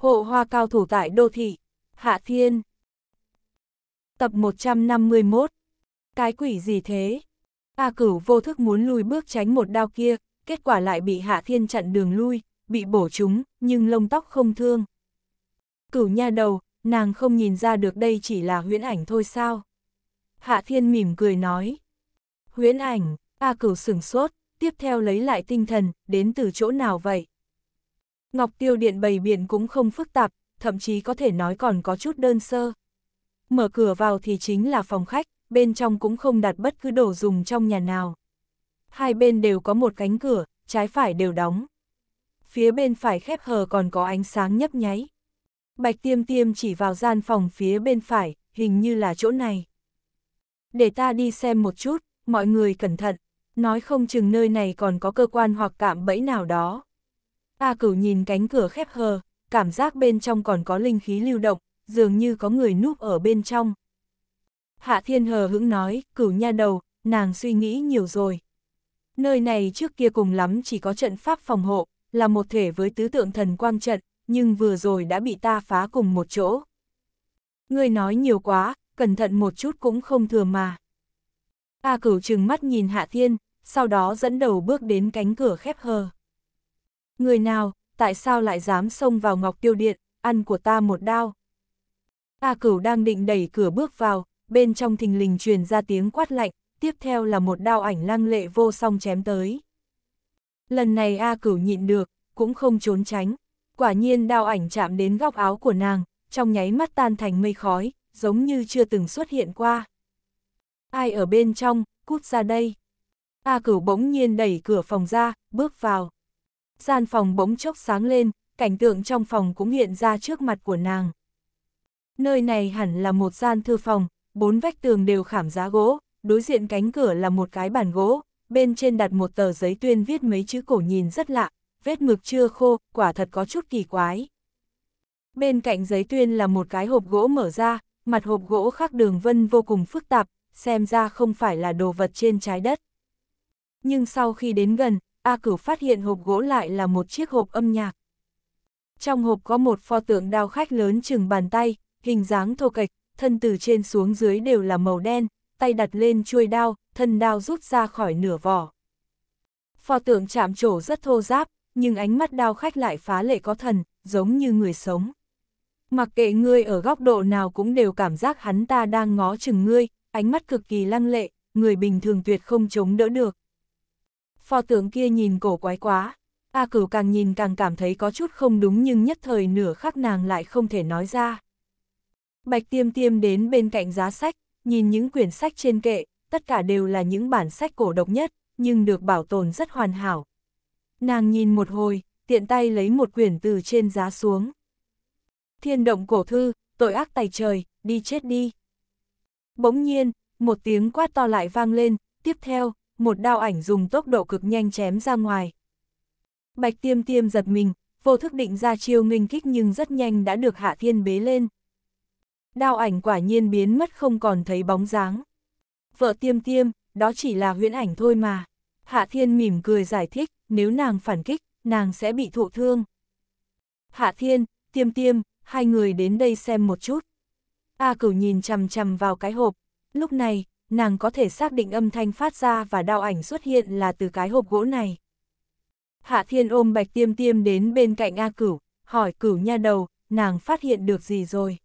hộ hoa cao thủ tại đô thị, Hạ Thiên. Tập 151 Cái quỷ gì thế? A cửu vô thức muốn lùi bước tránh một đao kia, kết quả lại bị Hạ Thiên chặn đường lui, bị bổ trúng, nhưng lông tóc không thương. Cửu nha đầu, nàng không nhìn ra được đây chỉ là huyễn ảnh thôi sao? Hạ Thiên mỉm cười nói. Huyễn ảnh, A cửu sửng sốt, tiếp theo lấy lại tinh thần, đến từ chỗ nào vậy? Ngọc Tiêu Điện bày biện cũng không phức tạp, thậm chí có thể nói còn có chút đơn sơ. Mở cửa vào thì chính là phòng khách, bên trong cũng không đặt bất cứ đồ dùng trong nhà nào. Hai bên đều có một cánh cửa, trái phải đều đóng. Phía bên phải khép hờ còn có ánh sáng nhấp nháy. Bạch tiêm tiêm chỉ vào gian phòng phía bên phải, hình như là chỗ này. Để ta đi xem một chút, mọi người cẩn thận, nói không chừng nơi này còn có cơ quan hoặc cạm bẫy nào đó. A cửu nhìn cánh cửa khép hờ, cảm giác bên trong còn có linh khí lưu động, dường như có người núp ở bên trong. Hạ thiên hờ hững nói, cửu nha đầu, nàng suy nghĩ nhiều rồi. Nơi này trước kia cùng lắm chỉ có trận pháp phòng hộ, là một thể với tứ tượng thần quang trận, nhưng vừa rồi đã bị ta phá cùng một chỗ. Ngươi nói nhiều quá, cẩn thận một chút cũng không thừa mà. A cửu trừng mắt nhìn Hạ Thiên, sau đó dẫn đầu bước đến cánh cửa khép hờ. Người nào, tại sao lại dám xông vào ngọc tiêu điện, ăn của ta một đao. A cửu đang định đẩy cửa bước vào, bên trong thình lình truyền ra tiếng quát lạnh, tiếp theo là một đao ảnh lăng lệ vô song chém tới. Lần này A cửu nhịn được, cũng không trốn tránh, quả nhiên đao ảnh chạm đến góc áo của nàng, trong nháy mắt tan thành mây khói, giống như chưa từng xuất hiện qua. Ai ở bên trong, cút ra đây. A cửu bỗng nhiên đẩy cửa phòng ra, bước vào gian phòng bỗng chốc sáng lên, cảnh tượng trong phòng cũng hiện ra trước mặt của nàng. Nơi này hẳn là một gian thư phòng, bốn vách tường đều khảm giá gỗ, đối diện cánh cửa là một cái bàn gỗ, bên trên đặt một tờ giấy tuyên viết mấy chữ cổ nhìn rất lạ, vết mực chưa khô, quả thật có chút kỳ quái. Bên cạnh giấy tuyên là một cái hộp gỗ mở ra, mặt hộp gỗ khắc đường vân vô cùng phức tạp, xem ra không phải là đồ vật trên trái đất. Nhưng sau khi đến gần, A Cửu phát hiện hộp gỗ lại là một chiếc hộp âm nhạc. Trong hộp có một pho tượng đao khách lớn chừng bàn tay, hình dáng thô kệch, thân từ trên xuống dưới đều là màu đen, tay đặt lên chuôi đao, thân đao rút ra khỏi nửa vỏ. Pho tượng chạm trổ rất thô giáp, nhưng ánh mắt đao khách lại phá lệ có thần, giống như người sống. Mặc kệ ngươi ở góc độ nào cũng đều cảm giác hắn ta đang ngó chừng ngươi, ánh mắt cực kỳ lăng lệ, người bình thường tuyệt không chống đỡ được pho tượng kia nhìn cổ quái quá. A cửu càng nhìn càng cảm thấy có chút không đúng nhưng nhất thời nửa khắc nàng lại không thể nói ra. Bạch tiêm tiêm đến bên cạnh giá sách, nhìn những quyển sách trên kệ, tất cả đều là những bản sách cổ độc nhất, nhưng được bảo tồn rất hoàn hảo. Nàng nhìn một hồi, tiện tay lấy một quyển từ trên giá xuống. Thiên động cổ thư, tội ác tài trời, đi chết đi. Bỗng nhiên, một tiếng quát to lại vang lên, tiếp theo, một đao ảnh dùng tốc độ cực nhanh chém ra ngoài. Bạch tiêm tiêm giật mình, vô thức định ra chiêu nghênh kích nhưng rất nhanh đã được Hạ Thiên bế lên. Đao ảnh quả nhiên biến mất không còn thấy bóng dáng. Vợ tiêm tiêm, đó chỉ là huyễn ảnh thôi mà. Hạ Thiên mỉm cười giải thích, nếu nàng phản kích, nàng sẽ bị thụ thương. Hạ Thiên, tiêm tiêm, hai người đến đây xem một chút. A cửu nhìn chằm chằm vào cái hộp. Lúc này, nàng có thể xác định âm thanh phát ra và đao ảnh xuất hiện là từ cái hộp gỗ này. Hạ Thiên ôm Bạch Tiêm Tiêm đến bên cạnh A Cửu, hỏi Cửu nha đầu, nàng phát hiện được gì rồi?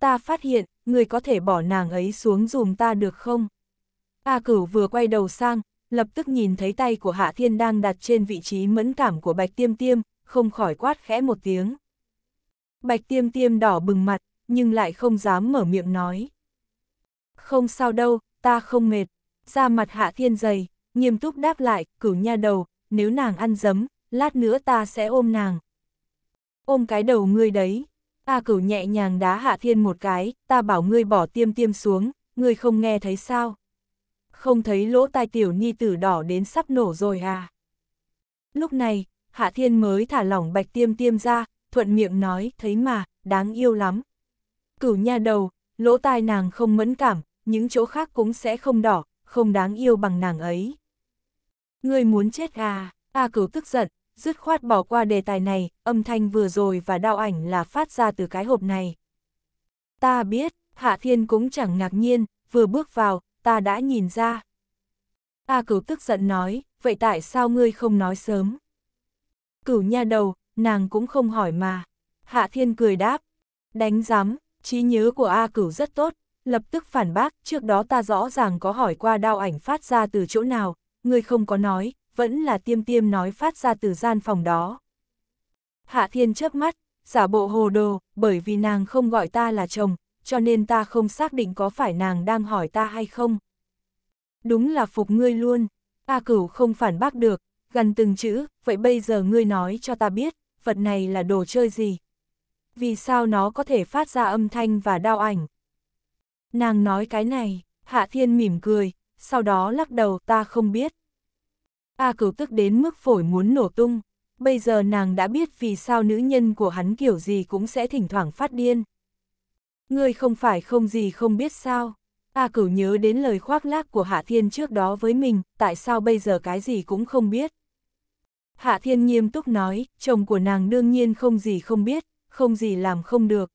Ta phát hiện, người có thể bỏ nàng ấy xuống dùm ta được không? A Cửu vừa quay đầu sang, lập tức nhìn thấy tay của Hạ Thiên đang đặt trên vị trí mẫn cảm của Bạch Tiêm Tiêm, không khỏi quát khẽ một tiếng. Bạch Tiêm Tiêm đỏ bừng mặt, nhưng lại không dám mở miệng nói không sao đâu, ta không mệt. Ra mặt hạ thiên dày, nghiêm túc đáp lại, cửu nha đầu, nếu nàng ăn dấm, lát nữa ta sẽ ôm nàng. Ôm cái đầu ngươi đấy. A cửu nhẹ nhàng đá hạ thiên một cái, ta bảo ngươi bỏ tiêm tiêm xuống, ngươi không nghe thấy sao? Không thấy lỗ tai tiểu ni tử đỏ đến sắp nổ rồi à? Lúc này, hạ thiên mới thả lỏng bạch tiêm tiêm ra, thuận miệng nói, thấy mà, đáng yêu lắm. Cửu nha đầu, lỗ tai nàng không mẫn cảm, những chỗ khác cũng sẽ không đỏ, không đáng yêu bằng nàng ấy. Ngươi muốn chết à, A Cửu tức giận, dứt khoát bỏ qua đề tài này, âm thanh vừa rồi và đau ảnh là phát ra từ cái hộp này. Ta biết, Hạ Thiên cũng chẳng ngạc nhiên, vừa bước vào, ta đã nhìn ra. A Cửu tức giận nói, vậy tại sao ngươi không nói sớm? Cửu nha đầu, nàng cũng không hỏi mà. Hạ Thiên cười đáp, đánh giám, trí nhớ của A Cửu rất tốt, lập tức phản bác, trước đó ta rõ ràng có hỏi qua đao ảnh phát ra từ chỗ nào, người không có nói, vẫn là tiêm tiêm nói phát ra từ gian phòng đó. Hạ thiên chớp mắt, giả bộ hồ đồ, bởi vì nàng không gọi ta là chồng, cho nên ta không xác định có phải nàng đang hỏi ta hay không. Đúng là phục ngươi luôn, ta cửu không phản bác được, gần từng chữ, vậy bây giờ ngươi nói cho ta biết, vật này là đồ chơi gì? Vì sao nó có thể phát ra âm thanh và đau ảnh? nàng nói cái này, Hạ Thiên mỉm cười, sau đó lắc đầu ta không biết. A cửu tức đến mức phổi muốn nổ tung, bây giờ nàng đã biết vì sao nữ nhân của hắn kiểu gì cũng sẽ thỉnh thoảng phát điên. Ngươi không phải không gì không biết sao. A cửu nhớ đến lời khoác lác của Hạ Thiên trước đó với mình, tại sao bây giờ cái gì cũng không biết. Hạ Thiên nghiêm túc nói, chồng của nàng đương nhiên không gì không biết, không gì làm không được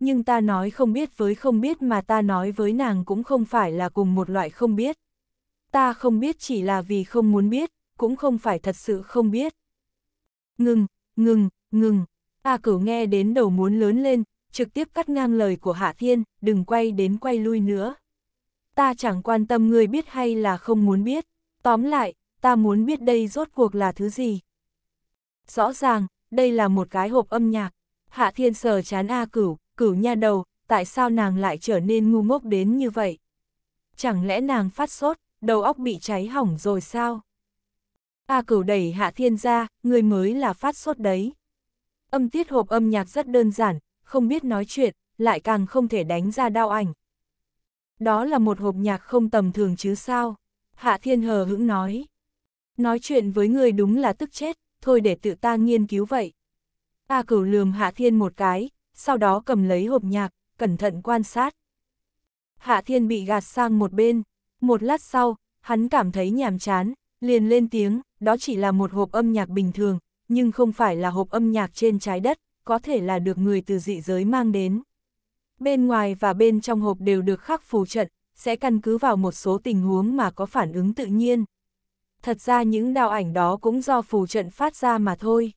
nhưng ta nói không biết với không biết mà ta nói với nàng cũng không phải là cùng một loại không biết. Ta không biết chỉ là vì không muốn biết, cũng không phải thật sự không biết. Ngừng, ngừng, ngừng, A cửu nghe đến đầu muốn lớn lên, trực tiếp cắt ngang lời của Hạ Thiên, đừng quay đến quay lui nữa. Ta chẳng quan tâm người biết hay là không muốn biết, tóm lại, ta muốn biết đây rốt cuộc là thứ gì. Rõ ràng, đây là một cái hộp âm nhạc, Hạ Thiên sờ chán A cửu, cửu nha đầu, tại sao nàng lại trở nên ngu ngốc đến như vậy? Chẳng lẽ nàng phát sốt, đầu óc bị cháy hỏng rồi sao? A cửu đẩy hạ thiên ra, người mới là phát sốt đấy. Âm tiết hộp âm nhạc rất đơn giản, không biết nói chuyện, lại càng không thể đánh ra đao ảnh. Đó là một hộp nhạc không tầm thường chứ sao? Hạ thiên hờ hững nói. Nói chuyện với người đúng là tức chết, thôi để tự ta nghiên cứu vậy. A cửu lườm hạ thiên một cái, sau đó cầm lấy hộp nhạc, cẩn thận quan sát. Hạ Thiên bị gạt sang một bên, một lát sau, hắn cảm thấy nhàm chán, liền lên tiếng, đó chỉ là một hộp âm nhạc bình thường, nhưng không phải là hộp âm nhạc trên trái đất, có thể là được người từ dị giới mang đến. Bên ngoài và bên trong hộp đều được khắc phù trận, sẽ căn cứ vào một số tình huống mà có phản ứng tự nhiên. Thật ra những đạo ảnh đó cũng do phù trận phát ra mà thôi.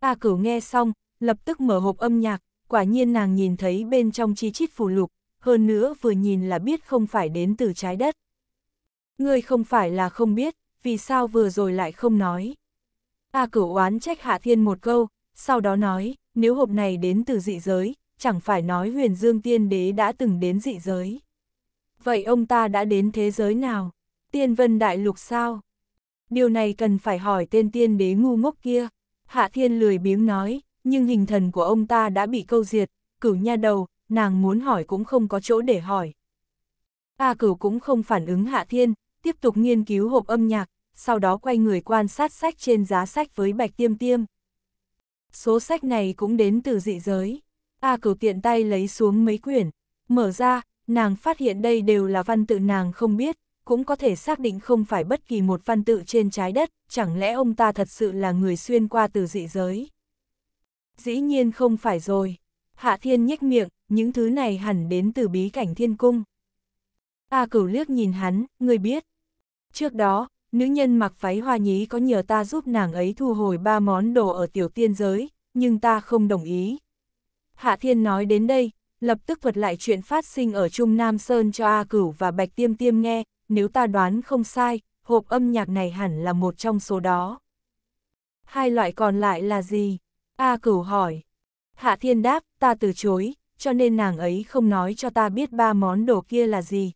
A cửu nghe xong, lập tức mở hộp âm nhạc, quả nhiên nàng nhìn thấy bên trong chi chít phù lục, hơn nữa vừa nhìn là biết không phải đến từ trái đất. Ngươi không phải là không biết, vì sao vừa rồi lại không nói. A cửu oán trách Hạ Thiên một câu, sau đó nói, nếu hộp này đến từ dị giới, chẳng phải nói huyền dương tiên đế đã từng đến dị giới. Vậy ông ta đã đến thế giới nào? Tiên vân đại lục sao? Điều này cần phải hỏi tên tiên đế ngu ngốc kia. Hạ Thiên lười biếng nói, nhưng hình thần của ông ta đã bị câu diệt, cửu nha đầu, nàng muốn hỏi cũng không có chỗ để hỏi. A cửu cũng không phản ứng Hạ Thiên, tiếp tục nghiên cứu hộp âm nhạc, sau đó quay người quan sát sách trên giá sách với Bạch Tiêm Tiêm. Số sách này cũng đến từ dị giới. A cửu tiện tay lấy xuống mấy quyển, mở ra, nàng phát hiện đây đều là văn tự nàng không biết, cũng có thể xác định không phải bất kỳ một văn tự trên trái đất, chẳng lẽ ông ta thật sự là người xuyên qua từ dị giới. Dĩ nhiên không phải rồi. Hạ thiên nhếch miệng, những thứ này hẳn đến từ bí cảnh thiên cung. A cửu liếc nhìn hắn, người biết. Trước đó, nữ nhân mặc váy hoa nhí có nhờ ta giúp nàng ấy thu hồi ba món đồ ở tiểu tiên giới, nhưng ta không đồng ý. Hạ thiên nói đến đây, lập tức thuật lại chuyện phát sinh ở Trung Nam Sơn cho A Cửu và Bạch Tiêm Tiêm nghe, nếu ta đoán không sai, hộp âm nhạc này hẳn là một trong số đó. Hai loại còn lại là gì? A cửu hỏi. Hạ thiên đáp, ta từ chối, cho nên nàng ấy không nói cho ta biết ba món đồ kia là gì.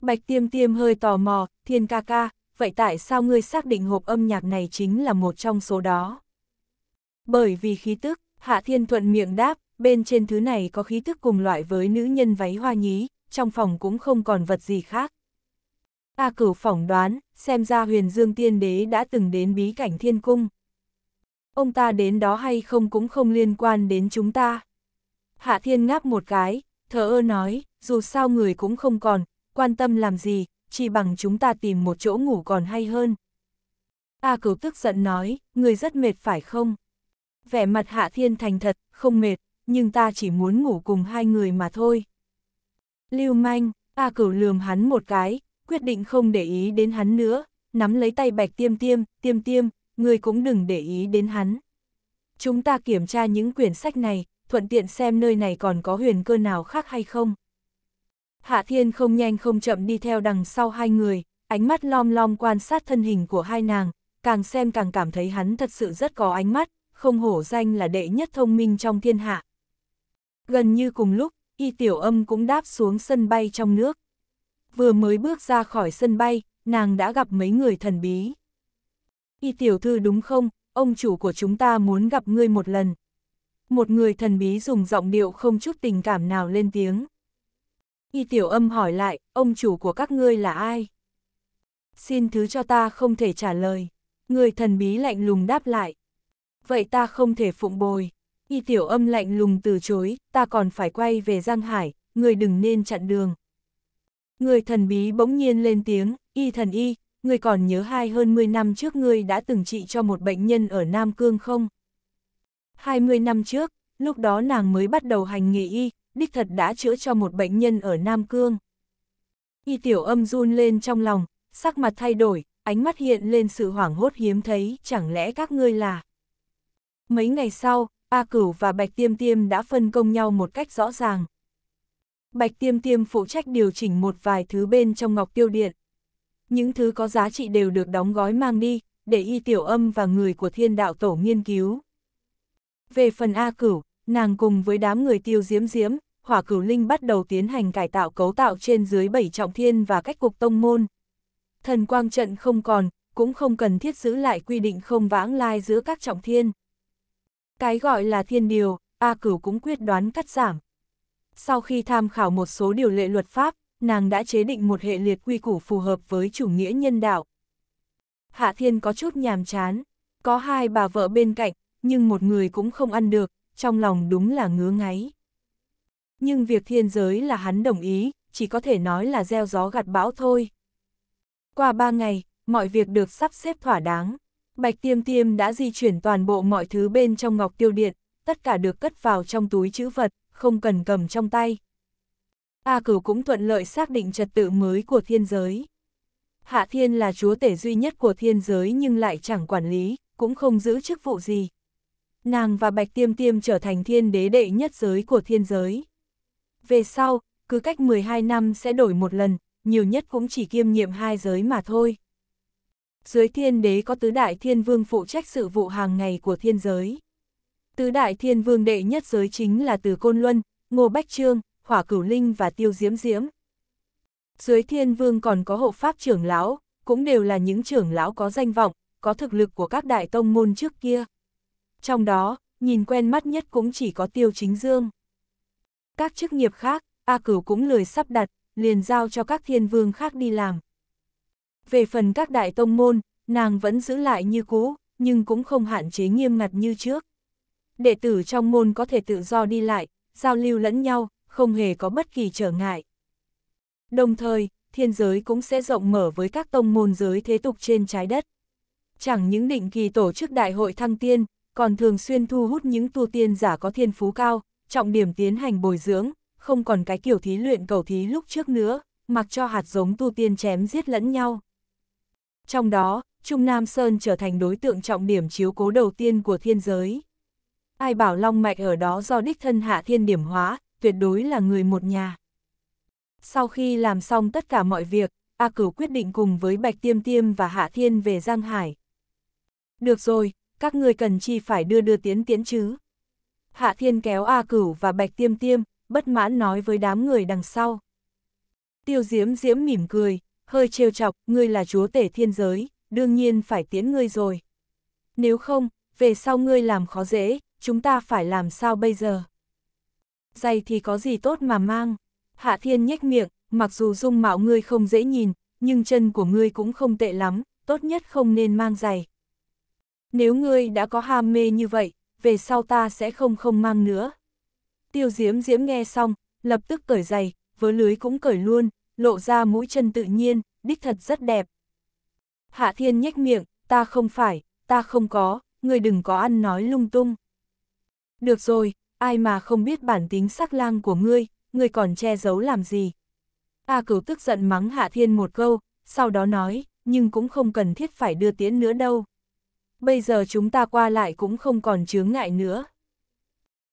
Bạch tiêm tiêm hơi tò mò, thiên ca ca, vậy tại sao ngươi xác định hộp âm nhạc này chính là một trong số đó? Bởi vì khí tức, hạ thiên thuận miệng đáp, bên trên thứ này có khí tức cùng loại với nữ nhân váy hoa nhí, trong phòng cũng không còn vật gì khác. A cửu phỏng đoán, xem ra huyền dương tiên đế đã từng đến bí cảnh thiên cung. Ông ta đến đó hay không cũng không liên quan đến chúng ta. Hạ Thiên ngáp một cái, thờ ơ nói, dù sao người cũng không còn, quan tâm làm gì, chỉ bằng chúng ta tìm một chỗ ngủ còn hay hơn. A cửu tức giận nói, người rất mệt phải không? Vẻ mặt Hạ Thiên thành thật, không mệt, nhưng ta chỉ muốn ngủ cùng hai người mà thôi. Lưu manh, A cửu lườm hắn một cái, quyết định không để ý đến hắn nữa, nắm lấy tay bạch tiêm tiêm, tiêm tiêm, người cũng đừng để ý đến hắn. Chúng ta kiểm tra những quyển sách này, thuận tiện xem nơi này còn có huyền cơ nào khác hay không. Hạ Thiên không nhanh không chậm đi theo đằng sau hai người, ánh mắt lom lom quan sát thân hình của hai nàng, càng xem càng cảm thấy hắn thật sự rất có ánh mắt, không hổ danh là đệ nhất thông minh trong thiên hạ. Gần như cùng lúc, y tiểu âm cũng đáp xuống sân bay trong nước. Vừa mới bước ra khỏi sân bay, nàng đã gặp mấy người thần bí y tiểu thư đúng không, ông chủ của chúng ta muốn gặp ngươi một lần. Một người thần bí dùng giọng điệu không chút tình cảm nào lên tiếng. Y tiểu âm hỏi lại, ông chủ của các ngươi là ai? Xin thứ cho ta không thể trả lời. Người thần bí lạnh lùng đáp lại. Vậy ta không thể phụng bồi. Y tiểu âm lạnh lùng từ chối, ta còn phải quay về Giang Hải, người đừng nên chặn đường. Người thần bí bỗng nhiên lên tiếng, y thần y, ngươi còn nhớ hai hơn 10 năm trước ngươi đã từng trị cho một bệnh nhân ở Nam Cương không? 20 năm trước, lúc đó nàng mới bắt đầu hành nghề y, đích thật đã chữa cho một bệnh nhân ở Nam Cương. Y tiểu âm run lên trong lòng, sắc mặt thay đổi, ánh mắt hiện lên sự hoảng hốt hiếm thấy, chẳng lẽ các ngươi là... Mấy ngày sau, A Cửu và Bạch Tiêm Tiêm đã phân công nhau một cách rõ ràng. Bạch Tiêm Tiêm phụ trách điều chỉnh một vài thứ bên trong Ngọc Tiêu Điện những thứ có giá trị đều được đóng gói mang đi, để y tiểu âm và người của thiên đạo tổ nghiên cứu. Về phần A cửu, nàng cùng với đám người tiêu diễm diễm hỏa cửu linh bắt đầu tiến hành cải tạo cấu tạo trên dưới bảy trọng thiên và cách cục tông môn. Thần quang trận không còn, cũng không cần thiết giữ lại quy định không vãng lai giữa các trọng thiên. Cái gọi là thiên điều, A cửu cũng quyết đoán cắt giảm. Sau khi tham khảo một số điều lệ luật pháp, nàng đã chế định một hệ liệt quy củ phù hợp với chủ nghĩa nhân đạo. Hạ Thiên có chút nhàm chán, có hai bà vợ bên cạnh, nhưng một người cũng không ăn được, trong lòng đúng là ngứa ngáy. Nhưng việc thiên giới là hắn đồng ý, chỉ có thể nói là gieo gió gặt bão thôi. Qua ba ngày, mọi việc được sắp xếp thỏa đáng. Bạch Tiêm Tiêm đã di chuyển toàn bộ mọi thứ bên trong Ngọc Tiêu Điện, tất cả được cất vào trong túi chữ vật, không cần cầm trong tay. A Cửu cũng thuận lợi xác định trật tự mới của thiên giới. Hạ Thiên là chúa tể duy nhất của thiên giới nhưng lại chẳng quản lý, cũng không giữ chức vụ gì. Nàng và Bạch Tiêm Tiêm trở thành thiên đế đệ nhất giới của thiên giới. Về sau, cứ cách 12 năm sẽ đổi một lần, nhiều nhất cũng chỉ kiêm nhiệm hai giới mà thôi. Dưới thiên đế có tứ đại thiên vương phụ trách sự vụ hàng ngày của thiên giới. Tứ đại thiên vương đệ nhất giới chính là từ Côn Luân, Ngô Bách Trương, Hỏa Cửu Linh và Tiêu Diễm Diễm. Dưới thiên vương còn có hộ pháp trưởng lão, cũng đều là những trưởng lão có danh vọng, có thực lực của các đại tông môn trước kia. Trong đó, nhìn quen mắt nhất cũng chỉ có Tiêu Chính Dương. Các chức nghiệp khác, A Cửu cũng lười sắp đặt, liền giao cho các thiên vương khác đi làm. Về phần các đại tông môn, nàng vẫn giữ lại như cũ, nhưng cũng không hạn chế nghiêm ngặt như trước. Đệ tử trong môn có thể tự do đi lại, giao lưu lẫn nhau, không hề có bất kỳ trở ngại. Đồng thời, thiên giới cũng sẽ rộng mở với các tông môn giới thế tục trên trái đất. Chẳng những định kỳ tổ chức đại hội thăng tiên, còn thường xuyên thu hút những tu tiên giả có thiên phú cao, trọng điểm tiến hành bồi dưỡng, không còn cái kiểu thí luyện cầu thí lúc trước nữa, mặc cho hạt giống tu tiên chém giết lẫn nhau. Trong đó, Trung Nam Sơn trở thành đối tượng trọng điểm chiếu cố đầu tiên của thiên giới. Ai bảo Long Mạch ở đó do đích thân hạ thiên điểm hóa, tuyệt đối là người một nhà. Sau khi làm xong tất cả mọi việc, A Cửu quyết định cùng với Bạch Tiêm Tiêm và Hạ Thiên về Giang Hải. Được rồi, các người cần chi phải đưa đưa tiến tiến chứ. Hạ Thiên kéo A Cửu và Bạch Tiêm Tiêm, bất mãn nói với đám người đằng sau. Tiêu Diễm Diễm mỉm cười, hơi trêu chọc, ngươi là chúa tể thiên giới, đương nhiên phải tiến ngươi rồi. Nếu không, về sau ngươi làm khó dễ, chúng ta phải làm sao bây giờ? giày thì có gì tốt mà mang. Hạ Thiên nhếch miệng, mặc dù dung mạo ngươi không dễ nhìn, nhưng chân của ngươi cũng không tệ lắm, tốt nhất không nên mang giày. Nếu ngươi đã có ham mê như vậy, về sau ta sẽ không không mang nữa. Tiêu Diễm Diễm nghe xong, lập tức cởi giày, vớ lưới cũng cởi luôn, lộ ra mũi chân tự nhiên, đích thật rất đẹp. Hạ Thiên nhếch miệng, ta không phải, ta không có, ngươi đừng có ăn nói lung tung. Được rồi, ai mà không biết bản tính sắc lang của ngươi, ngươi còn che giấu làm gì. A à, cửu tức giận mắng Hạ Thiên một câu, sau đó nói, nhưng cũng không cần thiết phải đưa tiễn nữa đâu. Bây giờ chúng ta qua lại cũng không còn chướng ngại nữa.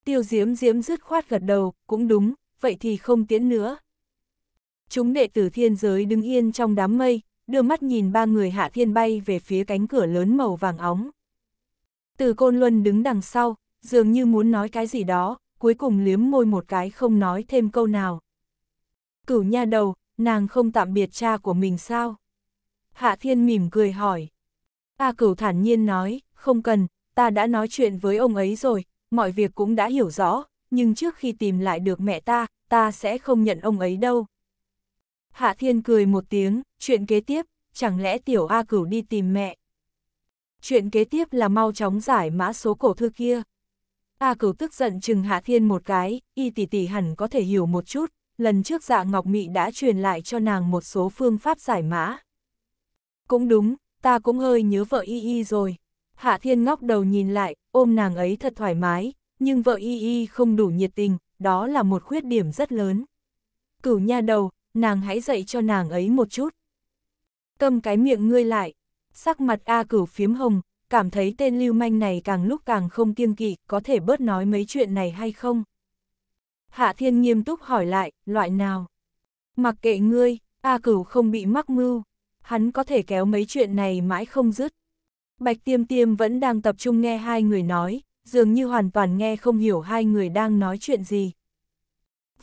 Tiêu diễm diễm dứt khoát gật đầu, cũng đúng, vậy thì không tiễn nữa. Chúng đệ tử thiên giới đứng yên trong đám mây, đưa mắt nhìn ba người hạ thiên bay về phía cánh cửa lớn màu vàng óng. Từ Côn Luân đứng đằng sau, dường như muốn nói cái gì đó, cuối cùng liếm môi một cái không nói thêm câu nào. Cửu nha đầu, nàng không tạm biệt cha của mình sao? Hạ Thiên mỉm cười hỏi. A Cửu thản nhiên nói, không cần, ta đã nói chuyện với ông ấy rồi, mọi việc cũng đã hiểu rõ, nhưng trước khi tìm lại được mẹ ta, ta sẽ không nhận ông ấy đâu. Hạ Thiên cười một tiếng, chuyện kế tiếp, chẳng lẽ tiểu A Cửu đi tìm mẹ? Chuyện kế tiếp là mau chóng giải mã số cổ thư kia. A cửu tức giận chừng Hạ Thiên một cái, y tỷ tỷ hẳn có thể hiểu một chút, lần trước dạ Ngọc Mị đã truyền lại cho nàng một số phương pháp giải mã. Cũng đúng, ta cũng hơi nhớ vợ y y rồi. Hạ Thiên ngóc đầu nhìn lại, ôm nàng ấy thật thoải mái, nhưng vợ y y không đủ nhiệt tình, đó là một khuyết điểm rất lớn. Cửu nha đầu, nàng hãy dạy cho nàng ấy một chút. Cầm cái miệng ngươi lại, sắc mặt A cửu phiếm hồng, cảm thấy tên lưu manh này càng lúc càng không kiêng kỵ, có thể bớt nói mấy chuyện này hay không? Hạ thiên nghiêm túc hỏi lại, loại nào? Mặc kệ ngươi, A cửu không bị mắc mưu, hắn có thể kéo mấy chuyện này mãi không dứt. Bạch tiêm tiêm vẫn đang tập trung nghe hai người nói, dường như hoàn toàn nghe không hiểu hai người đang nói chuyện gì.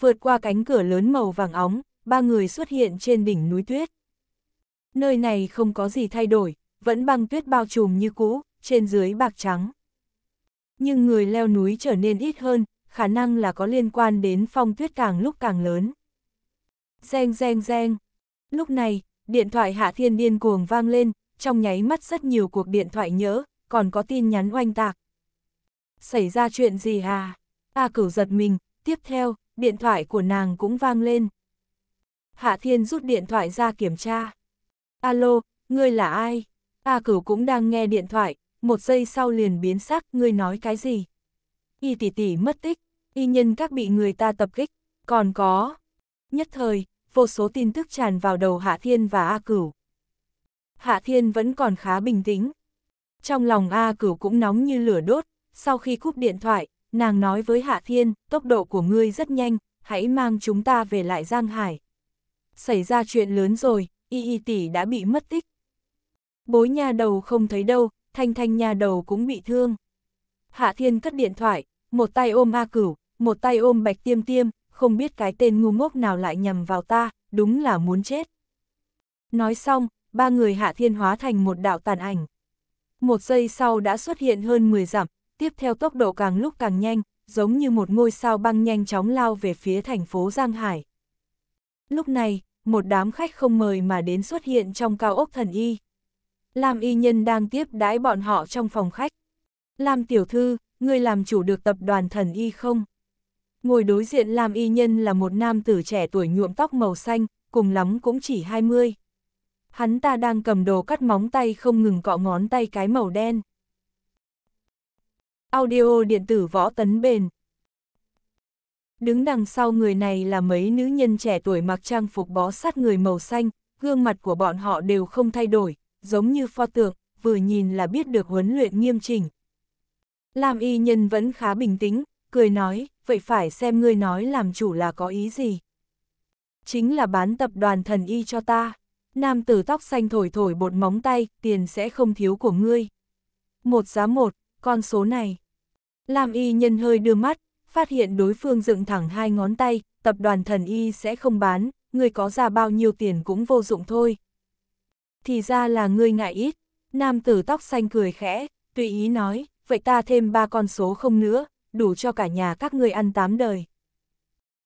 Vượt qua cánh cửa lớn màu vàng óng, ba người xuất hiện trên đỉnh núi tuyết. Nơi này không có gì thay đổi, vẫn băng tuyết bao trùm như cũ, trên dưới bạc trắng. Nhưng người leo núi trở nên ít hơn, khả năng là có liên quan đến phong tuyết càng lúc càng lớn. Reng reng reng. Lúc này, điện thoại Hạ Thiên điên cuồng vang lên, trong nháy mắt rất nhiều cuộc điện thoại nhớ còn có tin nhắn oanh tạc. Xảy ra chuyện gì à? A cửu giật mình, tiếp theo, điện thoại của nàng cũng vang lên. Hạ Thiên rút điện thoại ra kiểm tra. Alo, ngươi là ai? A cửu cũng đang nghe điện thoại, một giây sau liền biến sắc, ngươi nói cái gì? Y tỷ tỷ mất tích, y nhân các bị người ta tập kích, còn có. Nhất thời, vô số tin tức tràn vào đầu Hạ Thiên và A cửu. Hạ Thiên vẫn còn khá bình tĩnh. Trong lòng A cửu cũng nóng như lửa đốt, sau khi cúp điện thoại, nàng nói với Hạ Thiên, tốc độ của ngươi rất nhanh, hãy mang chúng ta về lại Giang Hải. Xảy ra chuyện lớn rồi, y y tỷ đã bị mất tích. Bối nhà đầu không thấy đâu, thanh thanh nhà đầu cũng bị thương. Hạ Thiên cất điện thoại, một tay ôm A Cửu, một tay ôm Bạch Tiêm Tiêm, không biết cái tên ngu ngốc nào lại nhầm vào ta, đúng là muốn chết. Nói xong, ba người Hạ Thiên hóa thành một đạo tàn ảnh. Một giây sau đã xuất hiện hơn 10 dặm, tiếp theo tốc độ càng lúc càng nhanh, giống như một ngôi sao băng nhanh chóng lao về phía thành phố Giang Hải. Lúc này, một đám khách không mời mà đến xuất hiện trong cao ốc thần y. Lam y nhân đang tiếp đãi bọn họ trong phòng khách. Lam tiểu thư, ngươi làm chủ được tập đoàn thần y không? Ngồi đối diện Lam y nhân là một nam tử trẻ tuổi nhuộm tóc màu xanh, cùng lắm cũng chỉ 20. Hắn ta đang cầm đồ cắt móng tay không ngừng cọ ngón tay cái màu đen. Audio điện tử võ tấn bền. Đứng đằng sau người này là mấy nữ nhân trẻ tuổi mặc trang phục bó sát người màu xanh, gương mặt của bọn họ đều không thay đổi, giống như pho tượng, vừa nhìn là biết được huấn luyện nghiêm chỉnh. Lam y nhân vẫn khá bình tĩnh, cười nói, vậy phải xem ngươi nói làm chủ là có ý gì. Chính là bán tập đoàn thần y cho ta. Nam tử tóc xanh thổi thổi bột móng tay, tiền sẽ không thiếu của ngươi. Một giá một, con số này. Lam y nhân hơi đưa mắt, phát hiện đối phương dựng thẳng hai ngón tay, tập đoàn thần y sẽ không bán, người có ra bao nhiêu tiền cũng vô dụng thôi, thì ra là ngươi ngại ít. Nam tử tóc xanh cười khẽ, tùy ý nói, vậy ta thêm ba con số không nữa, đủ cho cả nhà các ngươi ăn tám đời.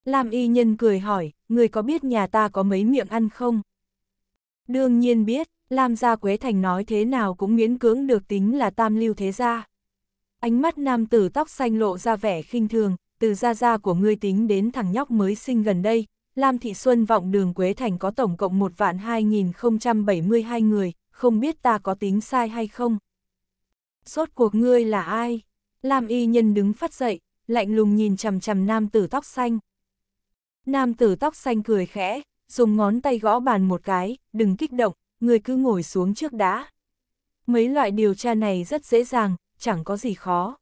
Lam y nhân cười hỏi, ngươi có biết nhà ta có mấy miệng ăn không? Đương nhiên biết, Lam gia Quế Thành nói thế nào cũng miễn cưỡng được tính là tam lưu thế gia. Ánh mắt nam tử tóc xanh lộ ra vẻ khinh thường, từ gia gia của ngươi tính đến thằng nhóc mới sinh gần đây, Lam Thị Xuân vọng đường Quế Thành có tổng cộng 1 vạn 2072 người, không biết ta có tính sai hay không? Sốt cuộc ngươi là ai? Lam y nhân đứng phát dậy, lạnh lùng nhìn chầm chầm nam tử tóc xanh. Nam tử tóc xanh cười khẽ, dùng ngón tay gõ bàn một cái, đừng kích động, người cứ ngồi xuống trước đã. Mấy loại điều tra này rất dễ dàng, chẳng có gì khó.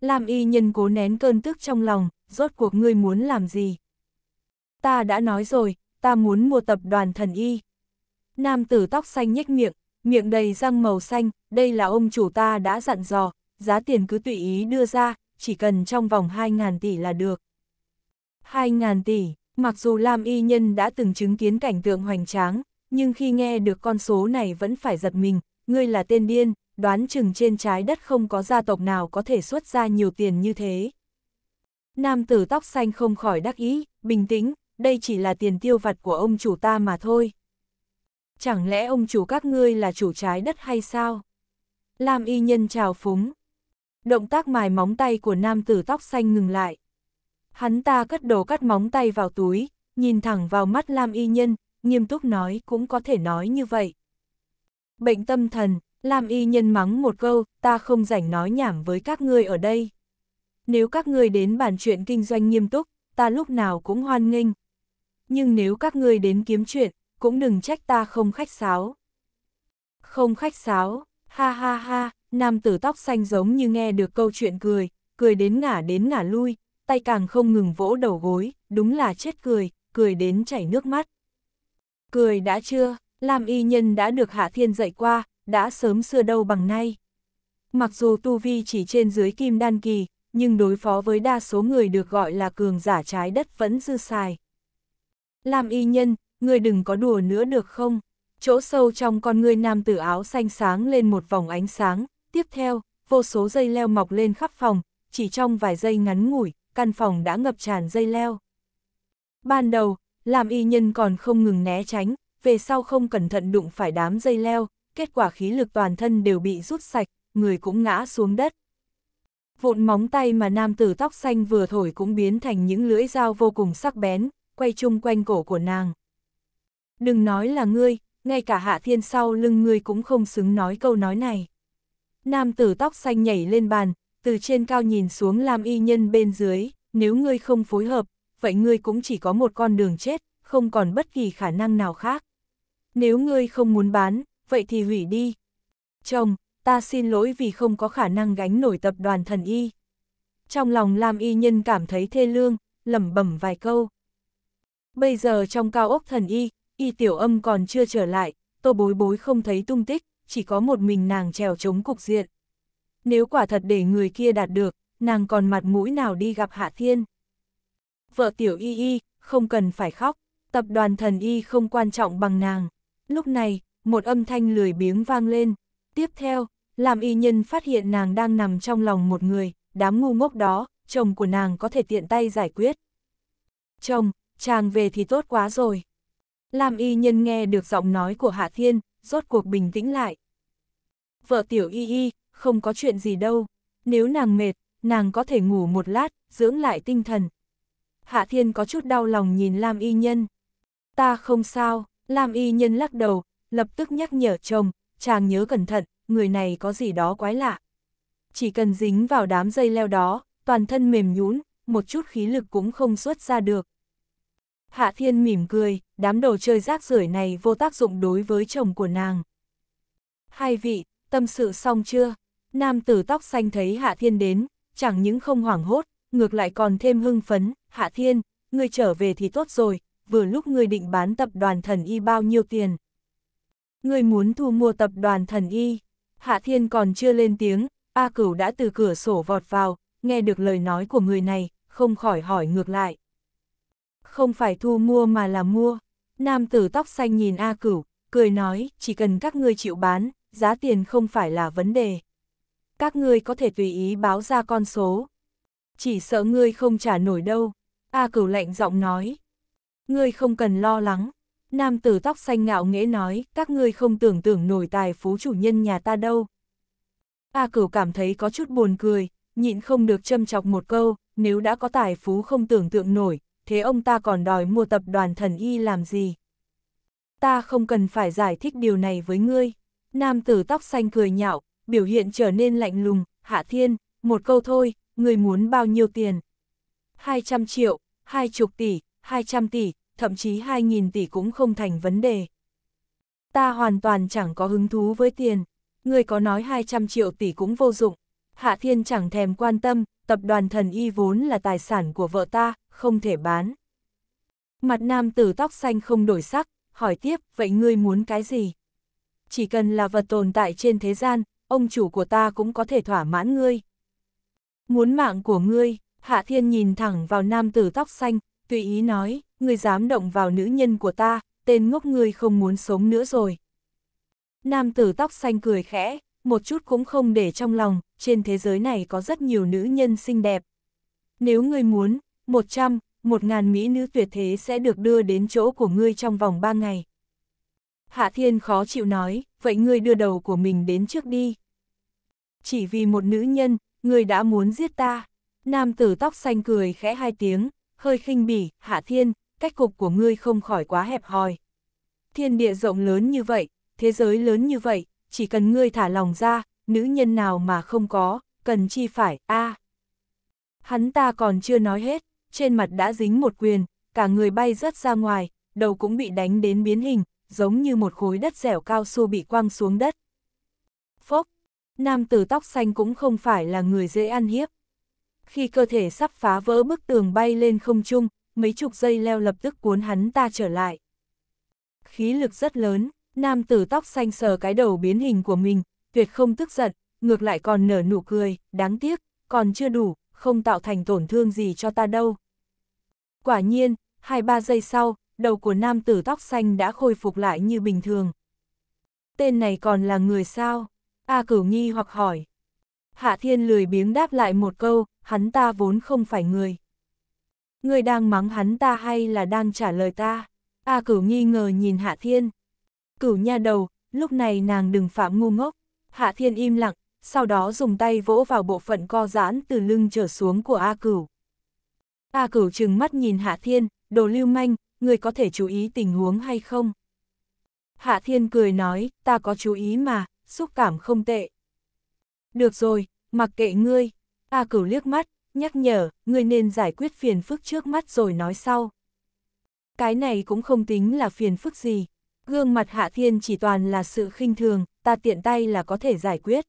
Lam y nhân cố nén cơn tức trong lòng, rốt cuộc ngươi muốn làm gì? Ta đã nói rồi, ta muốn mua tập đoàn thần y. Nam tử tóc xanh nhếch miệng, miệng đầy răng màu xanh, đây là ông chủ ta đã dặn dò, giá tiền cứ tùy ý đưa ra, chỉ cần trong vòng 2.000 tỷ là được. 2.000 tỷ, mặc dù Lam Y Nhân đã từng chứng kiến cảnh tượng hoành tráng, nhưng khi nghe được con số này vẫn phải giật mình, ngươi là tên điên, đoán chừng trên trái đất không có gia tộc nào có thể xuất ra nhiều tiền như thế. Nam tử tóc xanh không khỏi đắc ý, bình tĩnh, đây chỉ là tiền tiêu vặt của ông chủ ta mà thôi. Chẳng lẽ ông chủ các ngươi là chủ trái đất hay sao? Lam y nhân chào phúng. Động tác mài móng tay của nam tử tóc xanh ngừng lại. Hắn ta cất đồ cắt móng tay vào túi, nhìn thẳng vào mắt Lam y nhân, nghiêm túc nói cũng có thể nói như vậy. Bệnh tâm thần, Lam y nhân mắng một câu, ta không rảnh nói nhảm với các ngươi ở đây. Nếu các ngươi đến bàn chuyện kinh doanh nghiêm túc, ta lúc nào cũng hoan nghênh nhưng nếu các ngươi đến kiếm chuyện, cũng đừng trách ta không khách sáo. Không khách sáo, ha ha ha, nam tử tóc xanh giống như nghe được câu chuyện cười, cười đến ngả đến ngả lui, tay càng không ngừng vỗ đầu gối, đúng là chết cười, cười đến chảy nước mắt. Cười đã chưa, làm y nhân đã được Hạ Thiên dạy qua, đã sớm xưa đâu bằng nay. Mặc dù tu vi chỉ trên dưới kim đan kỳ, nhưng đối phó với đa số người được gọi là cường giả trái đất vẫn dư xài. Làm y nhân, người đừng có đùa nữa được không? Chỗ sâu trong con người nam tử áo xanh sáng lên một vòng ánh sáng, tiếp theo, vô số dây leo mọc lên khắp phòng, chỉ trong vài giây ngắn ngủi, căn phòng đã ngập tràn dây leo. Ban đầu, làm y nhân còn không ngừng né tránh, về sau không cẩn thận đụng phải đám dây leo, kết quả khí lực toàn thân đều bị rút sạch, người cũng ngã xuống đất. Vụn móng tay mà nam tử tóc xanh vừa thổi cũng biến thành những lưỡi dao vô cùng sắc bén, quay chung quanh cổ của nàng. Đừng nói là ngươi, ngay cả hạ thiên sau lưng ngươi cũng không xứng nói câu nói này. Nam tử tóc xanh nhảy lên bàn, từ trên cao nhìn xuống làm y nhân bên dưới, nếu ngươi không phối hợp, vậy ngươi cũng chỉ có một con đường chết, không còn bất kỳ khả năng nào khác. Nếu ngươi không muốn bán, vậy thì hủy đi. Chồng, ta xin lỗi vì không có khả năng gánh nổi tập đoàn thần y. Trong lòng làm Y Nhân cảm thấy thê lương, lẩm bẩm vài câu bây giờ trong cao ốc thần y, y tiểu âm còn chưa trở lại, tô bối bối không thấy tung tích, chỉ có một mình nàng trèo chống cục diện. Nếu quả thật để người kia đạt được, nàng còn mặt mũi nào đi gặp Hạ Thiên. Vợ tiểu y y, không cần phải khóc, tập đoàn thần y không quan trọng bằng nàng. Lúc này, một âm thanh lười biếng vang lên. Tiếp theo, làm y nhân phát hiện nàng đang nằm trong lòng một người, đám ngu ngốc đó, chồng của nàng có thể tiện tay giải quyết. Chồng, chàng về thì tốt quá rồi. Lam y nhân nghe được giọng nói của Hạ Thiên, rốt cuộc bình tĩnh lại. Vợ tiểu y y, không có chuyện gì đâu, nếu nàng mệt, nàng có thể ngủ một lát, dưỡng lại tinh thần. Hạ Thiên có chút đau lòng nhìn Lam y nhân. Ta không sao, Lam y nhân lắc đầu, lập tức nhắc nhở chồng, chàng nhớ cẩn thận, người này có gì đó quái lạ. Chỉ cần dính vào đám dây leo đó, toàn thân mềm nhũn, một chút khí lực cũng không xuất ra được. Hạ Thiên mỉm cười, đám đồ chơi rác rưởi này vô tác dụng đối với chồng của nàng. Hai vị, tâm sự xong chưa? Nam tử tóc xanh thấy Hạ Thiên đến, chẳng những không hoảng hốt, ngược lại còn thêm hưng phấn. Hạ Thiên, ngươi trở về thì tốt rồi, vừa lúc ngươi định bán tập đoàn thần y bao nhiêu tiền. Ngươi muốn thu mua tập đoàn thần y. Hạ Thiên còn chưa lên tiếng, A Cửu đã từ cửa sổ vọt vào, nghe được lời nói của người này, không khỏi hỏi ngược lại không phải thu mua mà là mua. Nam tử tóc xanh nhìn A Cửu, cười nói, chỉ cần các ngươi chịu bán, giá tiền không phải là vấn đề. Các ngươi có thể tùy ý báo ra con số. Chỉ sợ ngươi không trả nổi đâu. A Cửu lạnh giọng nói. Ngươi không cần lo lắng. Nam tử tóc xanh ngạo nghễ nói, các ngươi không tưởng tưởng nổi tài phú chủ nhân nhà ta đâu. A Cửu cảm thấy có chút buồn cười, nhịn không được châm chọc một câu, nếu đã có tài phú không tưởng tượng nổi, thế ông ta còn đòi mua tập đoàn thần y làm gì? Ta không cần phải giải thích điều này với ngươi. Nam tử tóc xanh cười nhạo, biểu hiện trở nên lạnh lùng, hạ thiên, một câu thôi, ngươi muốn bao nhiêu tiền? 200 triệu, hai chục tỷ, 200 tỷ, thậm chí 2.000 tỷ cũng không thành vấn đề. Ta hoàn toàn chẳng có hứng thú với tiền, ngươi có nói 200 triệu tỷ cũng vô dụng. Hạ Thiên chẳng thèm quan tâm, tập đoàn thần y vốn là tài sản của vợ ta, không thể bán. Mặt nam tử tóc xanh không đổi sắc, hỏi tiếp, vậy ngươi muốn cái gì? Chỉ cần là vật tồn tại trên thế gian, ông chủ của ta cũng có thể thỏa mãn ngươi. Muốn mạng của ngươi, Hạ Thiên nhìn thẳng vào nam tử tóc xanh, tùy ý nói, ngươi dám động vào nữ nhân của ta, tên ngốc ngươi không muốn sống nữa rồi. Nam tử tóc xanh cười khẽ, một chút cũng không để trong lòng, trên thế giới này có rất nhiều nữ nhân xinh đẹp. Nếu ngươi muốn, một trăm một ngàn mỹ nữ tuyệt thế sẽ được đưa đến chỗ của ngươi trong vòng ba ngày. Hạ Thiên khó chịu nói, vậy ngươi đưa đầu của mình đến trước đi. Chỉ vì một nữ nhân, ngươi đã muốn giết ta. Nam tử tóc xanh cười khẽ hai tiếng, hơi khinh bỉ, Hạ Thiên, cách cục của ngươi không khỏi quá hẹp hòi. Thiên địa rộng lớn như vậy, thế giới lớn như vậy, chỉ cần ngươi thả lòng ra, nữ nhân nào mà không có, cần chi phải, a à. Hắn ta còn chưa nói hết, trên mặt đã dính một quyền, cả người bay rớt ra ngoài, đầu cũng bị đánh đến biến hình, giống như một khối đất dẻo cao su bị quăng xuống đất. Phốc, nam tử tóc xanh cũng không phải là người dễ ăn hiếp. Khi cơ thể sắp phá vỡ bức tường bay lên không trung, mấy chục dây leo lập tức cuốn hắn ta trở lại. Khí lực rất lớn, nam tử tóc xanh sờ cái đầu biến hình của mình, tuyệt không tức giận, ngược lại còn nở nụ cười, đáng tiếc, còn chưa đủ, không tạo thành tổn thương gì cho ta đâu. Quả nhiên, hai ba giây sau, đầu của nam tử tóc xanh đã khôi phục lại như bình thường. Tên này còn là người sao? A cửu nghi hoặc hỏi. Hạ thiên lười biếng đáp lại một câu, hắn ta vốn không phải người. Người đang mắng hắn ta hay là đang trả lời ta? A cửu nghi ngờ nhìn hạ thiên. Cửu nha đầu, lúc này nàng đừng phạm ngu ngốc. Hạ thiên im lặng, sau đó dùng tay vỗ vào bộ phận co giãn từ lưng trở xuống của A Cửu. A Cửu trừng mắt nhìn Hạ Thiên, đồ lưu manh, người có thể chú ý tình huống hay không? Hạ Thiên cười nói, ta có chú ý mà, xúc cảm không tệ. Được rồi, mặc kệ ngươi. A Cửu liếc mắt, nhắc nhở, ngươi nên giải quyết phiền phức trước mắt rồi nói sau. Cái này cũng không tính là phiền phức gì. Gương mặt Hạ Thiên chỉ toàn là sự khinh thường, ta tiện tay là có thể giải quyết.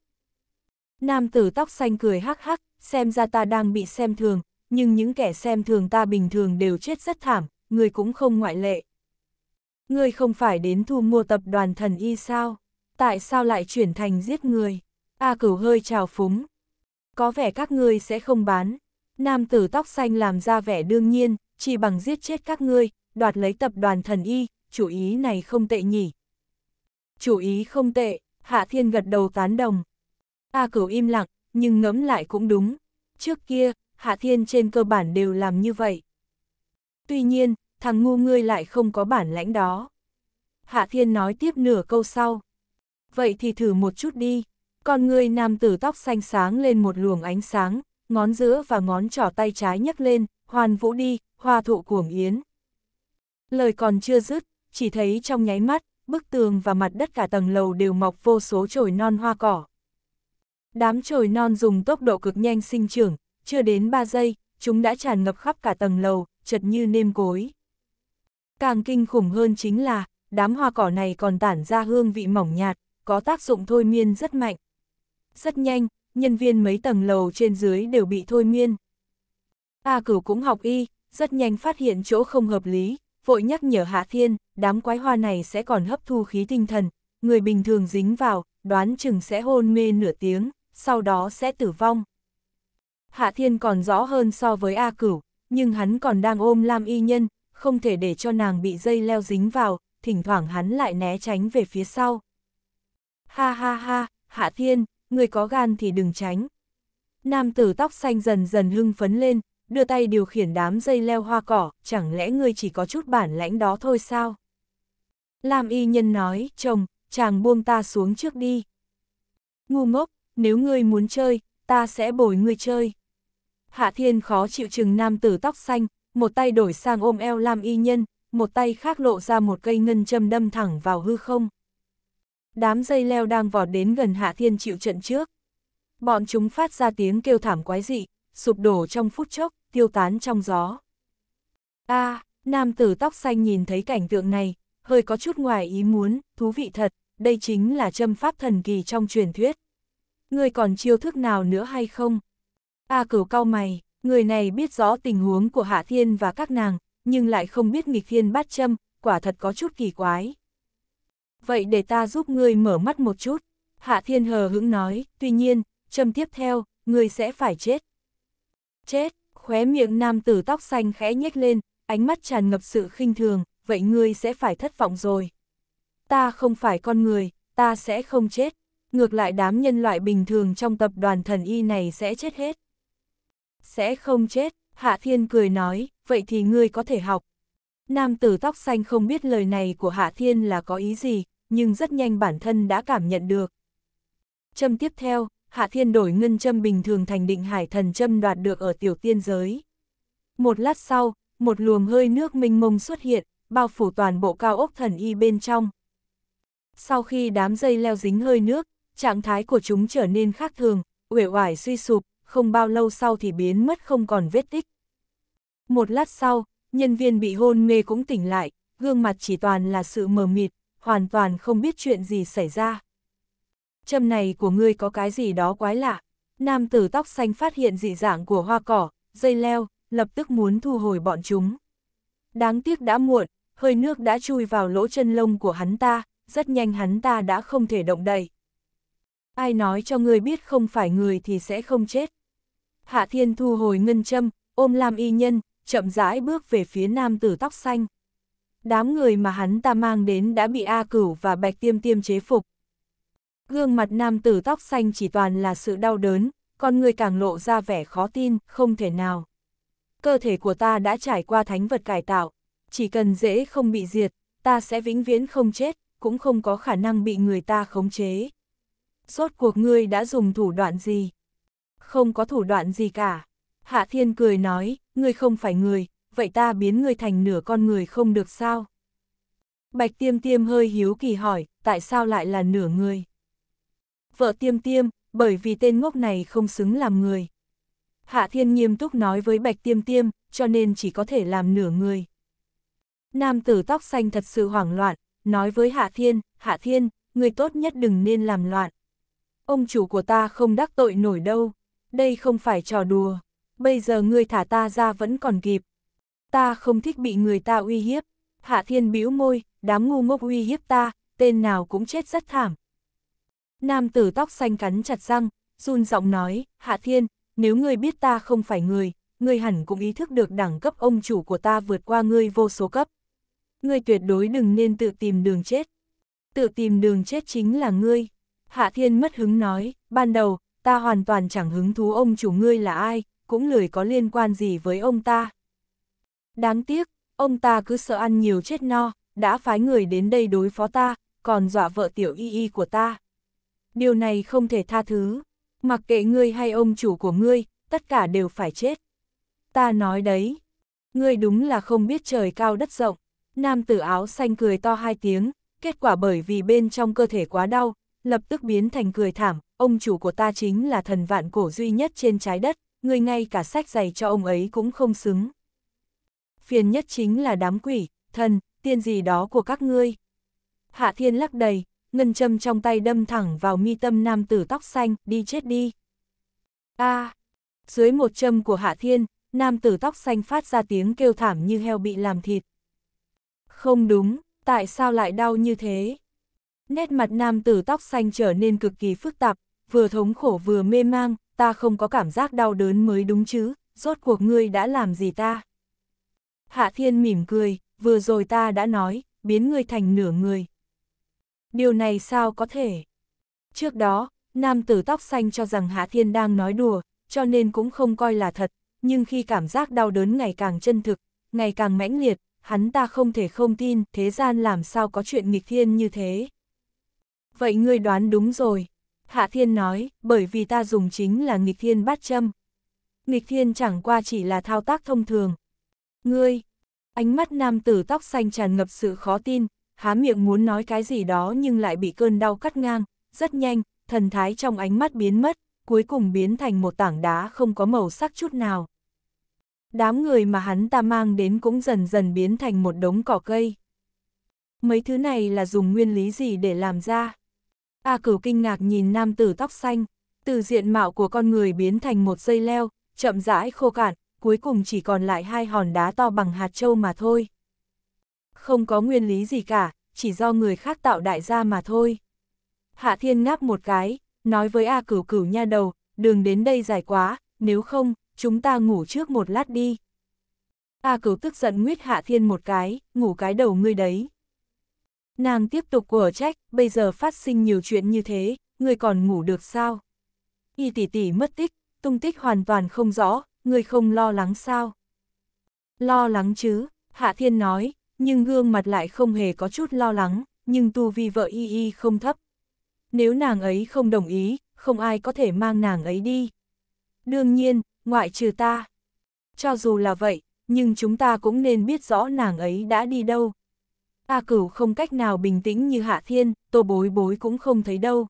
Nam tử tóc xanh cười hắc hắc, xem ra ta đang bị xem thường, nhưng những kẻ xem thường ta bình thường đều chết rất thảm, người cũng không ngoại lệ. Người không phải đến thu mua tập đoàn thần y sao? Tại sao lại chuyển thành giết người? A cửu hơi trào phúng. Có vẻ các ngươi sẽ không bán. Nam tử tóc xanh làm ra vẻ đương nhiên, chỉ bằng giết chết các ngươi, đoạt lấy tập đoàn thần y, chủ ý này không tệ nhỉ. Chủ ý không tệ, Hạ Thiên gật đầu tán đồng, A cửu im lặng, nhưng ngẫm lại cũng đúng. Trước kia, Hạ Thiên trên cơ bản đều làm như vậy. Tuy nhiên, thằng ngu ngươi lại không có bản lãnh đó. Hạ Thiên nói tiếp nửa câu sau. Vậy thì thử một chút đi. Con ngươi nam tử tóc xanh sáng lên một luồng ánh sáng, ngón giữa và ngón trỏ tay trái nhấc lên, hoàn vũ đi, hoa thụ cuồng yến. Lời còn chưa dứt, chỉ thấy trong nháy mắt, bức tường và mặt đất cả tầng lầu đều mọc vô số chồi non hoa cỏ. Đám trồi non dùng tốc độ cực nhanh sinh trưởng, chưa đến 3 giây, chúng đã tràn ngập khắp cả tầng lầu, chật như nêm cối. Càng kinh khủng hơn chính là, đám hoa cỏ này còn tản ra hương vị mỏng nhạt, có tác dụng thôi miên rất mạnh. Rất nhanh, nhân viên mấy tầng lầu trên dưới đều bị thôi miên. A cửu cũng học y, rất nhanh phát hiện chỗ không hợp lý, vội nhắc nhở Hạ Thiên, đám quái hoa này sẽ còn hấp thu khí tinh thần, người bình thường dính vào, đoán chừng sẽ hôn mê nửa tiếng sau đó sẽ tử vong. Hạ Thiên còn rõ hơn so với A Cửu, nhưng hắn còn đang ôm Lam Y Nhân, không thể để cho nàng bị dây leo dính vào, thỉnh thoảng hắn lại né tránh về phía sau. Ha ha ha, Hạ Thiên, người có gan thì đừng tránh. Nam tử tóc xanh dần dần hưng phấn lên, đưa tay điều khiển đám dây leo hoa cỏ, chẳng lẽ ngươi chỉ có chút bản lãnh đó thôi sao? Lam y nhân nói, chồng, chàng buông ta xuống trước đi. Ngu ngốc, nếu ngươi muốn chơi, ta sẽ bồi ngươi chơi. Hạ thiên khó chịu chừng nam tử tóc xanh, một tay đổi sang ôm eo Lam Y Nhân, một tay khác lộ ra một cây ngân châm đâm thẳng vào hư không. Đám dây leo đang vọt đến gần Hạ Thiên chịu trận trước. Bọn chúng phát ra tiếng kêu thảm quái dị, sụp đổ trong phút chốc, tiêu tán trong gió. a à, nam tử tóc xanh nhìn thấy cảnh tượng này, hơi có chút ngoài ý muốn, thú vị thật, đây chính là châm pháp thần kỳ trong truyền thuyết ngươi còn chiêu thức nào nữa hay không? A cửu cao mày, người này biết rõ tình huống của Hạ Thiên và các nàng, nhưng lại không biết nghịch thiên bát châm, quả thật có chút kỳ quái. Vậy để ta giúp ngươi mở mắt một chút, Hạ Thiên hờ hững nói, tuy nhiên, châm tiếp theo, ngươi sẽ phải chết. Chết, khóe miệng nam tử tóc xanh khẽ nhếch lên, ánh mắt tràn ngập sự khinh thường, vậy ngươi sẽ phải thất vọng rồi. Ta không phải con người, ta sẽ không chết ngược lại đám nhân loại bình thường trong tập đoàn thần y này sẽ chết hết. Sẽ không chết, Hạ Thiên cười nói, vậy thì ngươi có thể học. Nam tử tóc xanh không biết lời này của Hạ Thiên là có ý gì, nhưng rất nhanh bản thân đã cảm nhận được. Châm tiếp theo, Hạ Thiên đổi ngân châm bình thường thành định hải thần châm đoạt được ở tiểu tiên giới. Một lát sau, một luồng hơi nước minh mông xuất hiện, bao phủ toàn bộ cao ốc thần y bên trong. Sau khi đám dây leo dính hơi nước, trạng thái của chúng trở nên khác thường, uể oải suy sụp, không bao lâu sau thì biến mất không còn vết tích. Một lát sau, nhân viên bị hôn mê cũng tỉnh lại, gương mặt chỉ toàn là sự mờ mịt, hoàn toàn không biết chuyện gì xảy ra. Châm này của ngươi có cái gì đó quái lạ. Nam tử tóc xanh phát hiện dị dạng của hoa cỏ, dây leo, lập tức muốn thu hồi bọn chúng. Đáng tiếc đã muộn, hơi nước đã chui vào lỗ chân lông của hắn ta, rất nhanh hắn ta đã không thể động đậy ai nói cho ngươi biết không phải người thì sẽ không chết. Hạ Thiên thu hồi ngân châm, ôm Lam Y Nhân, chậm rãi bước về phía nam tử tóc xanh. Đám người mà hắn ta mang đến đã bị A Cửu và Bạch Tiêm Tiêm chế phục. Gương mặt nam tử tóc xanh chỉ toàn là sự đau đớn, con người càng lộ ra vẻ khó tin, không thể nào. Cơ thể của ta đã trải qua thánh vật cải tạo, chỉ cần dễ không bị diệt, ta sẽ vĩnh viễn không chết, cũng không có khả năng bị người ta khống chế rốt cuộc ngươi đã dùng thủ đoạn gì? Không có thủ đoạn gì cả. Hạ Thiên cười nói, ngươi không phải người, vậy ta biến ngươi thành nửa con người không được sao? Bạch Tiêm Tiêm hơi hiếu kỳ hỏi, tại sao lại là nửa người? Vợ Tiêm Tiêm, bởi vì tên ngốc này không xứng làm người. Hạ Thiên nghiêm túc nói với Bạch Tiêm Tiêm, cho nên chỉ có thể làm nửa người. Nam tử tóc xanh thật sự hoảng loạn, nói với Hạ Thiên, Hạ Thiên, người tốt nhất đừng nên làm loạn ông chủ của ta không đắc tội nổi đâu, đây không phải trò đùa, bây giờ ngươi thả ta ra vẫn còn kịp. Ta không thích bị người ta uy hiếp, Hạ Thiên bĩu môi, đám ngu ngốc uy hiếp ta, tên nào cũng chết rất thảm. Nam tử tóc xanh cắn chặt răng, run giọng nói, Hạ Thiên, nếu ngươi biết ta không phải người, ngươi hẳn cũng ý thức được đẳng cấp ông chủ của ta vượt qua ngươi vô số cấp. Ngươi tuyệt đối đừng nên tự tìm đường chết. Tự tìm đường chết chính là ngươi. Hạ Thiên mất hứng nói, ban đầu, ta hoàn toàn chẳng hứng thú ông chủ ngươi là ai, cũng lười có liên quan gì với ông ta. Đáng tiếc, ông ta cứ sợ ăn nhiều chết no, đã phái người đến đây đối phó ta, còn dọa vợ tiểu y y của ta. Điều này không thể tha thứ, mặc kệ ngươi hay ông chủ của ngươi, tất cả đều phải chết. Ta nói đấy, ngươi đúng là không biết trời cao đất rộng, nam tử áo xanh cười to hai tiếng, kết quả bởi vì bên trong cơ thể quá đau, lập tức biến thành cười thảm, ông chủ của ta chính là thần vạn cổ duy nhất trên trái đất, người ngay cả sách giày cho ông ấy cũng không xứng. Phiền nhất chính là đám quỷ, thần, tiên gì đó của các ngươi. Hạ thiên lắc đầy, ngân châm trong tay đâm thẳng vào mi tâm nam tử tóc xanh, đi chết đi. a à, dưới một châm của hạ thiên, nam tử tóc xanh phát ra tiếng kêu thảm như heo bị làm thịt. Không đúng, tại sao lại đau như thế? Nét mặt nam tử tóc xanh trở nên cực kỳ phức tạp, vừa thống khổ vừa mê mang, ta không có cảm giác đau đớn mới đúng chứ, rốt cuộc ngươi đã làm gì ta? Hạ thiên mỉm cười, vừa rồi ta đã nói, biến ngươi thành nửa người. Điều này sao có thể? Trước đó, nam tử tóc xanh cho rằng Hạ Thiên đang nói đùa, cho nên cũng không coi là thật, nhưng khi cảm giác đau đớn ngày càng chân thực, ngày càng mãnh liệt, hắn ta không thể không tin thế gian làm sao có chuyện nghịch thiên như thế vậy ngươi đoán đúng rồi. Hạ thiên nói, bởi vì ta dùng chính là nghịch thiên bát châm. Nghịch thiên chẳng qua chỉ là thao tác thông thường. Ngươi, ánh mắt nam tử tóc xanh tràn ngập sự khó tin, há miệng muốn nói cái gì đó nhưng lại bị cơn đau cắt ngang, rất nhanh, thần thái trong ánh mắt biến mất, cuối cùng biến thành một tảng đá không có màu sắc chút nào. Đám người mà hắn ta mang đến cũng dần dần biến thành một đống cỏ cây. Mấy thứ này là dùng nguyên lý gì để làm ra? A à cửu kinh ngạc nhìn nam tử tóc xanh, từ diện mạo của con người biến thành một dây leo, chậm rãi khô cạn, cuối cùng chỉ còn lại hai hòn đá to bằng hạt trâu mà thôi. Không có nguyên lý gì cả, chỉ do người khác tạo đại gia mà thôi. Hạ thiên ngáp một cái, nói với A cửu cửu nha đầu, đường đến đây dài quá, nếu không, chúng ta ngủ trước một lát đi. A cửu tức giận nguyết hạ thiên một cái, ngủ cái đầu ngươi đấy. Nàng tiếp tục của trách, bây giờ phát sinh nhiều chuyện như thế, người còn ngủ được sao? Y tỷ tỷ mất tích, tung tích hoàn toàn không rõ, người không lo lắng sao? Lo lắng chứ, Hạ Thiên nói, nhưng gương mặt lại không hề có chút lo lắng, nhưng tu vi vợ y y không thấp. Nếu nàng ấy không đồng ý, không ai có thể mang nàng ấy đi. Đương nhiên, ngoại trừ ta. Cho dù là vậy, nhưng chúng ta cũng nên biết rõ nàng ấy đã đi đâu, A cửu không cách nào bình tĩnh như Hạ Thiên, tô bối bối cũng không thấy đâu.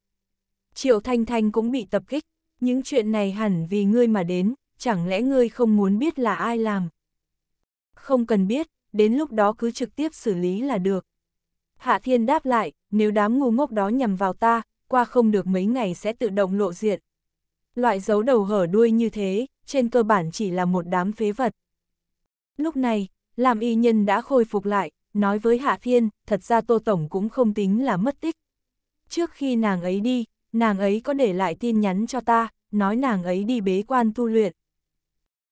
Triệu Thanh Thanh cũng bị tập kích, những chuyện này hẳn vì ngươi mà đến, chẳng lẽ ngươi không muốn biết là ai làm? Không cần biết, đến lúc đó cứ trực tiếp xử lý là được. Hạ Thiên đáp lại, nếu đám ngu ngốc đó nhằm vào ta, qua không được mấy ngày sẽ tự động lộ diện. Loại dấu đầu hở đuôi như thế, trên cơ bản chỉ là một đám phế vật. Lúc này, làm y nhân đã khôi phục lại, Nói với Hạ Thiên, thật ra Tô Tổng cũng không tính là mất tích. Trước khi nàng ấy đi, nàng ấy có để lại tin nhắn cho ta, nói nàng ấy đi bế quan tu luyện.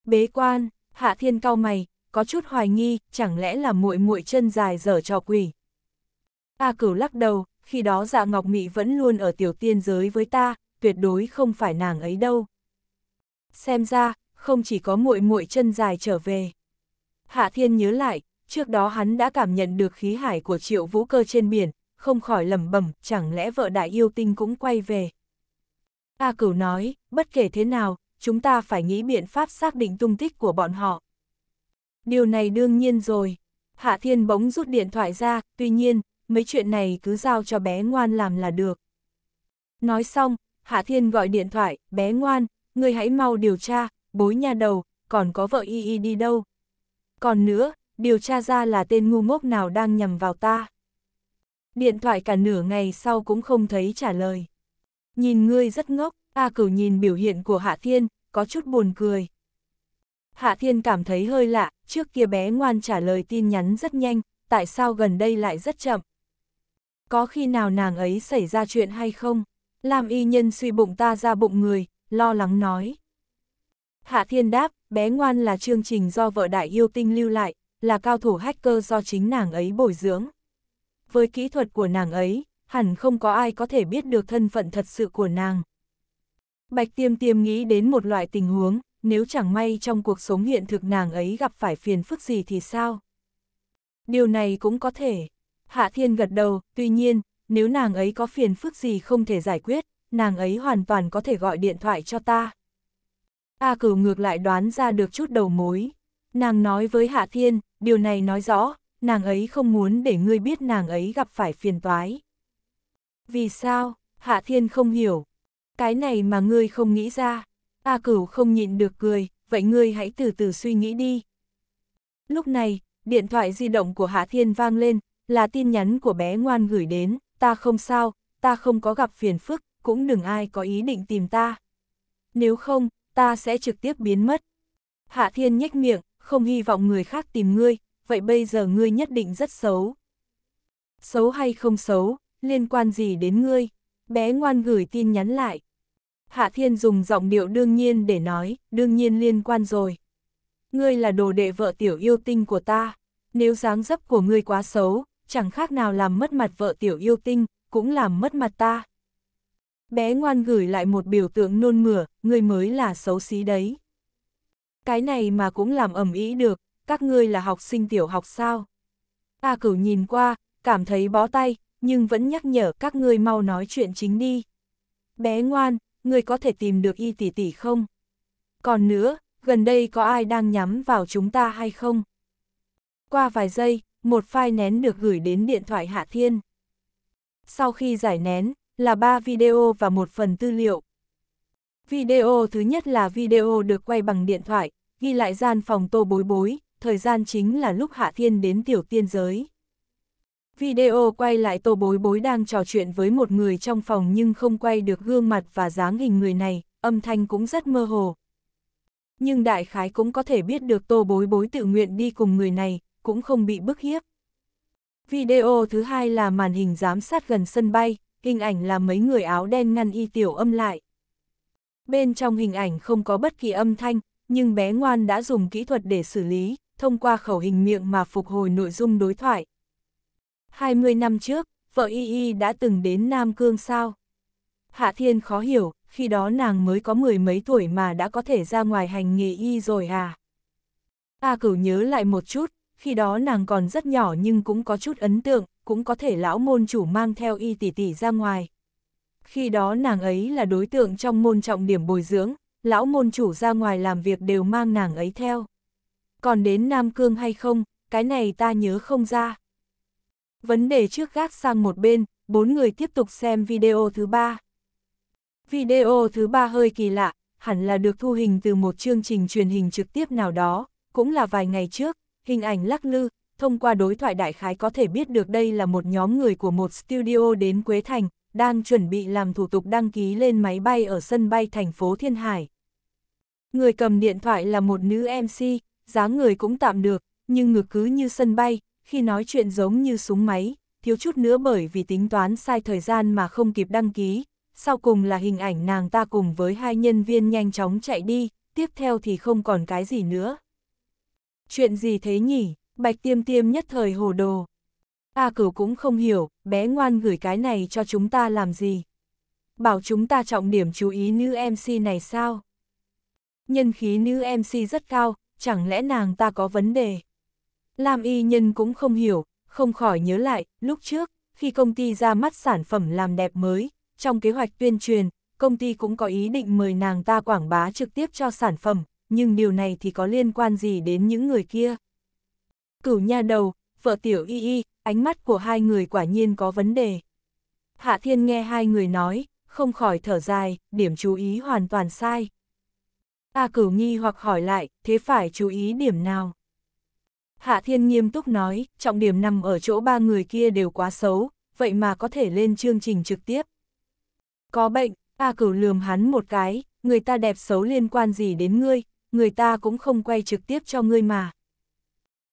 Bế quan, Hạ Thiên cau mày, có chút hoài nghi, chẳng lẽ là muội muội chân dài dở trò quỷ. A Cửu lắc đầu, khi đó Dạ Ngọc Mị vẫn luôn ở tiểu tiên giới với ta, tuyệt đối không phải nàng ấy đâu. Xem ra, không chỉ có muội muội chân dài trở về. Hạ Thiên nhớ lại, trước đó hắn đã cảm nhận được khí hải của triệu vũ cơ trên biển, không khỏi lầm bẩm chẳng lẽ vợ đại yêu tinh cũng quay về. A cửu nói, bất kể thế nào, chúng ta phải nghĩ biện pháp xác định tung tích của bọn họ. Điều này đương nhiên rồi. Hạ Thiên bỗng rút điện thoại ra, tuy nhiên, mấy chuyện này cứ giao cho bé ngoan làm là được. Nói xong, Hạ Thiên gọi điện thoại, bé ngoan, người hãy mau điều tra, bối nhà đầu, còn có vợ y y đi đâu. Còn nữa, điều tra ra là tên ngu ngốc nào đang nhầm vào ta. Điện thoại cả nửa ngày sau cũng không thấy trả lời. Nhìn ngươi rất ngốc, A cửu nhìn biểu hiện của Hạ Thiên, có chút buồn cười. Hạ Thiên cảm thấy hơi lạ, trước kia bé ngoan trả lời tin nhắn rất nhanh, tại sao gần đây lại rất chậm. Có khi nào nàng ấy xảy ra chuyện hay không? Làm y nhân suy bụng ta ra bụng người, lo lắng nói. Hạ Thiên đáp, bé ngoan là chương trình do vợ đại yêu tinh lưu lại, là cao thủ hacker do chính nàng ấy bồi dưỡng. Với kỹ thuật của nàng ấy, hẳn không có ai có thể biết được thân phận thật sự của nàng. Bạch Tiêm Tiêm nghĩ đến một loại tình huống, nếu chẳng may trong cuộc sống hiện thực nàng ấy gặp phải phiền phức gì thì sao? Điều này cũng có thể. Hạ Thiên gật đầu, tuy nhiên, nếu nàng ấy có phiền phức gì không thể giải quyết, nàng ấy hoàn toàn có thể gọi điện thoại cho ta. A cửu ngược lại đoán ra được chút đầu mối. Nàng nói với Hạ Thiên, điều này nói rõ, nàng ấy không muốn để ngươi biết nàng ấy gặp phải phiền toái. Vì sao? Hạ Thiên không hiểu. Cái này mà ngươi không nghĩ ra. A Cửu không nhịn được cười, vậy ngươi hãy từ từ suy nghĩ đi. Lúc này, điện thoại di động của Hạ Thiên vang lên, là tin nhắn của bé ngoan gửi đến, ta không sao, ta không có gặp phiền phức, cũng đừng ai có ý định tìm ta. Nếu không, ta sẽ trực tiếp biến mất. Hạ Thiên nhếch miệng, không hy vọng người khác tìm ngươi, vậy bây giờ ngươi nhất định rất xấu. Xấu hay không xấu, liên quan gì đến ngươi? Bé ngoan gửi tin nhắn lại. Hạ Thiên dùng giọng điệu đương nhiên để nói, đương nhiên liên quan rồi. Ngươi là đồ đệ vợ tiểu yêu tinh của ta, nếu dáng dấp của ngươi quá xấu, chẳng khác nào làm mất mặt vợ tiểu yêu tinh, cũng làm mất mặt ta. Bé ngoan gửi lại một biểu tượng nôn mửa, ngươi mới là xấu xí đấy cái này mà cũng làm ẩm ý được, các ngươi là học sinh tiểu học sao? A cửu nhìn qua, cảm thấy bó tay, nhưng vẫn nhắc nhở các ngươi mau nói chuyện chính đi. Bé ngoan, ngươi có thể tìm được y tỷ tỷ không? Còn nữa, gần đây có ai đang nhắm vào chúng ta hay không? Qua vài giây, một file nén được gửi đến điện thoại Hạ Thiên. Sau khi giải nén, là ba video và một phần tư liệu. Video thứ nhất là video được quay bằng điện thoại, ghi lại gian phòng tô bối bối, thời gian chính là lúc Hạ Thiên đến tiểu tiên giới. Video quay lại tô bối bối đang trò chuyện với một người trong phòng nhưng không quay được gương mặt và dáng hình người này, âm thanh cũng rất mơ hồ. Nhưng đại khái cũng có thể biết được tô bối bối tự nguyện đi cùng người này, cũng không bị bức hiếp. Video thứ hai là màn hình giám sát gần sân bay, hình ảnh là mấy người áo đen ngăn y tiểu âm lại. Bên trong hình ảnh không có bất kỳ âm thanh, nhưng bé ngoan đã dùng kỹ thuật để xử lý, thông qua khẩu hình miệng mà phục hồi nội dung đối thoại. 20 năm trước, vợ Y Y đã từng đến Nam Cương sao? Hạ Thiên khó hiểu, khi đó nàng mới có mười mấy tuổi mà đã có thể ra ngoài hành nghề y rồi à? A cửu nhớ lại một chút, khi đó nàng còn rất nhỏ nhưng cũng có chút ấn tượng, cũng có thể lão môn chủ mang theo y tỷ tỷ ra ngoài. Khi đó nàng ấy là đối tượng trong môn trọng điểm bồi dưỡng, lão môn chủ ra ngoài làm việc đều mang nàng ấy theo. Còn đến Nam Cương hay không, cái này ta nhớ không ra. Vấn đề trước gác sang một bên, bốn người tiếp tục xem video thứ ba. Video thứ ba hơi kỳ lạ, hẳn là được thu hình từ một chương trình truyền hình trực tiếp nào đó, cũng là vài ngày trước, hình ảnh lắc lư, thông qua đối thoại đại khái có thể biết được đây là một nhóm người của một studio đến Quế Thành, đang chuẩn bị làm thủ tục đăng ký lên máy bay ở sân bay thành phố Thiên Hải. Người cầm điện thoại là một nữ MC, dáng người cũng tạm được, nhưng ngực cứ như sân bay, khi nói chuyện giống như súng máy, thiếu chút nữa bởi vì tính toán sai thời gian mà không kịp đăng ký. Sau cùng là hình ảnh nàng ta cùng với hai nhân viên nhanh chóng chạy đi, tiếp theo thì không còn cái gì nữa. Chuyện gì thế nhỉ, bạch tiêm tiêm nhất thời hồ đồ. A cửu cũng không hiểu, bé ngoan gửi cái này cho chúng ta làm gì. Bảo chúng ta trọng điểm chú ý nữ MC này sao? nhân khí nữ MC rất cao, chẳng lẽ nàng ta có vấn đề? Lam y nhân cũng không hiểu, không khỏi nhớ lại, lúc trước, khi công ty ra mắt sản phẩm làm đẹp mới, trong kế hoạch tuyên truyền, công ty cũng có ý định mời nàng ta quảng bá trực tiếp cho sản phẩm, nhưng điều này thì có liên quan gì đến những người kia? Cửu nha đầu, vợ tiểu y y, ánh mắt của hai người quả nhiên có vấn đề. Hạ Thiên nghe hai người nói, không khỏi thở dài, điểm chú ý hoàn toàn sai. A à cửu nghi hoặc hỏi lại, thế phải chú ý điểm nào? Hạ Thiên nghiêm túc nói, trọng điểm nằm ở chỗ ba người kia đều quá xấu, vậy mà có thể lên chương trình trực tiếp. Có bệnh, A à cửu lườm hắn một cái, người ta đẹp xấu liên quan gì đến ngươi, người ta cũng không quay trực tiếp cho ngươi mà.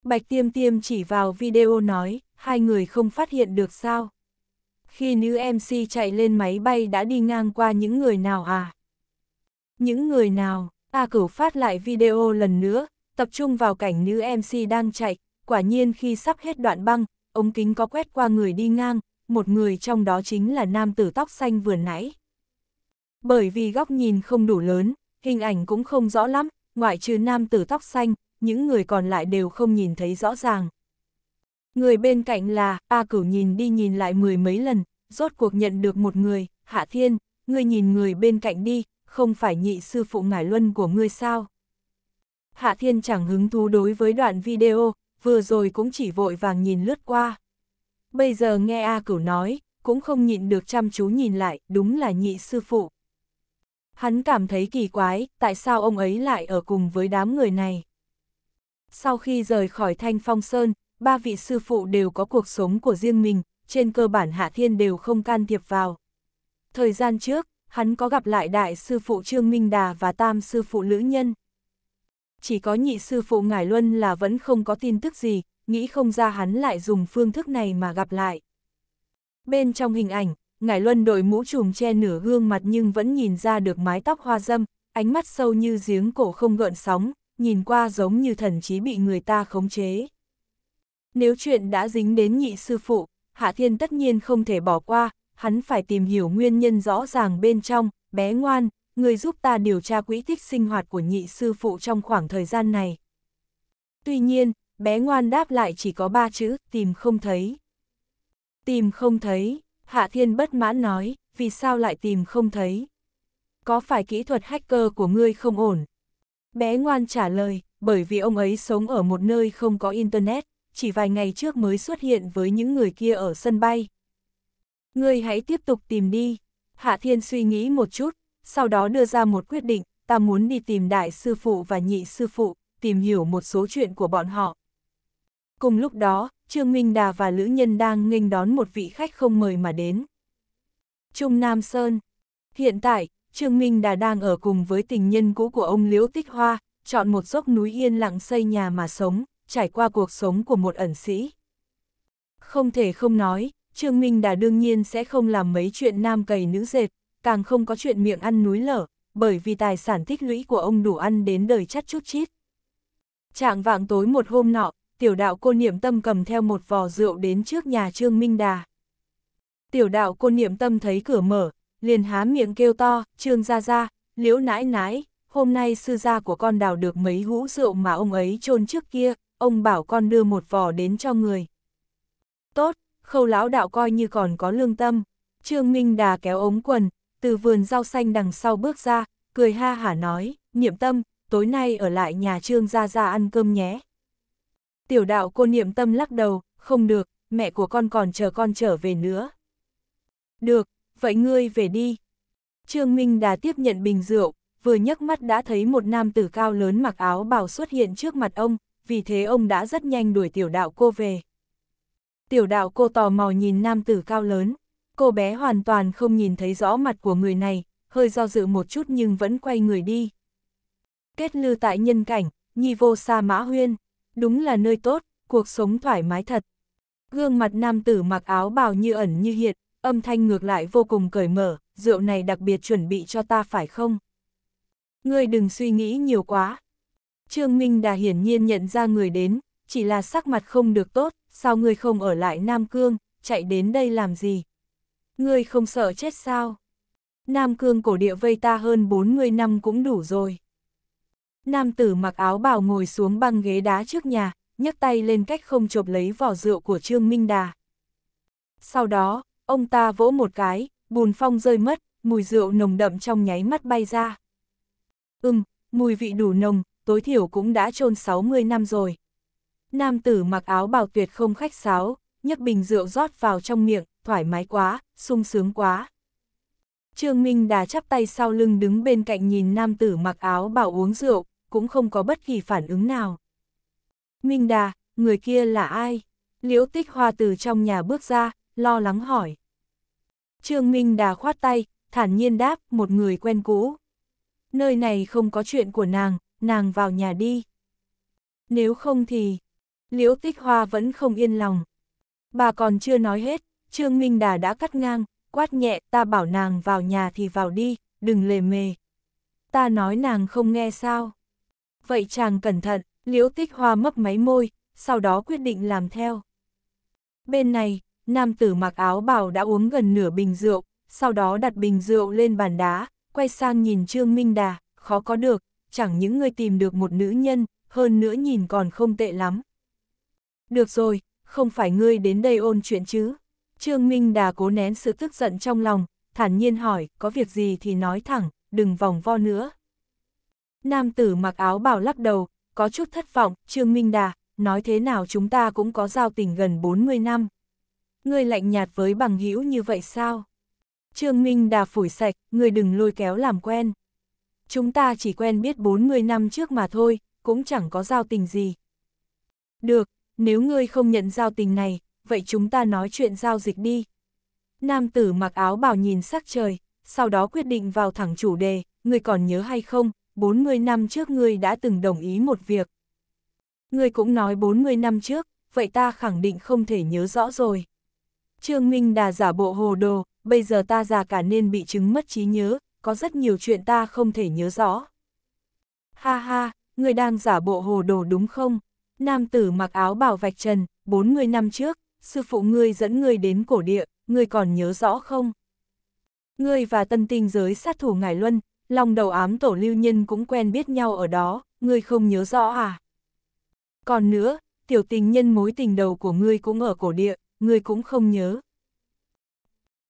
Bạch Tiêm Tiêm chỉ vào video nói, hai người không phát hiện được sao? Khi nữ MC chạy lên máy bay đã đi ngang qua những người nào à? Những người nào? A Cửu phát lại video lần nữa, tập trung vào cảnh nữ MC đang chạy, quả nhiên khi sắp hết đoạn băng, ống kính có quét qua người đi ngang, một người trong đó chính là nam tử tóc xanh vừa nãy. Bởi vì góc nhìn không đủ lớn, hình ảnh cũng không rõ lắm, ngoại trừ nam tử tóc xanh, những người còn lại đều không nhìn thấy rõ ràng. Người bên cạnh là, A Cửu nhìn đi nhìn lại mười mấy lần, rốt cuộc nhận được một người, Hạ Thiên, ngươi nhìn người bên cạnh đi, không phải nhị sư phụ ngải luân của ngươi sao? Hạ Thiên chẳng hứng thú đối với đoạn video, vừa rồi cũng chỉ vội vàng nhìn lướt qua. Bây giờ nghe A Cửu nói, cũng không nhịn được chăm chú nhìn lại, đúng là nhị sư phụ. Hắn cảm thấy kỳ quái, tại sao ông ấy lại ở cùng với đám người này? Sau khi rời khỏi Thanh Phong Sơn, ba vị sư phụ đều có cuộc sống của riêng mình, trên cơ bản Hạ Thiên đều không can thiệp vào. Thời gian trước, hắn có gặp lại đại sư phụ Trương Minh Đà và tam sư phụ Lữ Nhân. Chỉ có nhị sư phụ Ngải Luân là vẫn không có tin tức gì, nghĩ không ra hắn lại dùng phương thức này mà gặp lại. Bên trong hình ảnh, Ngải Luân đội mũ trùm che nửa gương mặt nhưng vẫn nhìn ra được mái tóc hoa dâm, ánh mắt sâu như giếng cổ không gợn sóng, nhìn qua giống như thần trí bị người ta khống chế. Nếu chuyện đã dính đến nhị sư phụ, Hạ Thiên tất nhiên không thể bỏ qua, hắn phải tìm hiểu nguyên nhân rõ ràng bên trong, bé ngoan, người giúp ta điều tra quỹ tích sinh hoạt của nhị sư phụ trong khoảng thời gian này. Tuy nhiên, bé ngoan đáp lại chỉ có ba chữ, tìm không thấy. Tìm không thấy, Hạ Thiên bất mãn nói, vì sao lại tìm không thấy? Có phải kỹ thuật hacker của ngươi không ổn? Bé ngoan trả lời, bởi vì ông ấy sống ở một nơi không có Internet, chỉ vài ngày trước mới xuất hiện với những người kia ở sân bay. Ngươi hãy tiếp tục tìm đi. Hạ Thiên suy nghĩ một chút, sau đó đưa ra một quyết định, ta muốn đi tìm đại sư phụ và nhị sư phụ, tìm hiểu một số chuyện của bọn họ. Cùng lúc đó, Trương Minh Đà và Lữ Nhân đang nghênh đón một vị khách không mời mà đến. Trung Nam Sơn Hiện tại, Trương Minh Đà đang ở cùng với tình nhân cũ của ông Liễu Tích Hoa, chọn một dốc núi yên lặng xây nhà mà sống, trải qua cuộc sống của một ẩn sĩ. Không thể không nói, Trương Minh Đà đương nhiên sẽ không làm mấy chuyện nam cầy nữ dệt, càng không có chuyện miệng ăn núi lở, bởi vì tài sản tích lũy của ông đủ ăn đến đời chắt chút chít. Trạng vạng tối một hôm nọ, tiểu đạo cô niệm tâm cầm theo một vò rượu đến trước nhà Trương Minh Đà. Tiểu đạo cô niệm tâm thấy cửa mở, liền há miệng kêu to, Trương ra ra, liễu nãi nãi, hôm nay sư gia của con đào được mấy hũ rượu mà ông ấy chôn trước kia, ông bảo con đưa một vò đến cho người. Tốt, khâu lão đạo coi như còn có lương tâm. Trương Minh Đà kéo ống quần, từ vườn rau xanh đằng sau bước ra, cười ha hả nói, niệm tâm, tối nay ở lại nhà Trương ra ra ăn cơm nhé. Tiểu đạo cô niệm tâm lắc đầu, không được, mẹ của con còn chờ con trở về nữa. Được, vậy ngươi về đi. Trương Minh Đà tiếp nhận bình rượu, vừa nhấc mắt đã thấy một nam tử cao lớn mặc áo bào xuất hiện trước mặt ông, vì thế ông đã rất nhanh đuổi tiểu đạo cô về. Tiểu đạo cô tò mò nhìn nam tử cao lớn, cô bé hoàn toàn không nhìn thấy rõ mặt của người này, hơi do dự một chút nhưng vẫn quay người đi. Kết lư tại nhân cảnh, nhi vô sa mã huyên, đúng là nơi tốt, cuộc sống thoải mái thật. Gương mặt nam tử mặc áo bào như ẩn như hiện, âm thanh ngược lại vô cùng cởi mở, rượu này đặc biệt chuẩn bị cho ta phải không? Ngươi đừng suy nghĩ nhiều quá. Trương Minh Đà hiển nhiên nhận ra người đến, chỉ là sắc mặt không được tốt, sao ngươi không ở lại Nam Cương, chạy đến đây làm gì? Ngươi không sợ chết sao? Nam Cương cổ địa vây ta hơn 40 năm cũng đủ rồi. Nam tử mặc áo bào ngồi xuống băng ghế đá trước nhà, nhấc tay lên cách không chộp lấy vỏ rượu của Trương Minh Đà. Sau đó, ông ta vỗ một cái, bùn phong rơi mất, mùi rượu nồng đậm trong nháy mắt bay ra. Ừm, mùi vị đủ nồng, tối thiểu cũng đã trôn 60 năm rồi. Nam tử mặc áo bào tuyệt không khách sáo, nhấc bình rượu rót vào trong miệng, thoải mái quá, sung sướng quá. Trương Minh Đà chắp tay sau lưng đứng bên cạnh nhìn nam tử mặc áo bào uống rượu, cũng không có bất kỳ phản ứng nào. Minh Đà, người kia là ai? Liễu Tích Hoa từ trong nhà bước ra, lo lắng hỏi. Trương Minh Đà khoát tay, thản nhiên đáp, một người quen cũ. Nơi này không có chuyện của nàng, nàng vào nhà đi. Nếu không thì, Liễu Tích Hoa vẫn không yên lòng. Bà còn chưa nói hết, Trương Minh Đà đã cắt ngang, quát nhẹ ta bảo nàng vào nhà thì vào đi, đừng lề mề. Ta nói nàng không nghe sao. Vậy chàng cẩn thận, Liễu Tích Hoa mấp máy môi, sau đó quyết định làm theo. Bên này, nam tử mặc áo bảo đã uống gần nửa bình rượu, sau đó đặt bình rượu lên bàn đá, quay sang nhìn Trương Minh Đà, khó có được, chẳng những người tìm được một nữ nhân, hơn nữa nhìn còn không tệ lắm, được rồi, không phải ngươi đến đây ôn chuyện chứ. Trương Minh Đà cố nén sự tức giận trong lòng, thản nhiên hỏi, có việc gì thì nói thẳng, đừng vòng vo nữa. Nam tử mặc áo bào lắc đầu, có chút thất vọng, Trương Minh Đà, nói thế nào chúng ta cũng có giao tình gần 40 năm. Ngươi lạnh nhạt với bằng hữu như vậy sao? Trương Minh Đà phủi sạch, ngươi đừng lôi kéo làm quen. Chúng ta chỉ quen biết 40 năm trước mà thôi, cũng chẳng có giao tình gì. Được, nếu ngươi không nhận giao tình này, vậy chúng ta nói chuyện giao dịch đi. Nam tử mặc áo bào nhìn sắc trời, sau đó quyết định vào thẳng chủ đề, ngươi còn nhớ hay không, 40 năm trước ngươi đã từng đồng ý một việc. Ngươi cũng nói 40 năm trước, vậy ta khẳng định không thể nhớ rõ rồi. Trương Minh Đà giả bộ hồ đồ, bây giờ ta già cả nên bị chứng mất trí nhớ, có rất nhiều chuyện ta không thể nhớ rõ. Ha ha, ngươi đang giả bộ hồ đồ đúng không? Nam tử mặc áo bảo vạch trần, 40 năm trước, sư phụ ngươi dẫn ngươi đến cổ địa, ngươi còn nhớ rõ không? Ngươi và tân tinh giới sát thủ ngài Luân, lòng đầu ám tổ lưu nhân cũng quen biết nhau ở đó, ngươi không nhớ rõ à? Còn nữa, tiểu tình nhân mối tình đầu của ngươi cũng ở cổ địa, ngươi cũng không nhớ.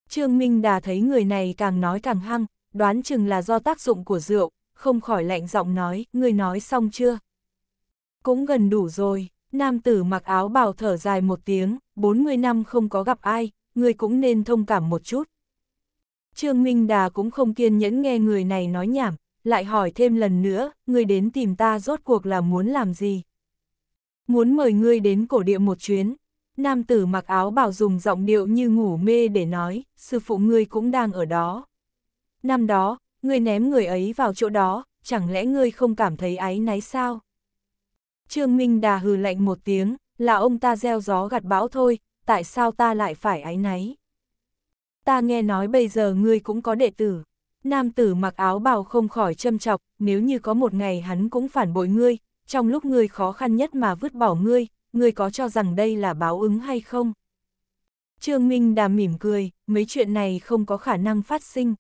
Trương Minh Đà thấy người này càng nói càng hăng, đoán chừng là do tác dụng của rượu, không khỏi lạnh giọng nói, ngươi nói xong chưa? cũng gần đủ rồi, nam tử mặc áo bào thở dài một tiếng, 40 năm không có gặp ai, người cũng nên thông cảm một chút. Trương Minh Đà cũng không kiên nhẫn nghe người này nói nhảm, lại hỏi thêm lần nữa, người đến tìm ta rốt cuộc là muốn làm gì? Muốn mời ngươi đến cổ địa một chuyến. Nam tử mặc áo bào dùng giọng điệu như ngủ mê để nói, sư phụ ngươi cũng đang ở đó. Năm đó, ngươi ném người ấy vào chỗ đó, chẳng lẽ ngươi không cảm thấy áy náy sao? Trương Minh Đà hừ lạnh một tiếng, là ông ta gieo gió gặt bão thôi, tại sao ta lại phải ái náy? Ta nghe nói bây giờ ngươi cũng có đệ tử. Nam tử mặc áo bào không khỏi châm chọc, nếu như có một ngày hắn cũng phản bội ngươi, trong lúc ngươi khó khăn nhất mà vứt bỏ ngươi, ngươi có cho rằng đây là báo ứng hay không? Trương Minh Đà mỉm cười, mấy chuyện này không có khả năng phát sinh.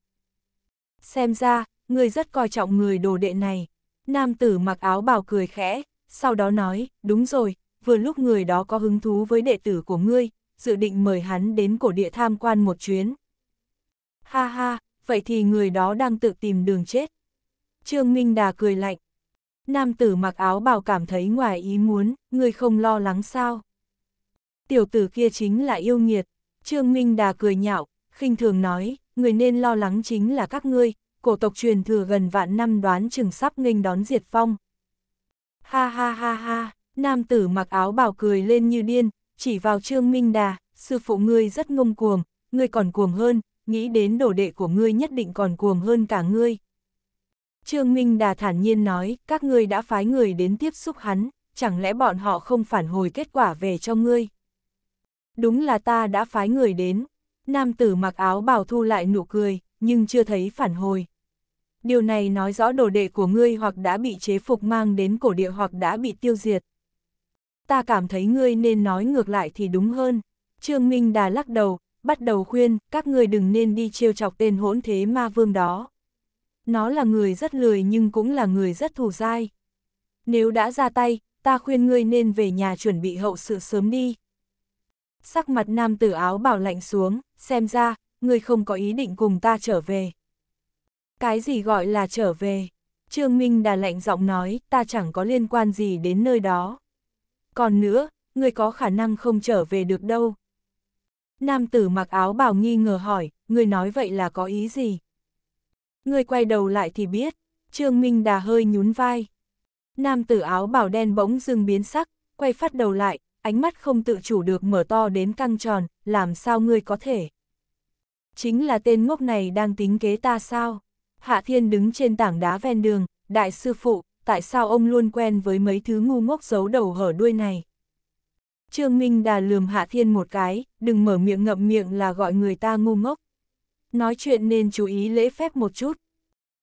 Xem ra, ngươi rất coi trọng người đồ đệ này. Nam tử mặc áo bào cười khẽ, sau đó nói, đúng rồi, vừa lúc người đó có hứng thú với đệ tử của ngươi, dự định mời hắn đến cổ địa tham quan một chuyến. Ha ha, vậy thì người đó đang tự tìm đường chết. Trương Minh Đà cười lạnh. Nam tử mặc áo bào cảm thấy ngoài ý muốn, người không lo lắng sao. Tiểu tử kia chính là yêu nghiệt. Trương Minh Đà cười nhạo, khinh thường nói, người nên lo lắng chính là các ngươi, cổ tộc truyền thừa gần vạn năm đoán chừng sắp nghênh đón diệt phong. Ha ha ha ha, nam tử mặc áo bảo cười lên như điên, chỉ vào Trương Minh Đà, sư phụ ngươi rất ngông cuồng, ngươi còn cuồng hơn, nghĩ đến đồ đệ của ngươi nhất định còn cuồng hơn cả ngươi. Trương Minh Đà thản nhiên nói, các ngươi đã phái người đến tiếp xúc hắn, chẳng lẽ bọn họ không phản hồi kết quả về cho ngươi? Đúng là ta đã phái người đến, nam tử mặc áo bào thu lại nụ cười, nhưng chưa thấy phản hồi điều này nói rõ đồ đệ của ngươi hoặc đã bị chế phục mang đến cổ địa hoặc đã bị tiêu diệt. Ta cảm thấy ngươi nên nói ngược lại thì đúng hơn. Trương Minh Đà lắc đầu, bắt đầu khuyên các ngươi đừng nên đi trêu chọc tên hỗn thế ma vương đó. Nó là người rất lười nhưng cũng là người rất thù dai. Nếu đã ra tay, ta khuyên ngươi nên về nhà chuẩn bị hậu sự sớm đi. Sắc mặt nam tử áo bảo lạnh xuống, xem ra, ngươi không có ý định cùng ta trở về. Cái gì gọi là trở về? Trương Minh Đà lạnh giọng nói, ta chẳng có liên quan gì đến nơi đó. Còn nữa, người có khả năng không trở về được đâu. Nam tử mặc áo bào nghi ngờ hỏi, người nói vậy là có ý gì? Người quay đầu lại thì biết, Trương Minh Đà hơi nhún vai. Nam tử áo bào đen bỗng dưng biến sắc, quay phát đầu lại, ánh mắt không tự chủ được mở to đến căng tròn, làm sao ngươi có thể? Chính là tên ngốc này đang tính kế ta sao? Hạ Thiên đứng trên tảng đá ven đường, đại sư phụ, tại sao ông luôn quen với mấy thứ ngu ngốc giấu đầu hở đuôi này? Trương Minh Đà lườm Hạ Thiên một cái, đừng mở miệng ngậm miệng là gọi người ta ngu ngốc. Nói chuyện nên chú ý lễ phép một chút.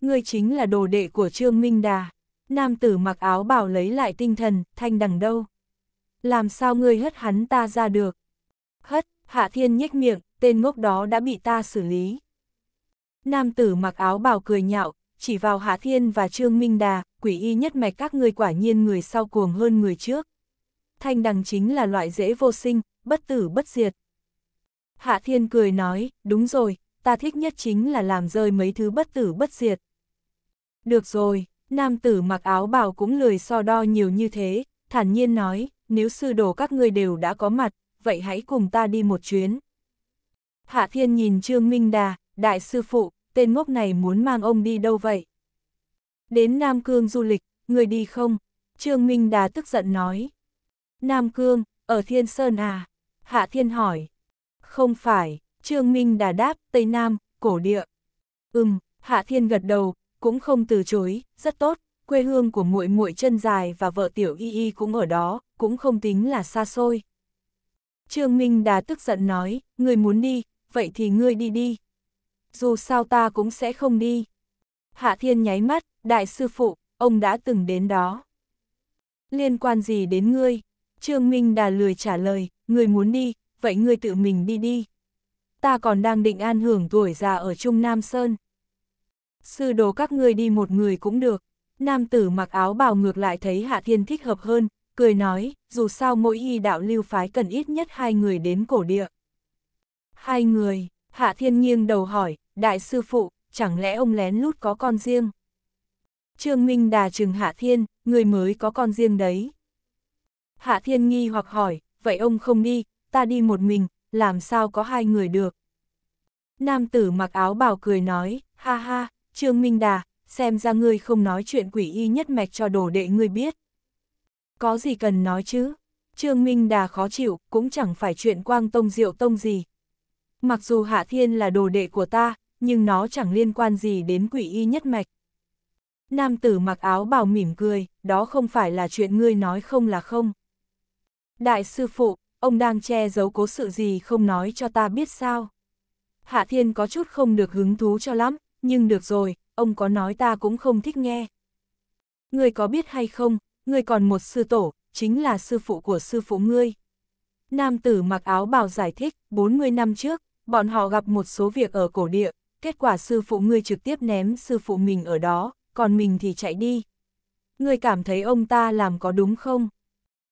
Ngươi chính là đồ đệ của Trương Minh Đà. Nam tử mặc áo bảo lấy lại tinh thần, thanh đằng đâu. Làm sao ngươi hất hắn ta ra được? Hất, Hạ Thiên nhếch miệng, tên ngốc đó đã bị ta xử lý. Nam tử mặc áo bào cười nhạo, chỉ vào Hạ Thiên và Trương Minh Đà, quỷ y nhất mạch các ngươi quả nhiên người sau cuồng hơn người trước. Thanh đằng chính là loại dễ vô sinh, bất tử bất diệt. Hạ Thiên cười nói, đúng rồi, ta thích nhất chính là làm rơi mấy thứ bất tử bất diệt. Được rồi, nam tử mặc áo bào cũng lười so đo nhiều như thế, thản nhiên nói, nếu sư đồ các ngươi đều đã có mặt, vậy hãy cùng ta đi một chuyến. Hạ Thiên nhìn Trương Minh Đà, đại sư phụ, tên ngốc này muốn mang ông đi đâu vậy? Đến Nam Cương du lịch, người đi không? Trương Minh Đá tức giận nói. Nam Cương, ở Thiên Sơn à? Hạ Thiên hỏi. Không phải, Trương Minh Đà đáp, Tây Nam, cổ địa. Ừm, Hạ Thiên gật đầu, cũng không từ chối, rất tốt, quê hương của muội muội chân dài và vợ tiểu y y cũng ở đó, cũng không tính là xa xôi. Trương Minh Đà tức giận nói, người muốn đi, vậy thì ngươi đi đi dù sao ta cũng sẽ không đi. Hạ Thiên nháy mắt, đại sư phụ, ông đã từng đến đó. Liên quan gì đến ngươi? Trương Minh Đà lười trả lời, ngươi muốn đi, vậy ngươi tự mình đi đi. Ta còn đang định an hưởng tuổi già ở Trung Nam Sơn. Sư đồ các ngươi đi một người cũng được. Nam tử mặc áo bào ngược lại thấy Hạ Thiên thích hợp hơn, cười nói, dù sao mỗi y đạo lưu phái cần ít nhất hai người đến cổ địa. Hai người, Hạ Thiên nghiêng đầu hỏi, đại sư phụ, chẳng lẽ ông lén lút có con riêng? Trương Minh đà trừng Hạ Thiên, người mới có con riêng đấy. Hạ Thiên nghi hoặc hỏi, vậy ông không đi, ta đi một mình, làm sao có hai người được? Nam tử mặc áo bào cười nói, ha ha, Trương Minh Đà, xem ra ngươi không nói chuyện quỷ y nhất mạch cho đồ đệ ngươi biết. Có gì cần nói chứ? Trương Minh Đà khó chịu, cũng chẳng phải chuyện quang tông diệu tông gì, mặc dù Hạ Thiên là đồ đệ của ta, nhưng nó chẳng liên quan gì đến quỷ y nhất mạch. Nam tử mặc áo bào mỉm cười, đó không phải là chuyện ngươi nói không là không. Đại sư phụ, ông đang che giấu cố sự gì không nói cho ta biết sao. Hạ Thiên có chút không được hứng thú cho lắm, nhưng được rồi, ông có nói ta cũng không thích nghe. Ngươi có biết hay không, ngươi còn một sư tổ, chính là sư phụ của sư phụ ngươi. Nam tử mặc áo bào giải thích, 40 năm trước, bọn họ gặp một số việc ở cổ địa, kết quả sư phụ ngươi trực tiếp ném sư phụ mình ở đó, còn mình thì chạy đi. Ngươi cảm thấy ông ta làm có đúng không?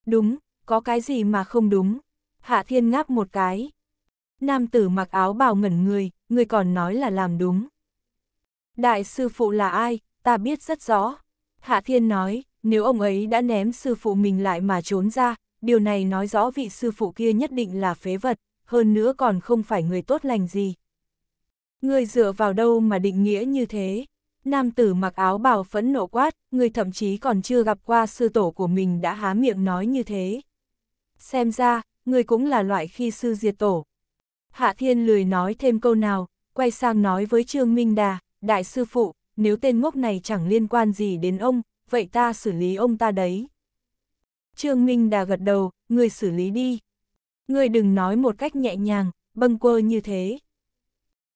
Đúng, có cái gì mà không đúng? Hạ thiên ngáp một cái. Nam tử mặc áo bào ngẩn người, ngươi còn nói là làm đúng. Đại sư phụ là ai, ta biết rất rõ. Hạ thiên nói, nếu ông ấy đã ném sư phụ mình lại mà trốn ra, điều này nói rõ vị sư phụ kia nhất định là phế vật hơn nữa còn không phải người tốt lành gì. Người dựa vào đâu mà định nghĩa như thế? Nam tử mặc áo bào phẫn nộ quát, người thậm chí còn chưa gặp qua sư tổ của mình đã há miệng nói như thế. Xem ra, người cũng là loại khi sư diệt tổ. Hạ Thiên lười nói thêm câu nào, quay sang nói với Trương Minh Đà, đại sư phụ, nếu tên ngốc này chẳng liên quan gì đến ông, vậy ta xử lý ông ta đấy. Trương Minh Đà gật đầu, người xử lý đi ngươi đừng nói một cách nhẹ nhàng, bâng quơ như thế.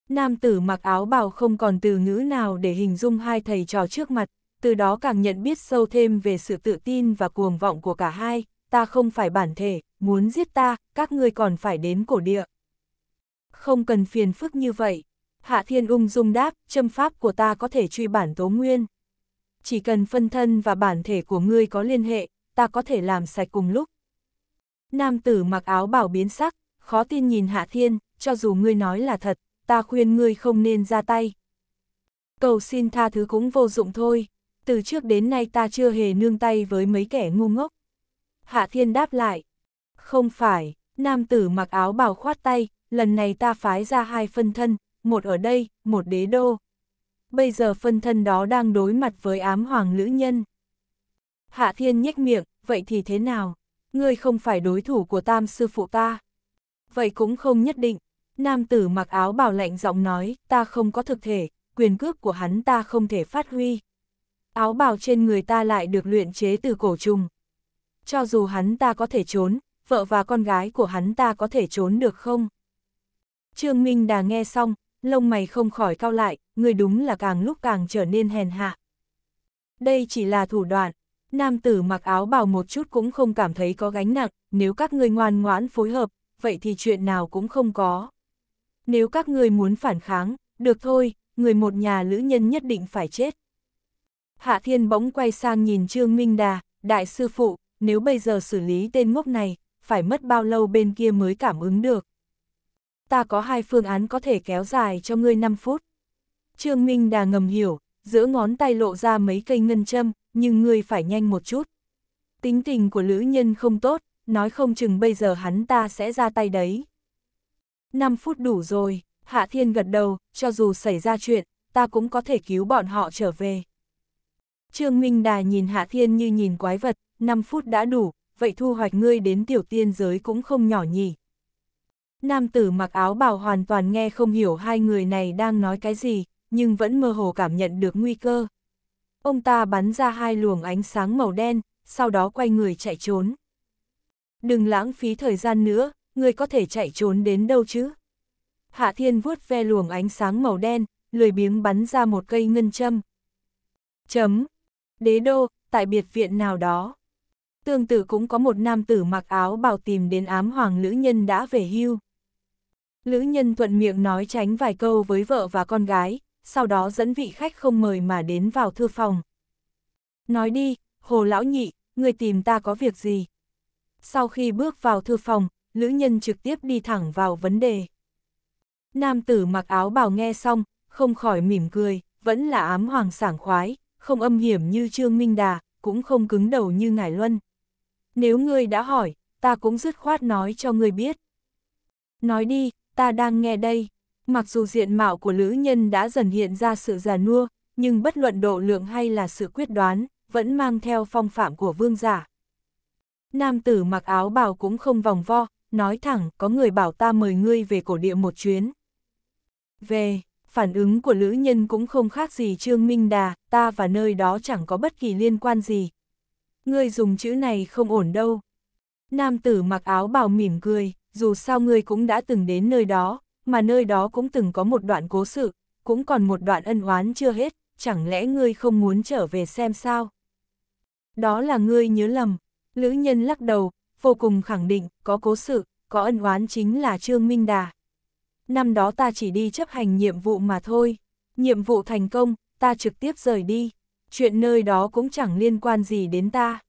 Nam tử mặc áo bào không còn từ ngữ nào để hình dung hai thầy trò trước mặt, từ đó càng nhận biết sâu thêm về sự tự tin và cuồng vọng của cả hai, ta không phải bản thể, muốn giết ta, các ngươi còn phải đến cổ địa. Không cần phiền phức như vậy, Hạ Thiên ung dung đáp, châm pháp của ta có thể truy bản tố nguyên. Chỉ cần phân thân và bản thể của ngươi có liên hệ, ta có thể làm sạch cùng lúc. Nam tử mặc áo bảo biến sắc, khó tin nhìn Hạ Thiên, cho dù ngươi nói là thật, ta khuyên ngươi không nên ra tay. Cầu xin tha thứ cũng vô dụng thôi, từ trước đến nay ta chưa hề nương tay với mấy kẻ ngu ngốc. Hạ Thiên đáp lại, không phải, nam tử mặc áo bảo khoát tay, lần này ta phái ra hai phân thân, một ở đây, một đế đô. Bây giờ phân thân đó đang đối mặt với ám hoàng lữ nhân. Hạ Thiên nhếch miệng, vậy thì thế nào? ngươi không phải đối thủ của tam sư phụ ta. Vậy cũng không nhất định, nam tử mặc áo bào lạnh giọng nói, ta không có thực thể, quyền cước của hắn ta không thể phát huy. Áo bào trên người ta lại được luyện chế từ cổ trùng. Cho dù hắn ta có thể trốn, vợ và con gái của hắn ta có thể trốn được không? Trương Minh Đà nghe xong, lông mày không khỏi cao lại, người đúng là càng lúc càng trở nên hèn hạ. Đây chỉ là thủ đoạn, nam tử mặc áo bào một chút cũng không cảm thấy có gánh nặng, nếu các ngươi ngoan ngoãn phối hợp, vậy thì chuyện nào cũng không có. Nếu các ngươi muốn phản kháng, được thôi, người một nhà lữ nhân nhất định phải chết. Hạ Thiên bỗng quay sang nhìn Trương Minh Đà, đại sư phụ, nếu bây giờ xử lý tên ngốc này, phải mất bao lâu bên kia mới cảm ứng được. Ta có hai phương án có thể kéo dài cho ngươi 5 phút. Trương Minh Đà ngầm hiểu, giữa ngón tay lộ ra mấy cây ngân châm, nhưng ngươi phải nhanh một chút. Tính tình của lữ nhân không tốt, nói không chừng bây giờ hắn ta sẽ ra tay đấy. 5 phút đủ rồi, Hạ Thiên gật đầu, cho dù xảy ra chuyện, ta cũng có thể cứu bọn họ trở về. Trương Minh Đà nhìn Hạ Thiên như nhìn quái vật, 5 phút đã đủ, vậy thu hoạch ngươi đến tiểu tiên giới cũng không nhỏ nhỉ. Nam tử mặc áo bào hoàn toàn nghe không hiểu hai người này đang nói cái gì, nhưng vẫn mơ hồ cảm nhận được nguy cơ ông ta bắn ra hai luồng ánh sáng màu đen, sau đó quay người chạy trốn. Đừng lãng phí thời gian nữa, người có thể chạy trốn đến đâu chứ? Hạ Thiên vuốt ve luồng ánh sáng màu đen, lười biếng bắn ra một cây ngân châm. Chấm. Đế đô, tại biệt viện nào đó. Tương tự cũng có một nam tử mặc áo bào tìm đến ám hoàng nữ nhân đã về hưu. Lữ nhân thuận miệng nói tránh vài câu với vợ và con gái, sau đó dẫn vị khách không mời mà đến vào thư phòng. Nói đi, Hồ Lão Nhị, người tìm ta có việc gì? Sau khi bước vào thư phòng, Lữ Nhân trực tiếp đi thẳng vào vấn đề. Nam tử mặc áo bào nghe xong, không khỏi mỉm cười, vẫn là ám hoàng sảng khoái, không âm hiểm như Trương Minh Đà, cũng không cứng đầu như ngài Luân. Nếu ngươi đã hỏi, ta cũng dứt khoát nói cho ngươi biết. Nói đi, ta đang nghe đây. Mặc dù diện mạo của nữ nhân đã dần hiện ra sự già nua, nhưng bất luận độ lượng hay là sự quyết đoán, vẫn mang theo phong phạm của vương giả. Nam tử mặc áo bào cũng không vòng vo, nói thẳng có người bảo ta mời ngươi về cổ địa một chuyến. Về, phản ứng của nữ nhân cũng không khác gì Trương Minh Đà, ta và nơi đó chẳng có bất kỳ liên quan gì. Ngươi dùng chữ này không ổn đâu. Nam tử mặc áo bào mỉm cười, dù sao ngươi cũng đã từng đến nơi đó, mà nơi đó cũng từng có một đoạn cố sự, cũng còn một đoạn ân oán chưa hết, chẳng lẽ ngươi không muốn trở về xem sao? Đó là ngươi nhớ lầm, Lữ Nhân lắc đầu, vô cùng khẳng định, có cố sự, có ân oán chính là Trương Minh Đà. Năm đó ta chỉ đi chấp hành nhiệm vụ mà thôi, nhiệm vụ thành công, ta trực tiếp rời đi, chuyện nơi đó cũng chẳng liên quan gì đến ta.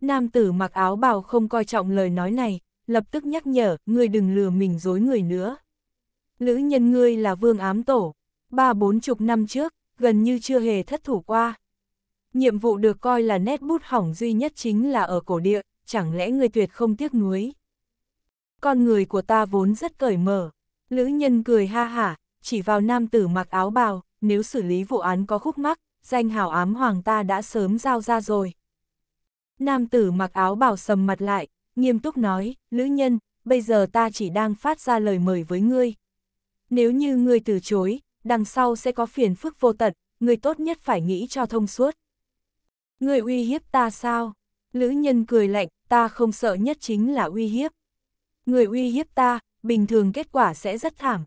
Nam tử mặc áo bào không coi trọng lời nói này, lập tức nhắc nhở, ngươi đừng lừa mình dối người nữa lữ nhân ngươi là vương ám tổ, ba bốn chục năm trước, gần như chưa hề thất thủ qua. Nhiệm vụ được coi là nét bút hỏng duy nhất chính là ở cổ địa, chẳng lẽ ngươi tuyệt không tiếc nuối. Con người của ta vốn rất cởi mở, lữ nhân cười ha hả, chỉ vào nam tử mặc áo bào, nếu xử lý vụ án có khúc mắc, danh hào ám hoàng ta đã sớm giao ra rồi. Nam tử mặc áo bào sầm mặt lại, nghiêm túc nói, lữ nhân, bây giờ ta chỉ đang phát ra lời mời với ngươi, nếu như người từ chối, đằng sau sẽ có phiền phức vô tận, người tốt nhất phải nghĩ cho thông suốt. người uy hiếp ta sao? Lữ nhân cười lạnh, ta không sợ nhất chính là uy hiếp. Người uy hiếp ta, bình thường kết quả sẽ rất thảm.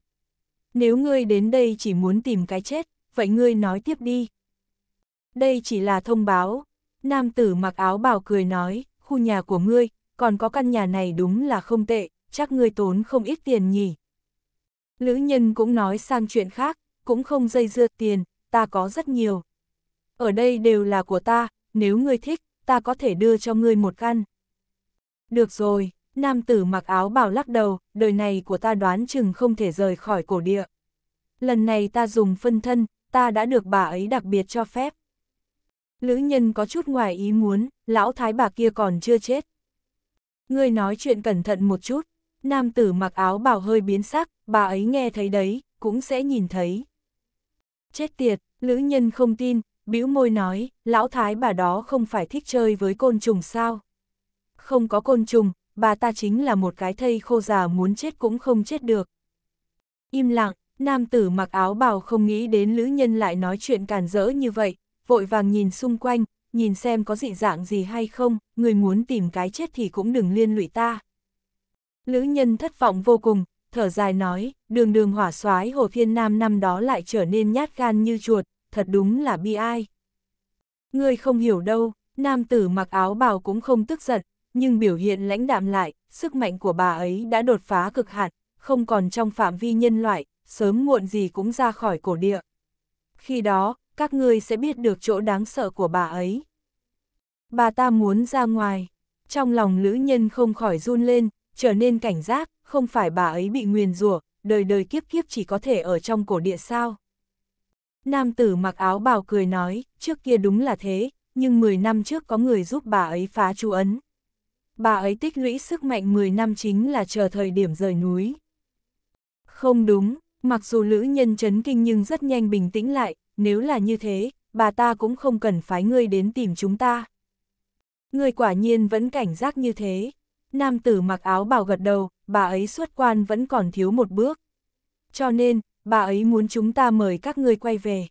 Nếu ngươi đến đây chỉ muốn tìm cái chết, vậy ngươi nói tiếp đi. Đây chỉ là thông báo. Nam tử mặc áo bào cười nói, khu nhà của ngươi, còn có căn nhà này đúng là không tệ, chắc ngươi tốn không ít tiền nhỉ. Lữ nhân cũng nói sang chuyện khác, cũng không dây dưa tiền, ta có rất nhiều. Ở đây đều là của ta, nếu ngươi thích, ta có thể đưa cho ngươi một căn. Được rồi, nam tử mặc áo bảo lắc đầu, đời này của ta đoán chừng không thể rời khỏi cổ địa. Lần này ta dùng phân thân, ta đã được bà ấy đặc biệt cho phép. Lữ nhân có chút ngoài ý muốn, lão thái bà kia còn chưa chết. Ngươi nói chuyện cẩn thận một chút, Nam tử mặc áo bào hơi biến sắc, bà ấy nghe thấy đấy, cũng sẽ nhìn thấy. Chết tiệt, lữ nhân không tin, bĩu môi nói, lão thái bà đó không phải thích chơi với côn trùng sao? Không có côn trùng, bà ta chính là một cái thây khô già muốn chết cũng không chết được. Im lặng, nam tử mặc áo bào không nghĩ đến lữ nhân lại nói chuyện càn rỡ như vậy, vội vàng nhìn xung quanh, nhìn xem có dị dạng gì hay không, người muốn tìm cái chết thì cũng đừng liên lụy ta. Lữ nhân thất vọng vô cùng, thở dài nói, đường đường hỏa soái Hồ Thiên Nam năm đó lại trở nên nhát gan như chuột, thật đúng là bi ai. Ngươi không hiểu đâu, nam tử mặc áo bào cũng không tức giận, nhưng biểu hiện lãnh đạm lại, sức mạnh của bà ấy đã đột phá cực hạn, không còn trong phạm vi nhân loại, sớm muộn gì cũng ra khỏi cổ địa. Khi đó, các ngươi sẽ biết được chỗ đáng sợ của bà ấy. Bà ta muốn ra ngoài, trong lòng lữ nhân không khỏi run lên, trở nên cảnh giác, không phải bà ấy bị nguyền rủa, đời đời kiếp kiếp chỉ có thể ở trong cổ địa sao. Nam tử mặc áo bào cười nói, trước kia đúng là thế, nhưng 10 năm trước có người giúp bà ấy phá chú ấn. Bà ấy tích lũy sức mạnh 10 năm chính là chờ thời điểm rời núi. Không đúng, mặc dù lữ nhân chấn kinh nhưng rất nhanh bình tĩnh lại, nếu là như thế, bà ta cũng không cần phái ngươi đến tìm chúng ta. người quả nhiên vẫn cảnh giác như thế. Nam tử mặc áo bào gật đầu, bà ấy xuất quan vẫn còn thiếu một bước. Cho nên, bà ấy muốn chúng ta mời các ngươi quay về.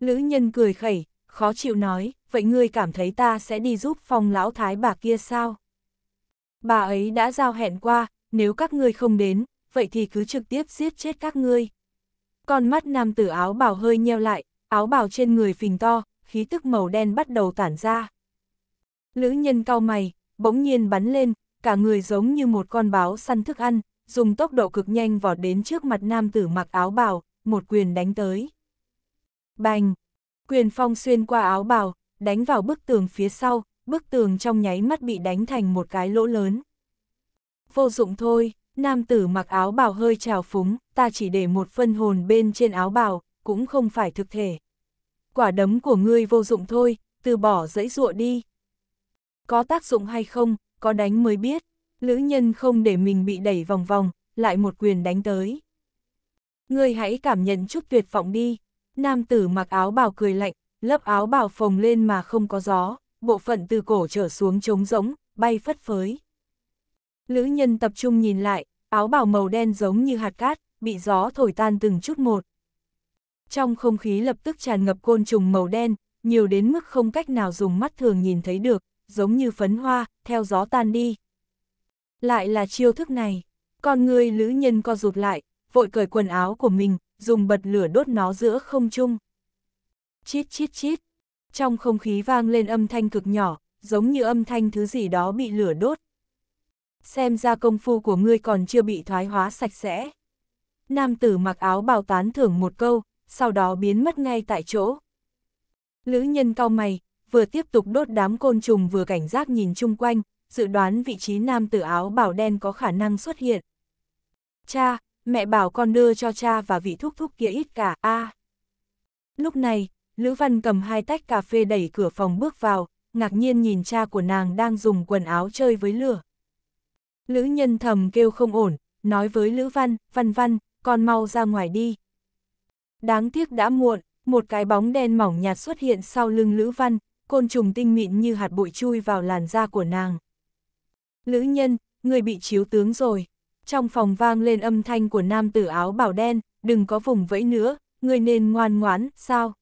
Lữ nhân cười khẩy, khó chịu nói, vậy ngươi cảm thấy ta sẽ đi giúp phong lão thái bà kia sao? Bà ấy đã giao hẹn qua, nếu các ngươi không đến, vậy thì cứ trực tiếp giết chết các ngươi. Con mắt nam tử áo bào hơi nheo lại, áo bào trên người phình to, khí tức màu đen bắt đầu tản ra. Lữ nhân cau mày, bỗng nhiên bắn lên, cả người giống như một con báo săn thức ăn, dùng tốc độ cực nhanh vọt đến trước mặt nam tử mặc áo bào, một quyền đánh tới. Bành! Quyền phong xuyên qua áo bào, đánh vào bức tường phía sau, bức tường trong nháy mắt bị đánh thành một cái lỗ lớn. Vô dụng thôi, nam tử mặc áo bào hơi trào phúng, ta chỉ để một phân hồn bên trên áo bào, cũng không phải thực thể. Quả đấm của ngươi vô dụng thôi, từ bỏ dãy ruộ đi. Có tác dụng hay không, có đánh mới biết. Lữ nhân không để mình bị đẩy vòng vòng, lại một quyền đánh tới. Ngươi hãy cảm nhận chút tuyệt vọng đi. Nam tử mặc áo bào cười lạnh, lớp áo bào phồng lên mà không có gió, bộ phận từ cổ trở xuống trống rỗng, bay phất phới. Lữ nhân tập trung nhìn lại, áo bào màu đen giống như hạt cát, bị gió thổi tan từng chút một. Trong không khí lập tức tràn ngập côn trùng màu đen, nhiều đến mức không cách nào dùng mắt thường nhìn thấy được, giống như phấn hoa, theo gió tan đi. Lại là chiêu thức này, con người lữ nhân co rụt lại, vội cởi quần áo của mình, dùng bật lửa đốt nó giữa không trung. Chít chít chít, trong không khí vang lên âm thanh cực nhỏ, giống như âm thanh thứ gì đó bị lửa đốt. Xem ra công phu của ngươi còn chưa bị thoái hóa sạch sẽ. Nam tử mặc áo bào tán thưởng một câu, sau đó biến mất ngay tại chỗ. Lữ nhân cau mày, vừa tiếp tục đốt đám côn trùng vừa cảnh giác nhìn chung quanh, dự đoán vị trí nam tử áo bảo đen có khả năng xuất hiện. Cha, mẹ bảo con đưa cho cha và vị thúc thúc kia ít cả, a. À. Lúc này, Lữ Văn cầm hai tách cà phê đẩy cửa phòng bước vào, ngạc nhiên nhìn cha của nàng đang dùng quần áo chơi với lửa. Lữ nhân thầm kêu không ổn, nói với Lữ Văn, Văn Văn, con mau ra ngoài đi. Đáng tiếc đã muộn, một cái bóng đen mỏng nhạt xuất hiện sau lưng Lữ Văn, côn trùng tinh mịn như hạt bụi chui vào làn da của nàng. Lữ nhân, người bị chiếu tướng rồi. Trong phòng vang lên âm thanh của nam tử áo bảo đen, đừng có vùng vẫy nữa, người nên ngoan ngoãn, sao?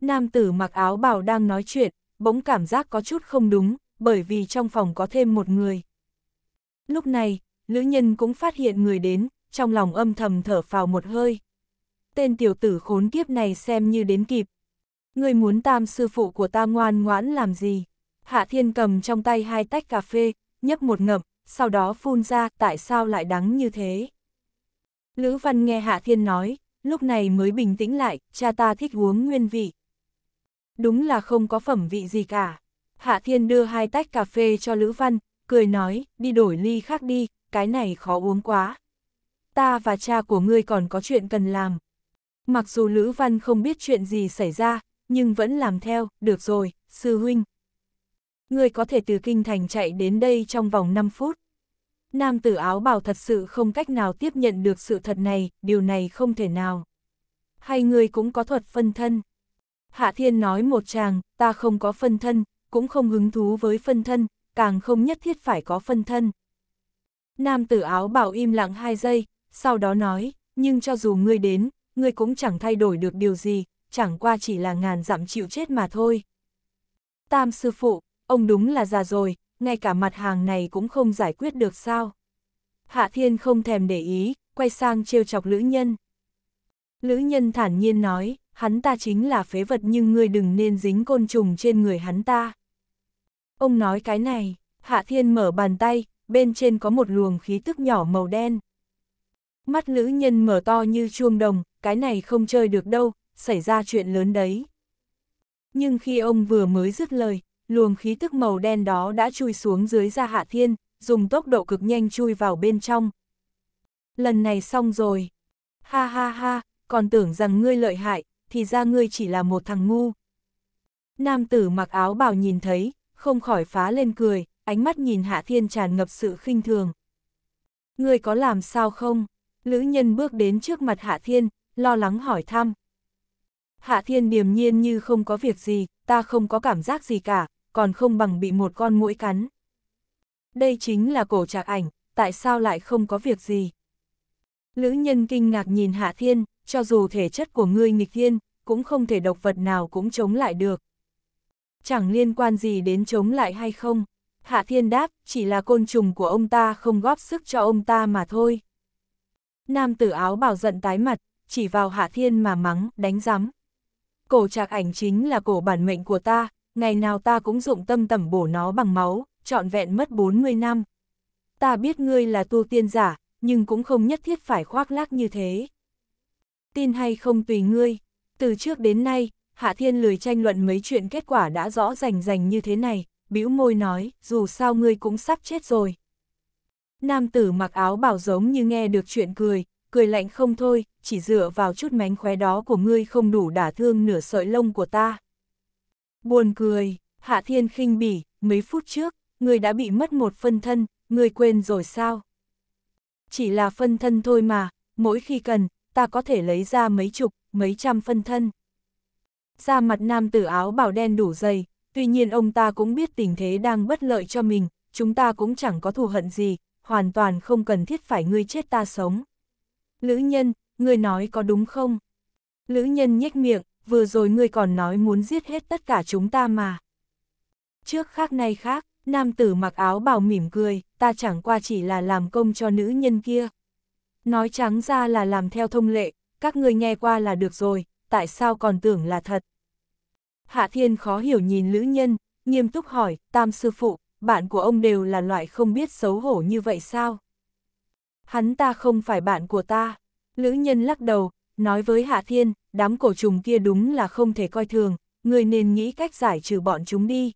Nam tử mặc áo bảo đang nói chuyện, bỗng cảm giác có chút không đúng, bởi vì trong phòng có thêm một người. Lúc này, Lữ Nhân cũng phát hiện người đến, trong lòng âm thầm thở phào một hơi. Tên tiểu tử khốn kiếp này xem như đến kịp, Ngươi muốn tam sư phụ của ta ngoan ngoãn làm gì? Hạ thiên cầm trong tay hai tách cà phê, nhấp một ngậm, sau đó phun ra tại sao lại đắng như thế. Lữ văn nghe hạ thiên nói, lúc này mới bình tĩnh lại, cha ta thích uống nguyên vị. Đúng là không có phẩm vị gì cả. Hạ thiên đưa hai tách cà phê cho Lữ văn, cười nói, đi đổi ly khác đi, cái này khó uống quá. Ta và cha của ngươi còn có chuyện cần làm. Mặc dù Lữ Văn không biết chuyện gì xảy ra, nhưng vẫn làm theo, được rồi, sư huynh. Người có thể từ kinh thành chạy đến đây trong vòng 5 phút. Nam tử áo bào thật sự không cách nào tiếp nhận được sự thật này, điều này không thể nào. Hay người cũng có thuật phân thân. Hạ thiên nói một chàng, ta không có phân thân, cũng không hứng thú với phân thân, càng không nhất thiết phải có phân thân. Nam tử áo bảo im lặng hai giây, sau đó nói, nhưng cho dù ngươi đến, ngươi cũng chẳng thay đổi được điều gì, chẳng qua chỉ là ngàn dặm chịu chết mà thôi. Tam sư phụ, ông đúng là già rồi, ngay cả mặt hàng này cũng không giải quyết được sao. Hạ thiên không thèm để ý, quay sang trêu chọc lữ nhân. Lữ nhân thản nhiên nói, hắn ta chính là phế vật nhưng ngươi đừng nên dính côn trùng trên người hắn ta. Ông nói cái này, hạ thiên mở bàn tay, bên trên có một luồng khí tức nhỏ màu đen. Mắt lữ nhân mở to như chuông đồng, cái này không chơi được đâu, xảy ra chuyện lớn đấy. Nhưng khi ông vừa mới dứt lời, luồng khí tức màu đen đó đã chui xuống dưới da hạ thiên, dùng tốc độ cực nhanh chui vào bên trong. Lần này xong rồi. Ha ha ha, còn tưởng rằng ngươi lợi hại, thì ra ngươi chỉ là một thằng ngu. Nam tử mặc áo bào nhìn thấy, không khỏi phá lên cười, ánh mắt nhìn Hạ Thiên tràn ngập sự khinh thường. Ngươi có làm sao không? Lữ nhân bước đến trước mặt Hạ Thiên, lo lắng hỏi thăm. Hạ Thiên điềm nhiên như không có việc gì, ta không có cảm giác gì cả, còn không bằng bị một con mũi cắn. Đây chính là cổ trạc ảnh, tại sao lại không có việc gì? Lữ nhân kinh ngạc nhìn Hạ Thiên, cho dù thể chất của ngươi nghịch thiên, cũng không thể độc vật nào cũng chống lại được. Chẳng liên quan gì đến chống lại hay không? Hạ Thiên đáp, chỉ là côn trùng của ông ta không góp sức cho ông ta mà thôi. Nam tử áo bảo giận tái mặt, chỉ vào Hạ Thiên mà mắng, đánh rắm, cổ trạc ảnh chính là cổ bản mệnh của ta, ngày nào ta cũng dụng tâm tẩm bổ nó bằng máu, trọn vẹn mất 40 năm. Ta biết ngươi là tu tiên giả, nhưng cũng không nhất thiết phải khoác lác như thế. Tin hay không tùy ngươi, từ trước đến nay, Hạ Thiên lười tranh luận mấy chuyện kết quả đã rõ rành rành như thế này, bĩu môi nói, dù sao ngươi cũng sắp chết rồi. Nam tử mặc áo bảo giống như nghe được chuyện cười, cười lạnh không thôi, chỉ dựa vào chút mánh khóe đó của ngươi không đủ đả thương nửa sợi lông của ta. Buồn cười, Hạ Thiên khinh bỉ, mấy phút trước, ngươi đã bị mất một phân thân, ngươi quên rồi sao? Chỉ là phân thân thôi mà, mỗi khi cần, ta có thể lấy ra mấy chục, mấy trăm phân thân. Da mặt nam tử áo bảo đen đủ dày, tuy nhiên ông ta cũng biết tình thế đang bất lợi cho mình, chúng ta cũng chẳng có thù hận gì, hoàn toàn không cần thiết phải ngươi chết ta sống. Lữ nhân, ngươi nói có đúng không? Lữ nhân nhếch miệng, vừa rồi ngươi còn nói muốn giết hết tất cả chúng ta mà. Trước khác nay khác, nam tử mặc áo bào mỉm cười, ta chẳng qua chỉ là làm công cho nữ nhân kia. Nói trắng ra là làm theo thông lệ, các ngươi nghe qua là được rồi, tại sao còn tưởng là thật? Hạ thiên khó hiểu nhìn lữ nhân, nghiêm túc hỏi, tam sư phụ, bạn của ông đều là loại không biết xấu hổ như vậy sao? hắn ta không phải bạn của ta. Lữ nhân lắc đầu, nói với Hạ Thiên, đám cổ trùng kia đúng là không thể coi thường, người nên nghĩ cách giải trừ bọn chúng đi.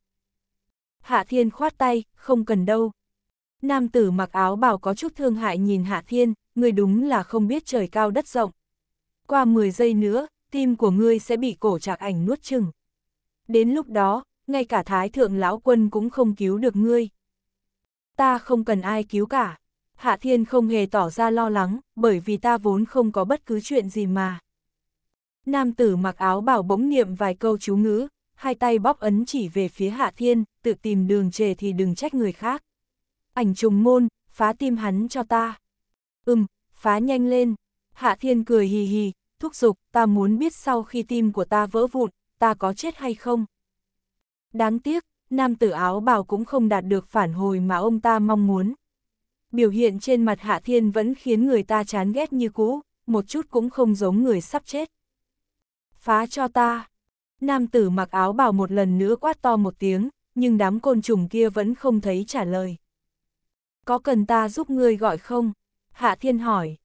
Hạ Thiên khoát tay, không cần đâu. Nam tử mặc áo bào có chút thương hại nhìn Hạ Thiên, người đúng là không biết trời cao đất rộng. Qua 10 giây nữa, tim của ngươi sẽ bị cổ trạc ảnh nuốt chừng. Đến lúc đó, ngay cả thái thượng lão quân cũng không cứu được ngươi. Ta không cần ai cứu cả. Hạ Thiên không hề tỏ ra lo lắng, bởi vì ta vốn không có bất cứ chuyện gì mà. Nam tử mặc áo bảo bỗng niệm vài câu chú ngữ, hai tay bóp ấn chỉ về phía Hạ Thiên, tự tìm đường trề thì đừng trách người khác. Ảnh trùng môn, phá tim hắn cho ta. Ừm, phá nhanh lên. Hạ Thiên cười hì hì, thúc giục, ta muốn biết sau khi tim của ta vỡ vụn, ta có chết hay không. Đáng tiếc, nam tử áo bào cũng không đạt được phản hồi mà ông ta mong muốn. Biểu hiện trên mặt Hạ Thiên vẫn khiến người ta chán ghét như cũ, một chút cũng không giống người sắp chết. Phá cho ta! Nam tử mặc áo bào một lần nữa quát to một tiếng, nhưng đám côn trùng kia vẫn không thấy trả lời. Có cần ta giúp ngươi gọi không? Hạ Thiên hỏi.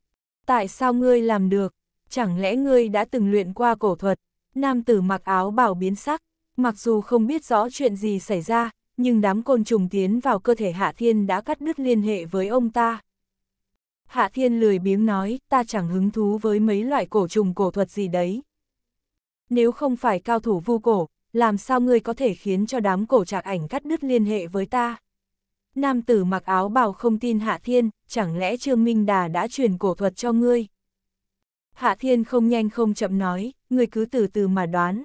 Tại sao ngươi làm được? Chẳng lẽ ngươi đã từng luyện qua cổ thuật? Nam tử mặc áo bào biến sắc, mặc dù không biết rõ chuyện gì xảy ra, nhưng đám côn trùng tiến vào cơ thể Hạ Thiên đã cắt đứt liên hệ với ông ta. Hạ Thiên lười biếng nói, ta chẳng hứng thú với mấy loại cổ trùng cổ thuật gì đấy. Nếu không phải cao thủ vu cổ, làm sao ngươi có thể khiến cho đám cổ trạc ảnh cắt đứt liên hệ với ta? Nam tử mặc áo bào không tin Hạ Thiên, chẳng lẽ Trương Minh Đà đã truyền cổ thuật cho ngươi? Hạ Thiên không nhanh không chậm nói, ngươi cứ từ từ mà đoán.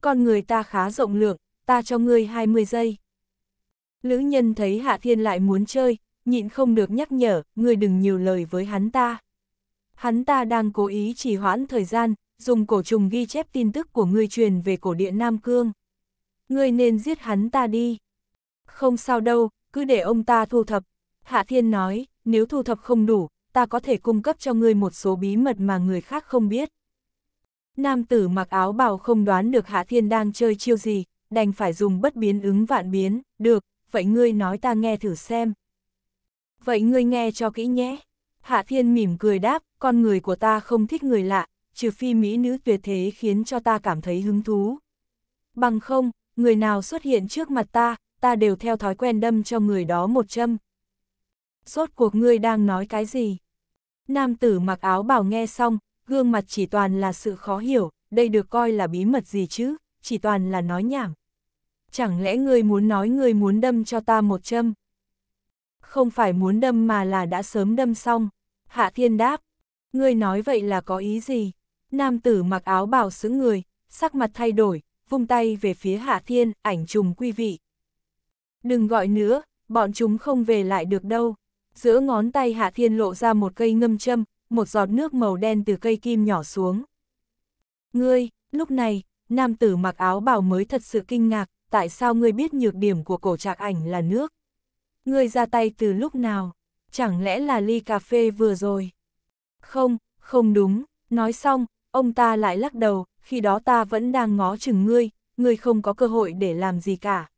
Con người ta khá rộng lượng, ta cho ngươi 20 giây. Lữ nhân thấy Hạ Thiên lại muốn chơi, nhịn không được nhắc nhở, ngươi đừng nhiều lời với hắn ta. Hắn ta đang cố ý trì hoãn thời gian, dùng cổ trùng ghi chép tin tức của ngươi truyền về cổ địa Nam Cương. Ngươi nên giết hắn ta đi. Không sao đâu, cứ để ông ta thu thập. Hạ Thiên nói, nếu thu thập không đủ, ta có thể cung cấp cho ngươi một số bí mật mà người khác không biết. Nam tử mặc áo bào không đoán được Hạ Thiên đang chơi chiêu gì, đành phải dùng bất biến ứng vạn biến, được, vậy ngươi nói ta nghe thử xem. Vậy ngươi nghe cho kỹ nhé. Hạ Thiên mỉm cười đáp, con người của ta không thích người lạ, trừ phi mỹ nữ tuyệt thế khiến cho ta cảm thấy hứng thú. Bằng không, người nào xuất hiện trước mặt ta, ta đều theo thói quen đâm cho người đó một châm. sốt cuộc ngươi đang nói cái gì? Nam tử mặc áo bảo nghe xong, gương mặt chỉ toàn là sự khó hiểu, đây được coi là bí mật gì chứ? chỉ toàn là nói nhảm. Chẳng lẽ ngươi muốn nói ngươi muốn đâm cho ta một châm? Không phải muốn đâm mà là đã sớm đâm xong. Hạ thiên đáp, ngươi nói vậy là có ý gì? Nam tử mặc áo bào xứng người, sắc mặt thay đổi, vung tay về phía hạ thiên, ảnh trùng quy vị. Đừng gọi nữa, bọn chúng không về lại được đâu. Giữa ngón tay hạ thiên lộ ra một cây ngâm châm, một giọt nước màu đen từ cây kim nhỏ xuống. Ngươi, lúc này, nam tử mặc áo bào mới thật sự kinh ngạc, tại sao ngươi biết nhược điểm của cổ trạc ảnh là nước? Ngươi ra tay từ lúc nào? Chẳng lẽ là ly cà phê vừa rồi? Không, không đúng, nói xong, ông ta lại lắc đầu, khi đó ta vẫn đang ngó chừng ngươi, ngươi không có cơ hội để làm gì cả.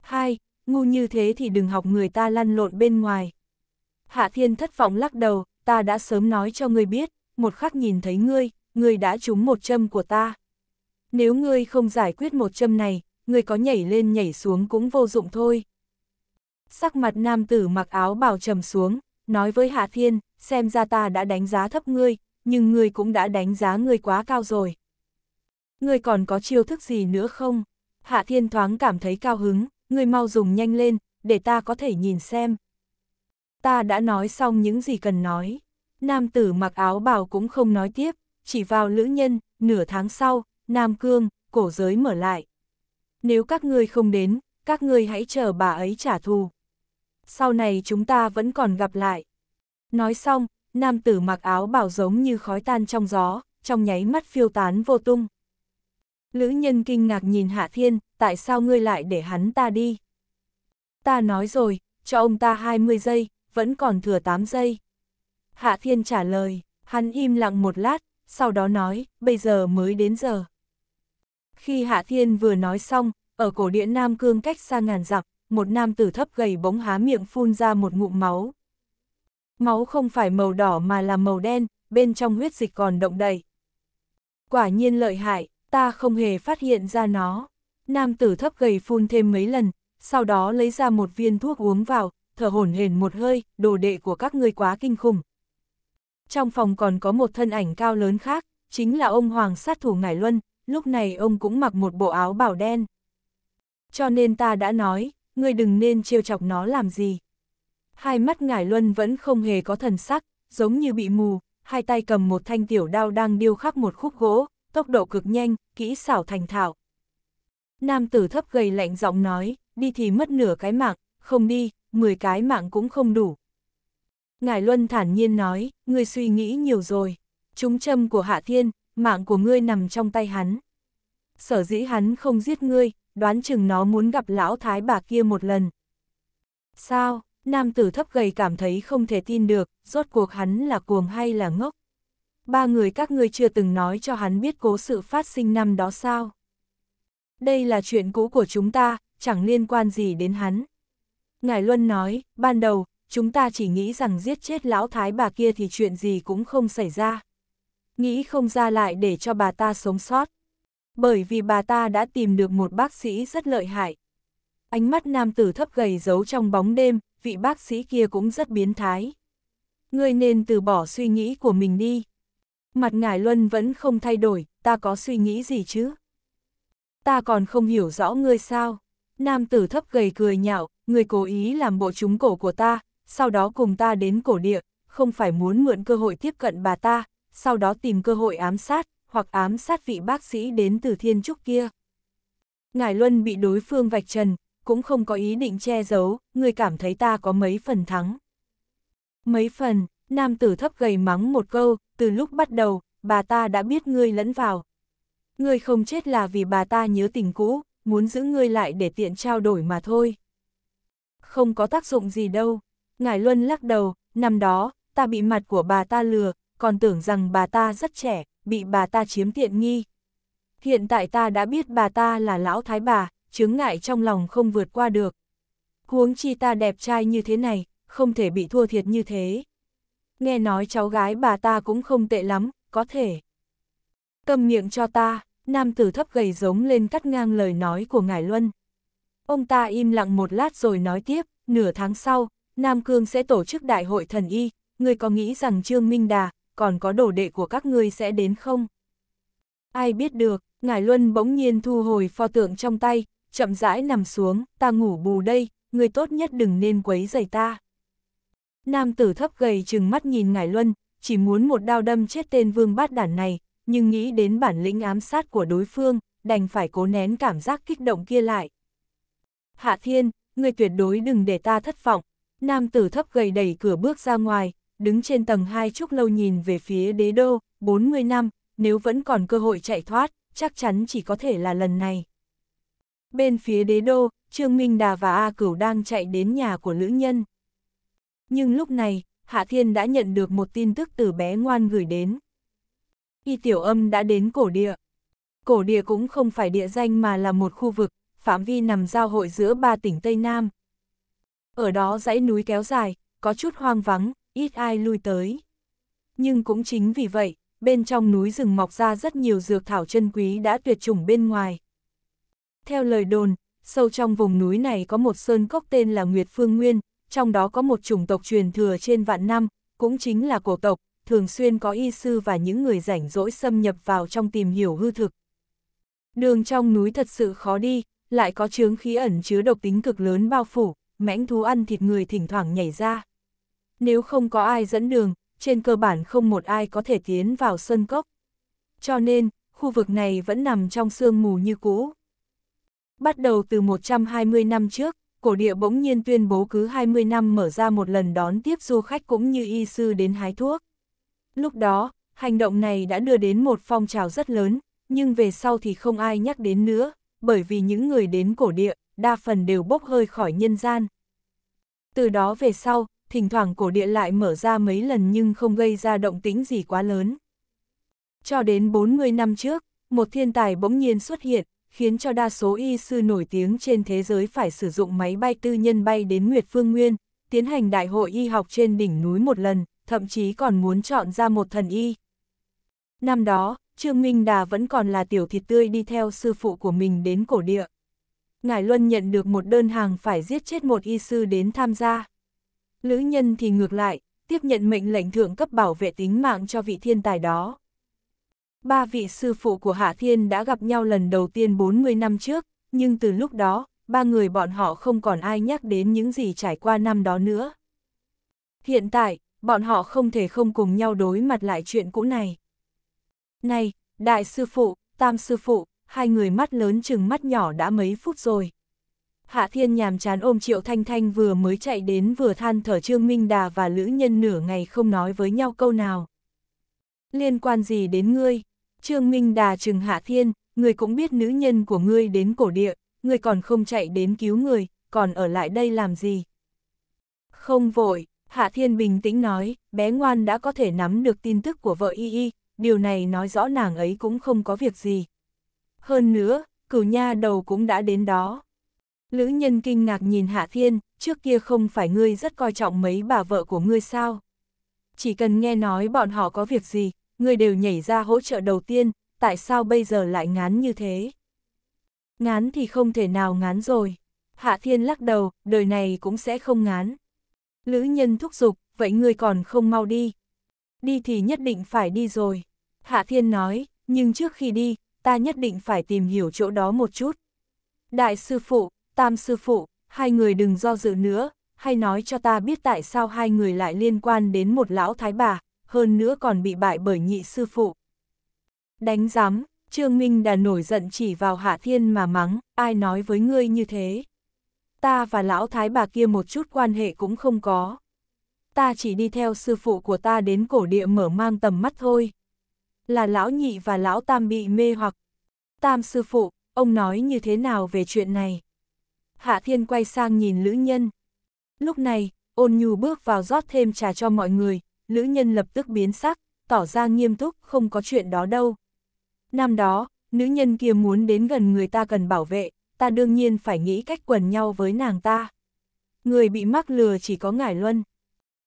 Hai, ngu như thế thì đừng học người ta lăn lộn bên ngoài. Hạ thiên thất vọng lắc đầu, ta đã sớm nói cho ngươi biết, một khắc nhìn thấy ngươi, ngươi đã trúng một châm của ta. Nếu ngươi không giải quyết một châm này, ngươi có nhảy lên nhảy xuống cũng vô dụng thôi. Sắc mặt nam tử mặc áo bào trầm xuống, nói với Hạ Thiên, xem ra ta đã đánh giá thấp ngươi, nhưng ngươi cũng đã đánh giá ngươi quá cao rồi. Ngươi còn có chiêu thức gì nữa không? Hạ Thiên thoáng cảm thấy cao hứng, ngươi mau dùng nhanh lên, để ta có thể nhìn xem. Ta đã nói xong những gì cần nói. Nam tử mặc áo bào cũng không nói tiếp, chỉ vào lữ nhân, nửa tháng sau, Nam Cương, cổ giới mở lại. Nếu các ngươi không đến, các ngươi hãy chờ bà ấy trả thù. Sau này chúng ta vẫn còn gặp lại. Nói xong, nam tử mặc áo bảo giống như khói tan trong gió, trong nháy mắt phiêu tán vô tung. Lữ nhân kinh ngạc nhìn Hạ Thiên, tại sao ngươi lại để hắn ta đi? Ta nói rồi, cho ông ta 20 giây, vẫn còn thừa 8 giây. Hạ Thiên trả lời, hắn im lặng một lát, sau đó nói, bây giờ mới đến giờ. Khi Hạ Thiên vừa nói xong, ở cổ điện Nam Cương cách xa ngàn dặm, một nam tử thấp gầy bóng há miệng phun ra một ngụm máu. Máu không phải màu đỏ mà là màu đen, bên trong huyết dịch còn động đầy. Quả nhiên lợi hại, ta không hề phát hiện ra nó. Nam tử thấp gầy phun thêm mấy lần, sau đó lấy ra một viên thuốc uống vào, thở hổn hển một hơi, đồ đệ của các ngươi quá kinh khủng. Trong phòng còn có một thân ảnh cao lớn khác, chính là ông Hoàng sát thủ Ngải Luân, lúc này ông cũng mặc một bộ áo bảo đen. Cho nên ta đã nói, ngươi đừng nên trêu chọc nó làm gì. Hai mắt ngải luân vẫn không hề có thần sắc, giống như bị mù, hai tay cầm một thanh tiểu đao đang điêu khắc một khúc gỗ, tốc độ cực nhanh, kỹ xảo thành thạo. Nam tử thấp gầy lạnh giọng nói, đi thì mất nửa cái mạng, không đi, 10 cái mạng cũng không đủ. Ngài Luân thản nhiên nói, ngươi suy nghĩ nhiều rồi, chúng châm của Hạ Thiên, mạng của ngươi nằm trong tay hắn. Sở dĩ hắn không giết ngươi, đoán chừng nó muốn gặp lão thái bà kia một lần. Sao, nam tử thấp gầy cảm thấy không thể tin được, rốt cuộc hắn là cuồng hay là ngốc. Ba người các ngươi chưa từng nói cho hắn biết cố sự phát sinh năm đó sao. Đây là chuyện cũ của chúng ta, chẳng liên quan gì đến hắn. Ngài Luân nói, ban đầu, chúng ta chỉ nghĩ rằng giết chết lão thái bà kia thì chuyện gì cũng không xảy ra nghĩ không ra lại để cho bà ta sống sót. Bởi vì bà ta đã tìm được một bác sĩ rất lợi hại. Ánh mắt nam tử thấp gầy giấu trong bóng đêm, vị bác sĩ kia cũng rất biến thái. Ngươi nên từ bỏ suy nghĩ của mình đi. Mặt ngải luân vẫn không thay đổi, ta có suy nghĩ gì chứ? Ta còn không hiểu rõ ngươi sao? Nam tử thấp gầy cười nhạo, ngươi cố ý làm bộ trúng cổ của ta, sau đó cùng ta đến cổ địa, không phải muốn mượn cơ hội tiếp cận bà ta, sau đó tìm cơ hội ám sát, hoặc ám sát vị bác sĩ đến từ thiên trúc kia. ngài Luân bị đối phương vạch trần, cũng không có ý định che giấu, người cảm thấy ta có mấy phần thắng. Mấy phần, nam tử thấp gầy mắng một câu, từ lúc bắt đầu, bà ta đã biết ngươi lẫn vào. Ngươi không chết là vì bà ta nhớ tình cũ, muốn giữ ngươi lại để tiện trao đổi mà thôi. Không có tác dụng gì đâu. ngài Luân lắc đầu, năm đó, ta bị mặt của bà ta lừa, còn tưởng rằng bà ta rất trẻ, bị bà ta chiếm tiện nghi. Hiện tại ta đã biết bà ta là lão thái bà, chứng ngại trong lòng không vượt qua được. Huống chi ta đẹp trai như thế này, không thể bị thua thiệt như thế. Nghe nói cháu gái bà ta cũng không tệ lắm, có thể. Cầm miệng cho ta, nam tử thấp gầy giống lên cắt ngang lời nói của ngài Luân. Ông ta im lặng một lát rồi nói tiếp, nửa tháng sau, Nam Cương sẽ tổ chức đại hội thần y, người có nghĩ rằng Trương Minh Đà, còn có đồ đệ của các ngươi sẽ đến không? Ai biết được, ngài Luân bỗng nhiên thu hồi pho tượng trong tay, chậm rãi nằm xuống, ta ngủ bù đây, người tốt nhất đừng nên quấy rầy ta. Nam tử thấp gầy chừng mắt nhìn ngài Luân, chỉ muốn một đao đâm chết tên vương bát đản này, nhưng nghĩ đến bản lĩnh ám sát của đối phương, đành phải cố nén cảm giác kích động kia lại. Hạ Thiên, người tuyệt đối đừng để ta thất vọng. Nam tử thấp gầy đẩy cửa bước ra ngoài, đứng trên tầng 2 trúc lâu nhìn về phía đế đô, 40 năm, nếu vẫn còn cơ hội chạy thoát, chắc chắn chỉ có thể là lần này. Bên phía đế đô, Trương Minh Đà và A Cửu đang chạy đến nhà của Lữ Nhân. Nhưng lúc này, Hạ Thiên đã nhận được một tin tức từ bé ngoan gửi đến. Y Tiểu Âm đã đến cổ địa. Cổ địa cũng không phải địa danh mà là một khu vực, phạm vi nằm giao hội giữa ba tỉnh Tây Nam. Ở đó dãy núi kéo dài, có chút hoang vắng, ít ai lui tới. Nhưng cũng chính vì vậy, bên trong núi rừng mọc ra rất nhiều dược thảo chân quý đã tuyệt chủng bên ngoài. Theo lời đồn, sâu trong vùng núi này có một sơn cốc tên là Nguyệt Phương Nguyên, trong đó có một chủng tộc truyền thừa trên vạn năm, cũng chính là cổ tộc, thường xuyên có y sư và những người rảnh rỗi xâm nhập vào trong tìm hiểu hư thực. Đường trong núi thật sự khó đi, lại có chướng khí ẩn chứa độc tính cực lớn bao phủ, mãnh thú ăn thịt người thỉnh thoảng nhảy ra nếu không có ai dẫn đường, trên cơ bản không một ai có thể tiến vào sân cốc. Cho nên, khu vực này vẫn nằm trong sương mù như cũ. Bắt đầu từ 120 năm trước, cổ địa bỗng nhiên tuyên bố cứ 20 năm mở ra một lần đón tiếp du khách cũng như y sư đến hái thuốc. Lúc đó, hành động này đã đưa đến một phong trào rất lớn, nhưng về sau thì không ai nhắc đến nữa, bởi vì những người đến cổ địa, đa phần đều bốc hơi khỏi nhân gian. Từ đó về sau, thỉnh thoảng cổ địa lại mở ra mấy lần nhưng không gây ra động tĩnh gì quá lớn. Cho đến 40 năm trước, một thiên tài bỗng nhiên xuất hiện, khiến cho đa số y sư nổi tiếng trên thế giới phải sử dụng máy bay tư nhân bay đến Nguyệt Phương Nguyên, tiến hành đại hội y học trên đỉnh núi một lần, thậm chí còn muốn chọn ra một thần y. Năm đó, Trương Minh Đà vẫn còn là tiểu thịt tươi đi theo sư phụ của mình đến cổ địa. Ngài Luân nhận được một đơn hàng phải giết chết một y sư đến tham gia. Lữ nhân thì ngược lại, tiếp nhận mệnh lệnh thượng cấp bảo vệ tính mạng cho vị thiên tài đó. Ba vị sư phụ của Hạ Thiên đã gặp nhau lần đầu tiên 40 năm trước, nhưng từ lúc đó, ba người bọn họ không còn ai nhắc đến những gì trải qua năm đó nữa. Hiện tại, bọn họ không thể không cùng nhau đối mặt lại chuyện cũ này. Này, đại sư phụ, tam sư phụ, hai người mắt lớn chừng mắt nhỏ đã mấy phút rồi. Hạ Thiên nhàm chán ôm Triệu Thanh Thanh vừa mới chạy đến vừa than thở Trương Minh Đà và Lữ Nhân nửa ngày không nói với nhau câu nào. Liên quan gì đến ngươi? Trương Minh Đà trừng Hạ Thiên, ngươi cũng biết nữ nhân của ngươi đến cổ địa, ngươi còn không chạy đến cứu người, còn ở lại đây làm gì? Không vội, Hạ Thiên bình tĩnh nói, bé ngoan đã có thể nắm được tin tức của vợ y y, điều này nói rõ nàng ấy cũng không có việc gì. Hơn nữa, cửu nha đầu cũng đã đến đó. Lữ nhân kinh ngạc nhìn Hạ Thiên, trước kia không phải ngươi rất coi trọng mấy bà vợ của ngươi sao? Chỉ cần nghe nói bọn họ có việc gì, ngươi đều nhảy ra hỗ trợ đầu tiên, tại sao bây giờ lại ngán như thế? Ngán thì không thể nào ngán rồi. Hạ Thiên lắc đầu, đời này cũng sẽ không ngán. Lữ nhân thúc giục, vậy ngươi còn không mau đi. Đi thì nhất định phải đi rồi. Hạ Thiên nói, nhưng trước khi đi, ta nhất định phải tìm hiểu chỗ đó một chút. Đại sư phụ, Tam sư phụ, hai người đừng do dự nữa, hay nói cho ta biết tại sao hai người lại liên quan đến một lão thái bà, hơn nữa còn bị bại bởi nhị sư phụ. Đánh giám, Trương Minh đã nổi giận chỉ vào Hạ Thiên mà mắng, ai nói với ngươi như thế. Ta và lão thái bà kia một chút quan hệ cũng không có. Ta chỉ đi theo sư phụ của ta đến cổ địa mở mang tầm mắt thôi. Là lão nhị và lão tam bị mê hoặc. Tam sư phụ, ông nói như thế nào về chuyện này? Hạ Thiên quay sang nhìn Lữ Nhân. Lúc này, ôn nhu bước vào rót thêm trà cho mọi người, Lữ Nhân lập tức biến sắc, tỏ ra nghiêm túc, không có chuyện đó đâu. Năm đó, nữ nhân kia muốn đến gần người ta cần bảo vệ, ta đương nhiên phải nghĩ cách quần nhau với nàng ta. Người bị mắc lừa chỉ có Ngải Luân.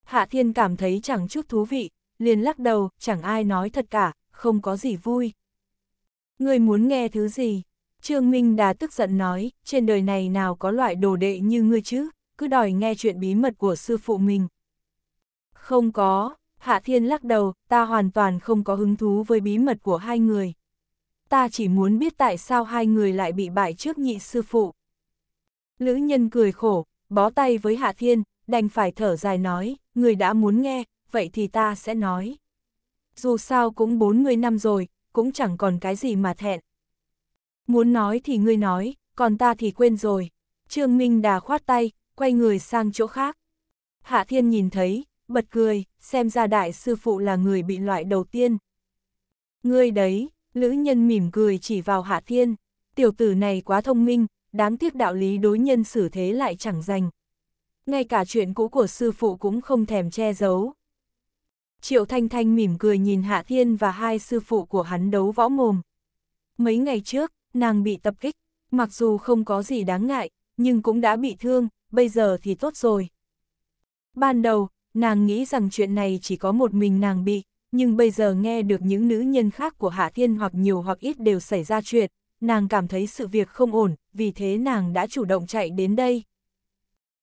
Hạ Thiên cảm thấy chẳng chút thú vị, liền lắc đầu, chẳng ai nói thật cả, không có gì vui. Người muốn nghe thứ gì? Trương Minh Đà tức giận nói, trên đời này nào có loại đồ đệ như ngươi chứ, cứ đòi nghe chuyện bí mật của sư phụ mình. Không có, Hạ Thiên lắc đầu, ta hoàn toàn không có hứng thú với bí mật của hai người. Ta chỉ muốn biết tại sao hai người lại bị bại trước nhị sư phụ. Lữ nhân cười khổ, bó tay với Hạ Thiên, đành phải thở dài nói, người đã muốn nghe, vậy thì ta sẽ nói. Dù sao cũng 40 năm rồi, cũng chẳng còn cái gì mà thẹn. Muốn nói thì ngươi nói, còn ta thì quên rồi. Trương Minh Đà khoát tay, quay người sang chỗ khác. Hạ Thiên nhìn thấy, bật cười, xem ra đại sư phụ là người bị loại đầu tiên. Ngươi đấy, Lữ Nhân mỉm cười chỉ vào Hạ Thiên, tiểu tử này quá thông minh, đáng tiếc đạo lý đối nhân xử thế lại chẳng dành. Ngay cả chuyện cũ của sư phụ cũng không thèm che giấu. Triệu Thanh Thanh mỉm cười nhìn Hạ Thiên và hai sư phụ của hắn đấu võ mồm. Mấy ngày trước, nàng bị tập kích, mặc dù không có gì đáng ngại, nhưng cũng đã bị thương, bây giờ thì tốt rồi. Ban đầu, nàng nghĩ rằng chuyện này chỉ có một mình nàng bị, nhưng bây giờ nghe được những nữ nhân khác của Hạ Thiên hoặc nhiều hoặc ít đều xảy ra chuyện, nàng cảm thấy sự việc không ổn, vì thế nàng đã chủ động chạy đến đây.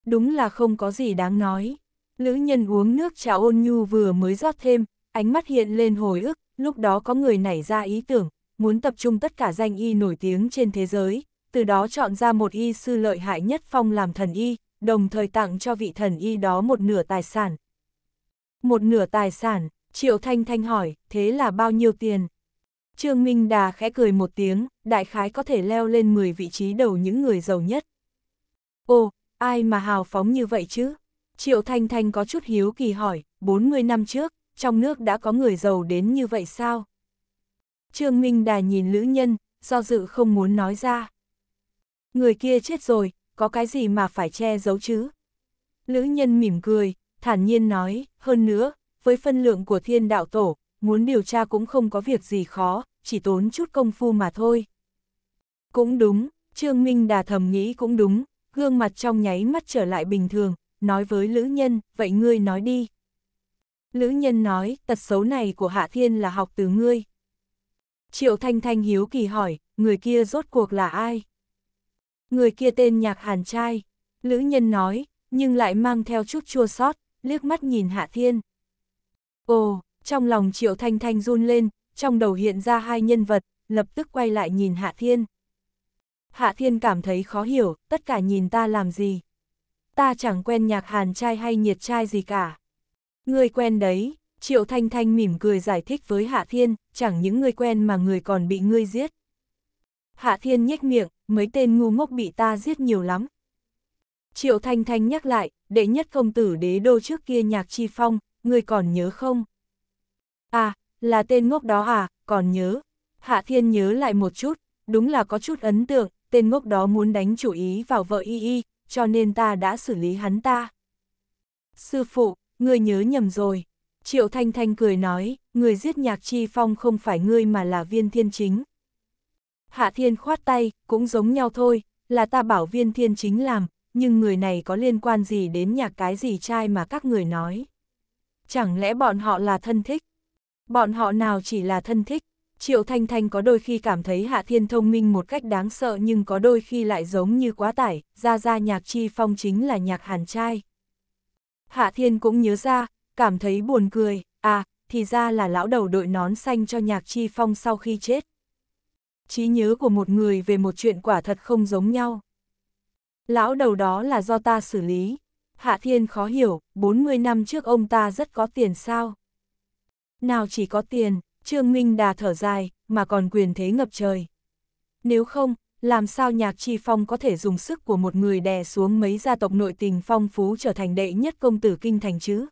Đúng là không có gì đáng nói. nữ nhân uống nước trà ôn nhu vừa mới rót thêm, ánh mắt hiện lên hồi ức, lúc đó có người nảy ra ý tưởng, muốn tập trung tất cả danh y nổi tiếng trên thế giới, từ đó chọn ra một y sư lợi hại nhất phong làm thần y, đồng thời tặng cho vị thần y đó một nửa tài sản. Một nửa tài sản, Triệu Thanh Thanh hỏi, thế là bao nhiêu tiền? Trương Minh Đà khẽ cười một tiếng, đại khái có thể leo lên 10 vị trí đầu những người giàu nhất. Ô, ai mà hào phóng như vậy chứ? Triệu Thanh Thanh có chút hiếu kỳ hỏi, 40 năm trước, trong nước đã có người giàu đến như vậy sao? Trương Minh Đà nhìn Lữ Nhân, do dự không muốn nói ra. Người kia chết rồi, có cái gì mà phải che giấu chứ? Lữ Nhân mỉm cười, thản nhiên nói, hơn nữa, với phân lượng của thiên đạo tổ, muốn điều tra cũng không có việc gì khó, chỉ tốn chút công phu mà thôi. Cũng đúng, Trương Minh Đà thầm nghĩ cũng đúng, gương mặt trong nháy mắt trở lại bình thường, nói với Lữ Nhân, vậy ngươi nói đi. Lữ Nhân nói, tật xấu này của Hạ Thiên là học từ ngươi. Triệu Thanh Thanh hiếu kỳ hỏi, người kia rốt cuộc là ai? Người kia tên nhạc hàn trai, Lữ Nhân nói, nhưng lại mang theo chút chua sót, liếc mắt nhìn Hạ Thiên. Ồ, trong lòng Triệu Thanh Thanh run lên, trong đầu hiện ra hai nhân vật, lập tức quay lại nhìn Hạ Thiên. Hạ Thiên cảm thấy khó hiểu, tất cả nhìn ta làm gì? Ta chẳng quen nhạc hàn trai hay nhiệt trai gì cả. Người quen đấy, Triệu Thanh Thanh mỉm cười giải thích với Hạ Thiên, chẳng những người quen mà người còn bị ngươi giết. Hạ Thiên nhếch miệng, mấy tên ngu ngốc bị ta giết nhiều lắm. Triệu Thanh Thanh nhắc lại, đệ nhất công tử đế đô trước kia nhạc chi phong, người còn nhớ không? À, là tên ngốc đó à, còn nhớ. Hạ Thiên nhớ lại một chút, đúng là có chút ấn tượng, tên ngốc đó muốn đánh chủ ý vào vợ y y, cho nên ta đã xử lý hắn ta. Sư phụ, người nhớ nhầm rồi. Triệu Thanh Thanh cười nói, người giết nhạc chi phong không phải ngươi mà là viên thiên chính. Hạ thiên khoát tay, cũng giống nhau thôi, là ta bảo viên thiên chính làm, nhưng người này có liên quan gì đến nhạc cái gì trai mà các người nói. Chẳng lẽ bọn họ là thân thích? Bọn họ nào chỉ là thân thích? Triệu Thanh Thanh có đôi khi cảm thấy Hạ Thiên thông minh một cách đáng sợ nhưng có đôi khi lại giống như quá tải, ra ra nhạc chi phong chính là nhạc hàn trai. Hạ Thiên cũng nhớ ra, cảm thấy buồn cười, à, thì ra là lão đầu đội nón xanh cho nhạc chi phong sau khi chết. trí nhớ của một người về một chuyện quả thật không giống nhau. Lão đầu đó là do ta xử lý. Hạ Thiên khó hiểu, 40 năm trước ông ta rất có tiền sao? Nào chỉ có tiền, Trương Minh Đà thở dài, mà còn quyền thế ngập trời. Nếu không, làm sao nhạc chi phong có thể dùng sức của một người đè xuống mấy gia tộc nội tình phong phú trở thành đệ nhất công tử kinh thành chứ?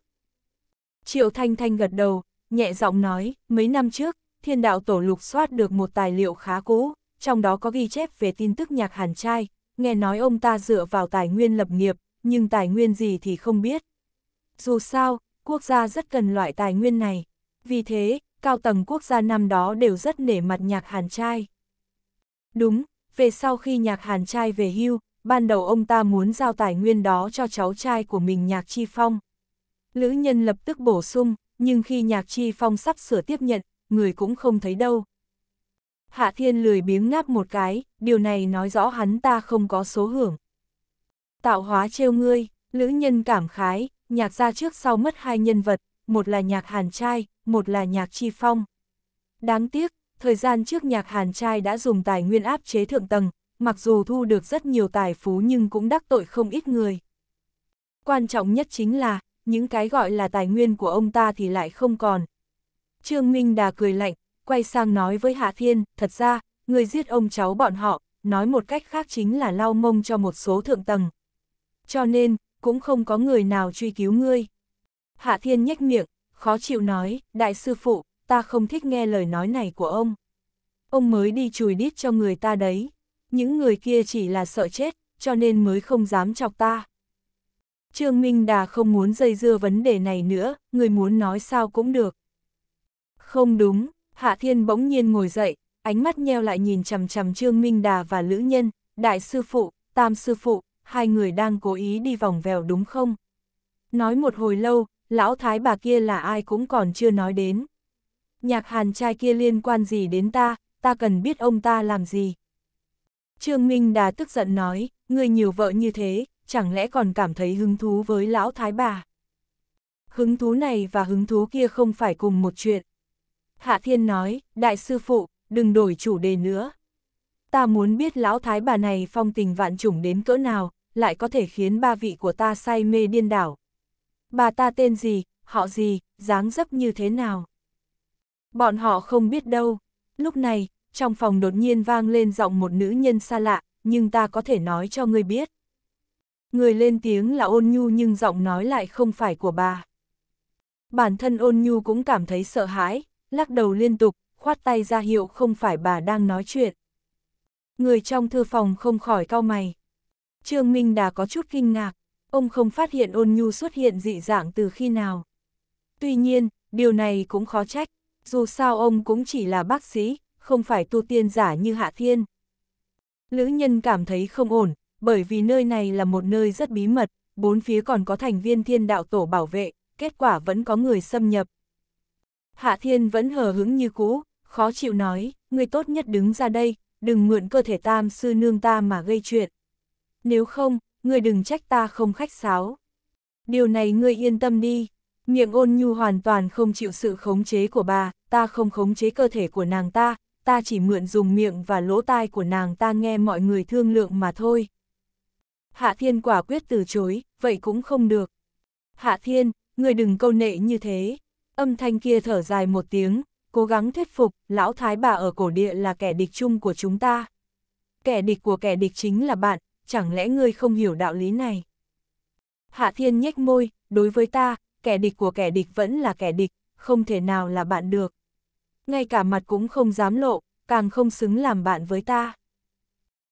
Triệu Thanh Thanh gật đầu, nhẹ giọng nói, mấy năm trước, thiên đạo tổ lục soát được một tài liệu khá cũ, trong đó có ghi chép về tin tức nhạc hàn trai, nghe nói ông ta dựa vào tài nguyên lập nghiệp, nhưng tài nguyên gì thì không biết. Dù sao, quốc gia rất cần loại tài nguyên này, vì thế, cao tầng quốc gia năm đó đều rất nể mặt nhạc hàn trai. Đúng, về sau khi nhạc hàn trai về hưu, ban đầu ông ta muốn giao tài nguyên đó cho cháu trai của mình nhạc chi phong, Lữ nhân lập tức bổ sung, nhưng khi nhạc chi phong sắp sửa tiếp nhận, người cũng không thấy đâu. Hạ thiên lười biếng ngáp một cái, điều này nói rõ hắn ta không có số hưởng. Tạo hóa trêu ngươi, lữ nhân cảm khái, nhạc ra trước sau mất hai nhân vật, một là nhạc hàn trai, một là nhạc chi phong. Đáng tiếc, thời gian trước nhạc hàn trai đã dùng tài nguyên áp chế thượng tầng, mặc dù thu được rất nhiều tài phú nhưng cũng đắc tội không ít người. Quan trọng nhất chính là, những cái gọi là tài nguyên của ông ta thì lại không còn. Trương Minh Đà cười lạnh, quay sang nói với Hạ Thiên, thật ra, người giết ông cháu bọn họ, nói một cách khác chính là lau mông cho một số thượng tầng. Cho nên, cũng không có người nào truy cứu ngươi. Hạ Thiên nhếch miệng, khó chịu nói, đại sư phụ, ta không thích nghe lời nói này của ông. Ông mới đi chùi đít cho người ta đấy. Những người kia chỉ là sợ chết, cho nên mới không dám chọc ta. Trương Minh Đà không muốn dây dưa vấn đề này nữa, người muốn nói sao cũng được. Không đúng, Hạ Thiên bỗng nhiên ngồi dậy, ánh mắt nheo lại nhìn chằm chằm Trương Minh Đà và Lữ Nhân, Đại Sư Phụ, Tam Sư Phụ, hai người đang cố ý đi vòng vèo đúng không? Nói một hồi lâu, lão thái bà kia là ai cũng còn chưa nói đến. Nhạc hàn trai kia liên quan gì đến ta, ta cần biết ông ta làm gì. Trương Minh Đà tức giận nói, người nhiều vợ như thế, chẳng lẽ còn cảm thấy hứng thú với lão thái bà. Hứng thú này và hứng thú kia không phải cùng một chuyện. Hạ Thiên nói, đại sư phụ, đừng đổi chủ đề nữa. Ta muốn biết lão thái bà này phong tình vạn trùng đến cỡ nào, lại có thể khiến ba vị của ta say mê điên đảo. Bà ta tên gì, họ gì, dáng dấp như thế nào? Bọn họ không biết đâu. Lúc này, trong phòng đột nhiên vang lên giọng một nữ nhân xa lạ, nhưng ta có thể nói cho ngươi biết người lên tiếng là ôn nhu nhưng giọng nói lại không phải của bà. Bản thân ôn nhu cũng cảm thấy sợ hãi, lắc đầu liên tục, khoát tay ra hiệu không phải bà đang nói chuyện. Người trong thư phòng không khỏi cau mày. Trương Minh Đà có chút kinh ngạc, ông không phát hiện ôn nhu xuất hiện dị dạng từ khi nào. Tuy nhiên, điều này cũng khó trách, dù sao ông cũng chỉ là bác sĩ, không phải tu tiên giả như Hạ Thiên. Lữ nhân cảm thấy không ổn, bởi vì nơi này là một nơi rất bí mật, bốn phía còn có thành viên thiên đạo tổ bảo vệ, kết quả vẫn có người xâm nhập. Hạ thiên vẫn hờ hứng như cũ, khó chịu nói, người tốt nhất đứng ra đây, đừng mượn cơ thể tam sư nương ta mà gây chuyện. Nếu không, người đừng trách ta không khách sáo. Điều này ngươi yên tâm đi, miệng ôn nhu hoàn toàn không chịu sự khống chế của bà, ta không khống chế cơ thể của nàng ta, ta chỉ mượn dùng miệng và lỗ tai của nàng ta nghe mọi người thương lượng mà thôi. Hạ Thiên quả quyết từ chối, vậy cũng không được. Hạ Thiên, người đừng câu nệ như thế. Âm thanh kia thở dài một tiếng, cố gắng thuyết phục, lão thái bà ở cổ địa là kẻ địch chung của chúng ta. Kẻ địch của kẻ địch chính là bạn, chẳng lẽ ngươi không hiểu đạo lý này? Hạ Thiên nhếch môi, đối với ta, kẻ địch của kẻ địch vẫn là kẻ địch, không thể nào là bạn được. Ngay cả mặt cũng không dám lộ, càng không xứng làm bạn với ta.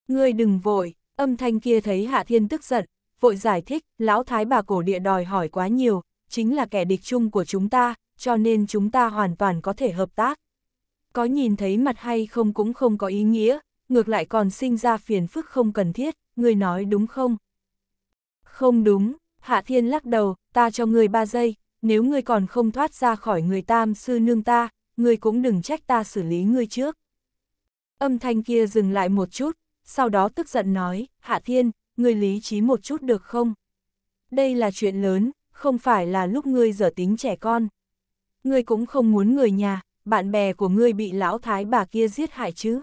Ngươi đừng vội, Âm thanh kia thấy Hạ Thiên tức giận, vội giải thích, lão thái bà cổ địa đòi hỏi quá nhiều, chính là kẻ địch chung của chúng ta, cho nên chúng ta hoàn toàn có thể hợp tác. Có nhìn thấy mặt hay không cũng không có ý nghĩa, ngược lại còn sinh ra phiền phức không cần thiết, ngươi nói đúng không? Không đúng, Hạ Thiên lắc đầu, ta cho ngươi ba giây, nếu ngươi còn không thoát ra khỏi người tam sư nương ta, ngươi cũng đừng trách ta xử lý ngươi trước. Âm thanh kia dừng lại một chút, sau đó tức giận nói, Hạ Thiên, người lý trí một chút được không? Đây là chuyện lớn, không phải là lúc ngươi dở tính trẻ con. Ngươi cũng không muốn người nhà, bạn bè của ngươi bị lão thái bà kia giết hại chứ.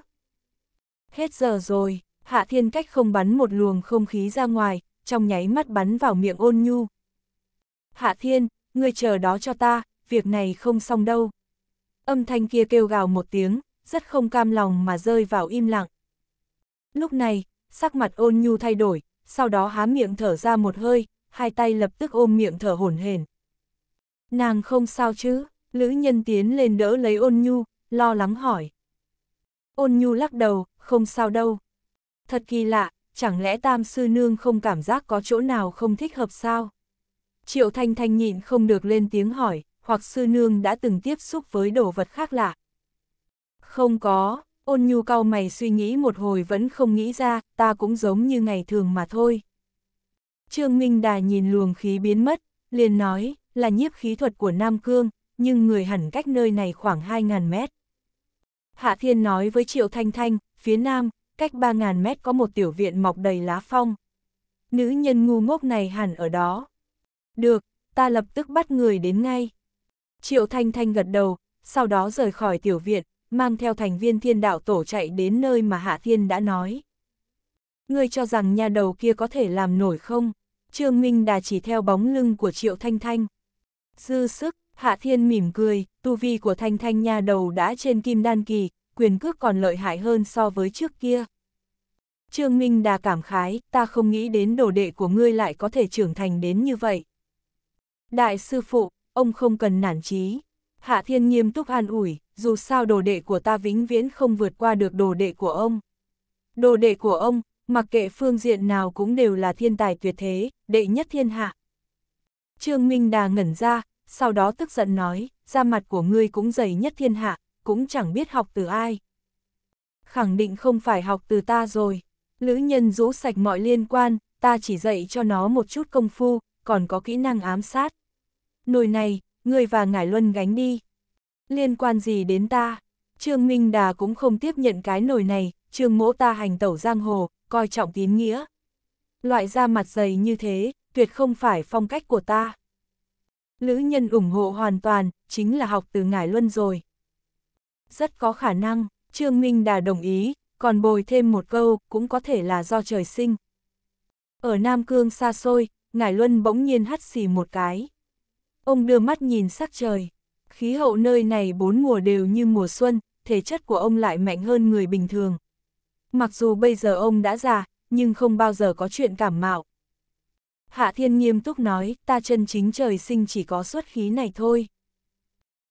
Hết giờ rồi, Hạ Thiên cách không bắn một luồng không khí ra ngoài, trong nháy mắt bắn vào miệng ôn nhu. Hạ Thiên, ngươi chờ đó cho ta, việc này không xong đâu. Âm thanh kia kêu gào một tiếng, rất không cam lòng mà rơi vào im lặng. Lúc này, sắc mặt ôn nhu thay đổi, sau đó há miệng thở ra một hơi, hai tay lập tức ôm miệng thở hổn hển. Nàng không sao chứ, Lữ Nhân tiến lên đỡ lấy ôn nhu, lo lắng hỏi. Ôn nhu lắc đầu, không sao đâu. Thật kỳ lạ, chẳng lẽ tam sư nương không cảm giác có chỗ nào không thích hợp sao? Triệu Thanh Thanh nhịn không được lên tiếng hỏi, hoặc sư nương đã từng tiếp xúc với đồ vật khác lạ. Không có, ôn nhu cau mày suy nghĩ một hồi vẫn không nghĩ ra, ta cũng giống như ngày thường mà thôi. Trương Minh Đà nhìn luồng khí biến mất, liền nói, là nhiếp khí thuật của Nam Cương, nhưng người hẳn cách nơi này khoảng 2.000 mét. Hạ Thiên nói với Triệu Thanh Thanh, phía Nam, cách 3.000 mét có một tiểu viện mọc đầy lá phong. Nữ nhân ngu ngốc này hẳn ở đó. Được, ta lập tức bắt người đến ngay. Triệu Thanh Thanh gật đầu, sau đó rời khỏi tiểu viện, mang theo thành viên thiên đạo tổ chạy đến nơi mà Hạ Thiên đã nói. Ngươi cho rằng nhà đầu kia có thể làm nổi không? Trương Minh Đà chỉ theo bóng lưng của Triệu Thanh Thanh. Dư sức, Hạ Thiên mỉm cười, tu vi của Thanh Thanh nhà đầu đã trên kim đan kỳ, quyền cước còn lợi hại hơn so với trước kia. Trương Minh Đà cảm khái, ta không nghĩ đến đồ đệ của ngươi lại có thể trưởng thành đến như vậy. Đại sư phụ, ông không cần nản chí. Hạ Thiên nghiêm túc an ủi, dù sao đồ đệ của ta vĩnh viễn không vượt qua được đồ đệ của ông. Đồ đệ của ông, mặc kệ phương diện nào cũng đều là thiên tài tuyệt thế, đệ nhất thiên hạ. Trương Minh Đà ngẩn ra, sau đó tức giận nói, da mặt của ngươi cũng dày nhất thiên hạ, cũng chẳng biết học từ ai. Khẳng định không phải học từ ta rồi. Lữ nhân rũ sạch mọi liên quan, ta chỉ dạy cho nó một chút công phu, còn có kỹ năng ám sát. Nồi này, ngươi và Ngải Luân gánh đi. Liên quan gì đến ta? Trương Minh Đà cũng không tiếp nhận cái nồi này, trương mỗ ta hành tẩu giang hồ, coi trọng tín nghĩa. Loại da mặt dày như thế, tuyệt không phải phong cách của ta. Lữ nhân ủng hộ hoàn toàn, chính là học từ Ngải Luân rồi. Rất có khả năng, Trương Minh Đà đồng ý, còn bồi thêm một câu, cũng có thể là do trời sinh. Ở Nam Cương xa xôi, Ngải Luân bỗng nhiên hắt xì một cái. Ông đưa mắt nhìn sắc trời. Khí hậu nơi này bốn mùa đều như mùa xuân, thể chất của ông lại mạnh hơn người bình thường. Mặc dù bây giờ ông đã già, nhưng không bao giờ có chuyện cảm mạo. Hạ Thiên nghiêm túc nói, ta chân chính trời sinh chỉ có xuất khí này thôi.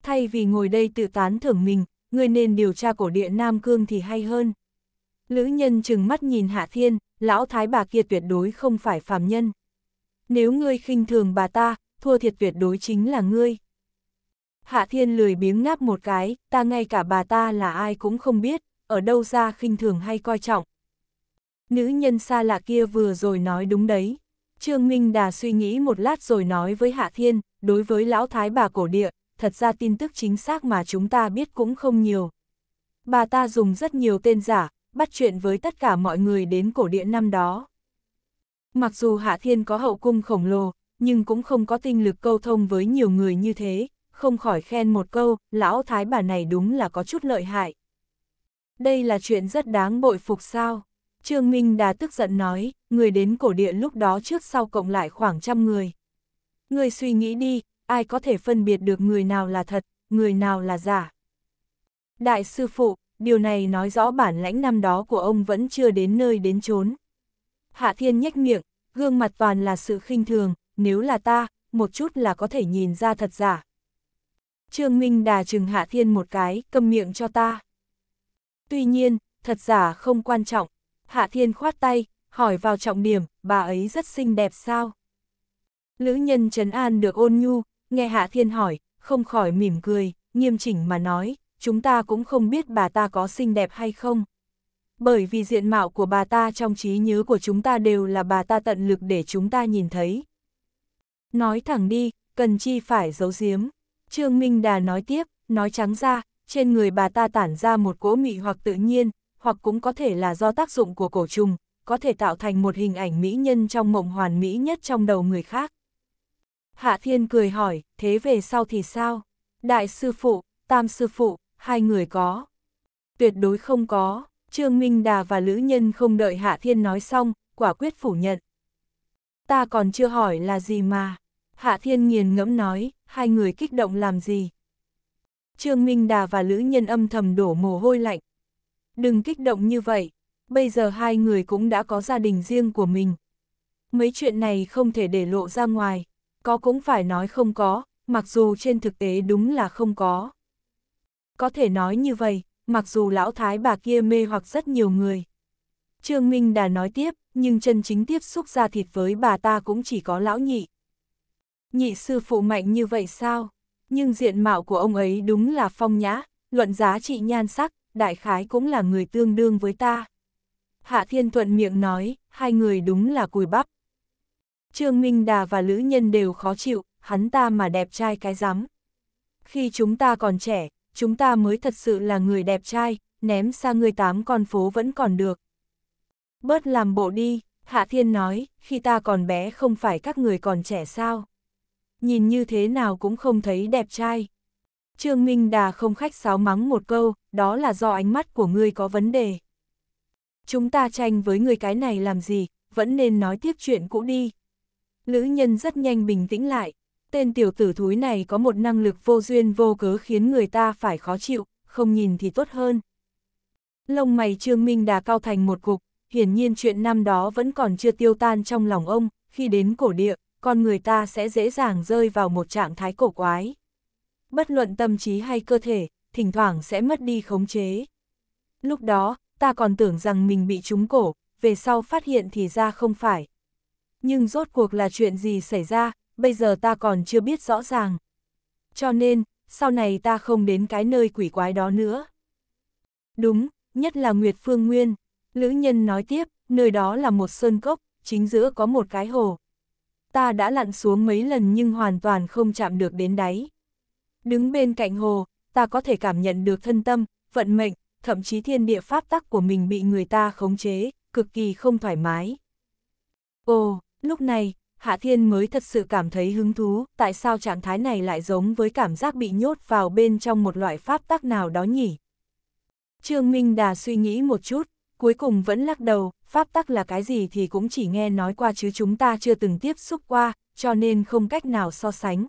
Thay vì ngồi đây tự tán thưởng mình, người nên điều tra cổ địa Nam Cương thì hay hơn. Lữ nhân chừng mắt nhìn Hạ Thiên, lão thái bà kia tuyệt đối không phải phàm nhân. Nếu ngươi khinh thường bà ta, thua thiệt tuyệt đối chính là ngươi. Hạ thiên lười biếng ngáp một cái, ta ngay cả bà ta là ai cũng không biết, ở đâu ra khinh thường hay coi trọng. Nữ nhân xa lạ kia vừa rồi nói đúng đấy. Trương Minh Đà suy nghĩ một lát rồi nói với Hạ Thiên, đối với lão thái bà cổ địa, thật ra tin tức chính xác mà chúng ta biết cũng không nhiều. Bà ta dùng rất nhiều tên giả, bắt chuyện với tất cả mọi người đến cổ địa năm đó. Mặc dù Hạ Thiên có hậu cung khổng lồ, nhưng cũng không có tinh lực câu thông với nhiều người như thế, không khỏi khen một câu, lão thái bà này đúng là có chút lợi hại. Đây là chuyện rất đáng bội phục sao. Trương Minh Đà tức giận nói, người đến cổ địa lúc đó trước sau cộng lại khoảng trăm người. Người suy nghĩ đi, ai có thể phân biệt được người nào là thật, người nào là giả. Đại sư phụ, điều này nói rõ bản lãnh năm đó của ông vẫn chưa đến nơi đến chốn. Hạ Thiên nhếch miệng, gương mặt toàn là sự khinh thường, nếu là ta, một chút là có thể nhìn ra thật giả. Trương Minh đà trừng Hạ Thiên một cái, cầm miệng cho ta. Tuy nhiên, thật giả không quan trọng. Hạ Thiên khoát tay, hỏi vào trọng điểm, bà ấy rất xinh đẹp sao? Lữ nhân Trấn An được ôn nhu, nghe Hạ Thiên hỏi, không khỏi mỉm cười, nghiêm chỉnh mà nói, chúng ta cũng không biết bà ta có xinh đẹp hay không. Bởi vì diện mạo của bà ta trong trí nhớ của chúng ta đều là bà ta tận lực để chúng ta nhìn thấy, Nói thẳng đi, cần chi phải giấu giếm. Trương Minh Đà nói tiếp, nói trắng ra, trên người bà ta tản ra một cỗ mị hoặc tự nhiên, hoặc cũng có thể là do tác dụng của cổ trùng, có thể tạo thành một hình ảnh mỹ nhân trong mộng hoàn mỹ nhất trong đầu người khác. Hạ Thiên cười hỏi, thế về sau thì sao? Đại sư phụ, tam sư phụ, hai người có. Tuyệt đối không có, Trương Minh Đà và Lữ Nhân không đợi Hạ Thiên nói xong, quả quyết phủ nhận ta còn chưa hỏi là gì mà. Hạ Thiên Nghiền ngẫm nói, hai người kích động làm gì? Trương Minh Đà và Lữ Nhân âm thầm đổ mồ hôi lạnh. Đừng kích động như vậy, bây giờ hai người cũng đã có gia đình riêng của mình. Mấy chuyện này không thể để lộ ra ngoài, có cũng phải nói không có, mặc dù trên thực tế đúng là không có. Có thể nói như vậy, mặc dù lão thái bà kia mê hoặc rất nhiều người. Trương Minh Đà nói tiếp, nhưng chân chính tiếp xúc ra thịt với bà ta cũng chỉ có lão nhị. Nhị sư phụ mạnh như vậy sao? Nhưng diện mạo của ông ấy đúng là phong nhã, luận giá trị nhan sắc, đại khái cũng là người tương đương với ta. Hạ Thiên Thuận miệng nói, hai người đúng là cùi bắp. Trương Minh Đà và Lữ Nhân đều khó chịu, hắn ta mà đẹp trai cái rắm. Khi chúng ta còn trẻ, chúng ta mới thật sự là người đẹp trai, ném xa người tám con phố vẫn còn được. Bớt làm bộ đi, Hạ Thiên nói, khi ta còn bé không phải các người còn trẻ sao. Nhìn như thế nào cũng không thấy đẹp trai. Trương Minh Đà không khách sáo mắng một câu, đó là do ánh mắt của ngươi có vấn đề. Chúng ta tranh với người cái này làm gì, vẫn nên nói tiếp chuyện cũ đi. Lữ nhân rất nhanh bình tĩnh lại, tên tiểu tử thúi này có một năng lực vô duyên vô cớ khiến người ta phải khó chịu, không nhìn thì tốt hơn. Lông mày Trương Minh Đà cao thành một cục, hiển nhiên chuyện năm đó vẫn còn chưa tiêu tan trong lòng ông, khi đến cổ địa, con người ta sẽ dễ dàng rơi vào một trạng thái cổ quái. Bất luận tâm trí hay cơ thể, thỉnh thoảng sẽ mất đi khống chế. Lúc đó, ta còn tưởng rằng mình bị trúng cổ, về sau phát hiện thì ra không phải. Nhưng rốt cuộc là chuyện gì xảy ra, bây giờ ta còn chưa biết rõ ràng. Cho nên, sau này ta không đến cái nơi quỷ quái đó nữa. Đúng, nhất là Nguyệt Phương Nguyên. Lữ nhân nói tiếp, nơi đó là một sơn cốc, chính giữa có một cái hồ. Ta đã lặn xuống mấy lần nhưng hoàn toàn không chạm được đến đáy. Đứng bên cạnh hồ, ta có thể cảm nhận được thân tâm, vận mệnh, thậm chí thiên địa pháp tắc của mình bị người ta khống chế, cực kỳ không thoải mái. Ồ, lúc này, Hạ Thiên mới thật sự cảm thấy hứng thú, tại sao trạng thái này lại giống với cảm giác bị nhốt vào bên trong một loại pháp tắc nào đó nhỉ? Trương Minh Đà suy nghĩ một chút, cuối cùng vẫn lắc đầu, pháp tắc là cái gì thì cũng chỉ nghe nói qua chứ chúng ta chưa từng tiếp xúc qua, cho nên không cách nào so sánh.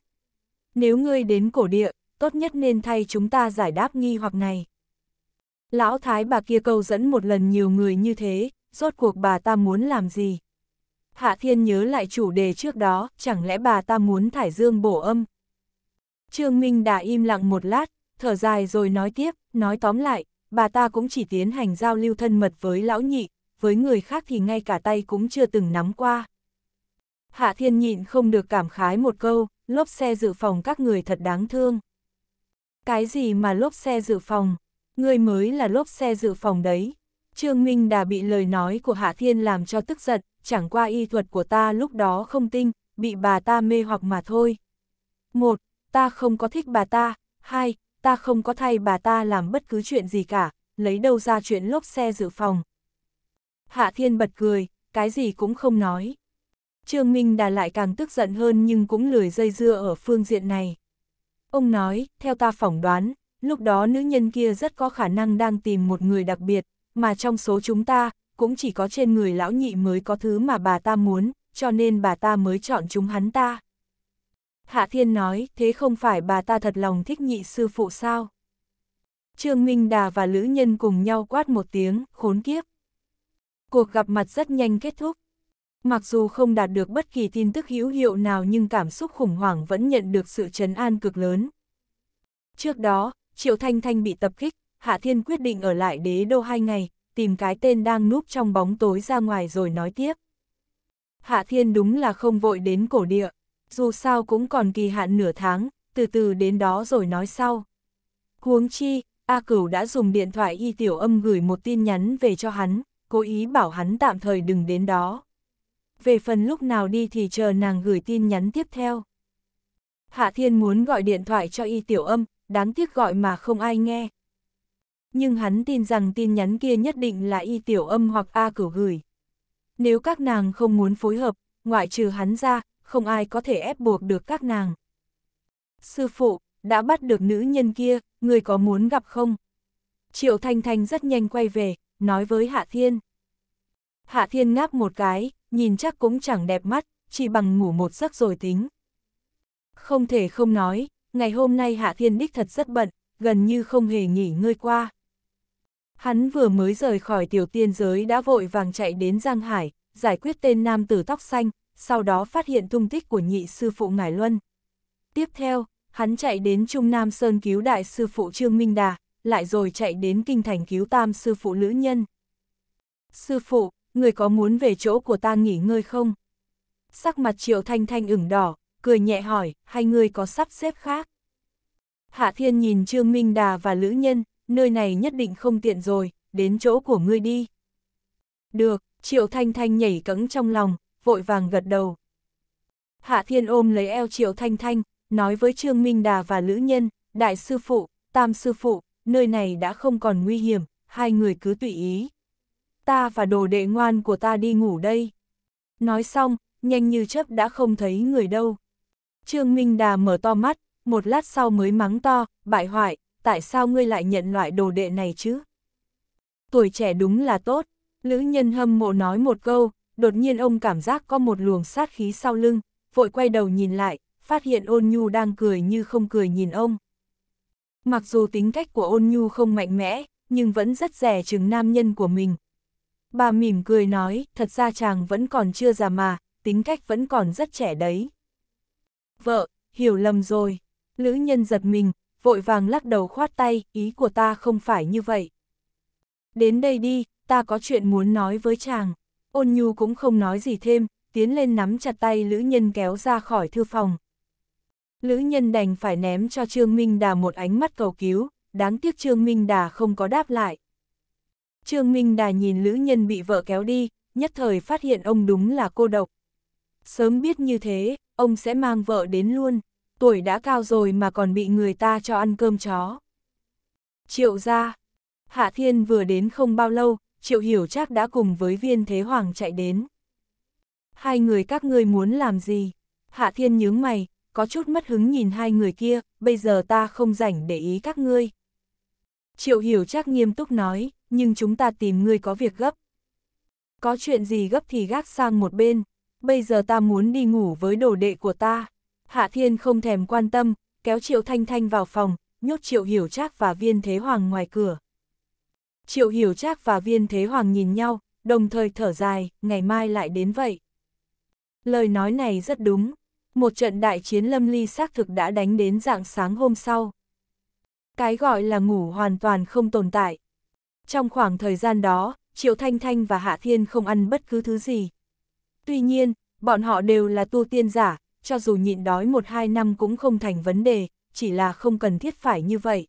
Nếu ngươi đến cổ địa, tốt nhất nên thay chúng ta giải đáp nghi hoặc này. Lão thái bà kia câu dẫn một lần nhiều người như thế, rốt cuộc bà ta muốn làm gì? Hạ Thiên nhớ lại chủ đề trước đó, chẳng lẽ bà ta muốn thải dương bổ âm? Trương Minh đã im lặng một lát, thở dài rồi nói tiếp, nói tóm lại, bà ta cũng chỉ tiến hành giao lưu thân mật với lão nhị, với người khác thì ngay cả tay cũng chưa từng nắm qua. Hạ thiên nhịn không được cảm khái một câu, lốp xe dự phòng các người thật đáng thương. Cái gì mà lốp xe dự phòng? Người mới là lốp xe dự phòng đấy. Trương Minh đã bị lời nói của Hạ Thiên làm cho tức giận, chẳng qua y thuật của ta lúc đó không tinh, bị bà ta mê hoặc mà thôi. Một, ta không có thích bà ta. Hai, ta không có thay bà ta làm bất cứ chuyện gì cả, lấy đâu ra chuyện lốp xe dự phòng. Hạ Thiên bật cười, cái gì cũng không nói. Trương Minh Đà lại càng tức giận hơn nhưng cũng lười dây dưa ở phương diện này. Ông nói, theo ta phỏng đoán, lúc đó nữ nhân kia rất có khả năng đang tìm một người đặc biệt, mà trong số chúng ta, cũng chỉ có trên người lão nhị mới có thứ mà bà ta muốn, cho nên bà ta mới chọn chúng hắn ta. Hạ Thiên nói, thế không phải bà ta thật lòng thích nhị sư phụ sao? Trương Minh Đà và Lữ Nhân cùng nhau quát một tiếng, khốn kiếp. Cuộc gặp mặt rất nhanh kết thúc. Mặc dù không đạt được bất kỳ tin tức hữu hiệu nào nhưng cảm xúc khủng hoảng vẫn nhận được sự trấn an cực lớn. Trước đó, Triệu Thanh Thanh bị tập kích, Hạ Thiên quyết định ở lại đế đô hai ngày, tìm cái tên đang núp trong bóng tối ra ngoài rồi nói tiếp. Hạ Thiên đúng là không vội đến cổ địa dù sao cũng còn kỳ hạn nửa tháng, từ từ đến đó rồi nói sau. Huống chi, A Cửu đã dùng điện thoại y tiểu âm gửi một tin nhắn về cho hắn, cố ý bảo hắn tạm thời đừng đến đó. Về phần lúc nào đi thì chờ nàng gửi tin nhắn tiếp theo. Hạ Thiên muốn gọi điện thoại cho y tiểu âm, đáng tiếc gọi mà không ai nghe. Nhưng hắn tin rằng tin nhắn kia nhất định là y tiểu âm hoặc A Cửu gửi. Nếu các nàng không muốn phối hợp, ngoại trừ hắn ra, không ai có thể ép buộc được các nàng. Sư phụ, đã bắt được nữ nhân kia, người có muốn gặp không? Triệu Thanh Thanh rất nhanh quay về, nói với Hạ Thiên. Hạ Thiên ngáp một cái, nhìn chắc cũng chẳng đẹp mắt, chỉ bằng ngủ một giấc rồi tính. Không thể không nói, ngày hôm nay Hạ Thiên đích thật rất bận, gần như không hề nghỉ ngơi qua. Hắn vừa mới rời khỏi tiểu tiên giới đã vội vàng chạy đến Giang Hải, giải quyết tên nam tử tóc xanh, sau đó phát hiện tung tích của nhị sư phụ Ngải Luân. Tiếp theo, hắn chạy đến Trung Nam Sơn cứu đại sư phụ Trương Minh Đà, lại rồi chạy đến Kinh Thành cứu tam sư phụ Lữ Nhân. Sư phụ, người có muốn về chỗ của ta nghỉ ngơi không? Sắc mặt Triệu Thanh Thanh ửng đỏ, cười nhẹ hỏi, hay người có sắp xếp khác? Hạ Thiên nhìn Trương Minh Đà và Lữ Nhân, nơi này nhất định không tiện rồi, đến chỗ của ngươi đi. Được, Triệu Thanh Thanh nhảy cẫng trong lòng, vội vàng gật đầu. Hạ Thiên ôm lấy eo Triệu Thanh Thanh, nói với Trương Minh Đà và Lữ Nhân, Đại sư phụ, Tam sư phụ, nơi này đã không còn nguy hiểm, hai người cứ tùy ý. Ta và đồ đệ ngoan của ta đi ngủ đây. Nói xong, nhanh như chớp đã không thấy người đâu. Trương Minh Đà mở to mắt, một lát sau mới mắng to, bại hoại, tại sao ngươi lại nhận loại đồ đệ này chứ? Tuổi trẻ đúng là tốt, Lữ Nhân hâm mộ nói một câu, đột nhiên ông cảm giác có một luồng sát khí sau lưng, vội quay đầu nhìn lại, phát hiện ôn nhu đang cười như không cười nhìn ông. Mặc dù tính cách của ôn nhu không mạnh mẽ, nhưng vẫn rất rẻ chừng nam nhân của mình. Bà mỉm cười nói, thật ra chàng vẫn còn chưa già mà, tính cách vẫn còn rất trẻ đấy. Vợ, hiểu lầm rồi. Lữ nhân giật mình, vội vàng lắc đầu khoát tay, ý của ta không phải như vậy. Đến đây đi, ta có chuyện muốn nói với chàng. Ôn nhu cũng không nói gì thêm, tiến lên nắm chặt tay Lữ Nhân kéo ra khỏi thư phòng. Lữ Nhân đành phải ném cho Trương Minh Đà một ánh mắt cầu cứu, đáng tiếc Trương Minh Đà không có đáp lại. Trương Minh Đà nhìn Lữ Nhân bị vợ kéo đi, nhất thời phát hiện ông đúng là cô độc. Sớm biết như thế, ông sẽ mang vợ đến luôn, tuổi đã cao rồi mà còn bị người ta cho ăn cơm chó. Triệu ra, Hạ Thiên vừa đến không bao lâu, Triệu Hiểu Trác đã cùng với viên thế hoàng chạy đến. Hai người các ngươi muốn làm gì? Hạ Thiên nhướng mày, có chút mất hứng nhìn hai người kia, bây giờ ta không rảnh để ý các ngươi. Triệu Hiểu Trác nghiêm túc nói, nhưng chúng ta tìm ngươi có việc gấp. Có chuyện gì gấp thì gác sang một bên, bây giờ ta muốn đi ngủ với đồ đệ của ta. Hạ Thiên không thèm quan tâm, kéo Triệu Thanh Thanh vào phòng, nhốt Triệu Hiểu Trác và Viên Thế Hoàng ngoài cửa. Triệu Hiểu Trác và Viên Thế Hoàng nhìn nhau, đồng thời thở dài, ngày mai lại đến vậy. Lời nói này rất đúng, một trận đại chiến lâm ly xác thực đã đánh đến dạng sáng hôm sau. Cái gọi là ngủ hoàn toàn không tồn tại. Trong khoảng thời gian đó, Triệu Thanh Thanh và Hạ Thiên không ăn bất cứ thứ gì. Tuy nhiên, bọn họ đều là tu tiên giả, cho dù nhịn đói một hai năm cũng không thành vấn đề, chỉ là không cần thiết phải như vậy.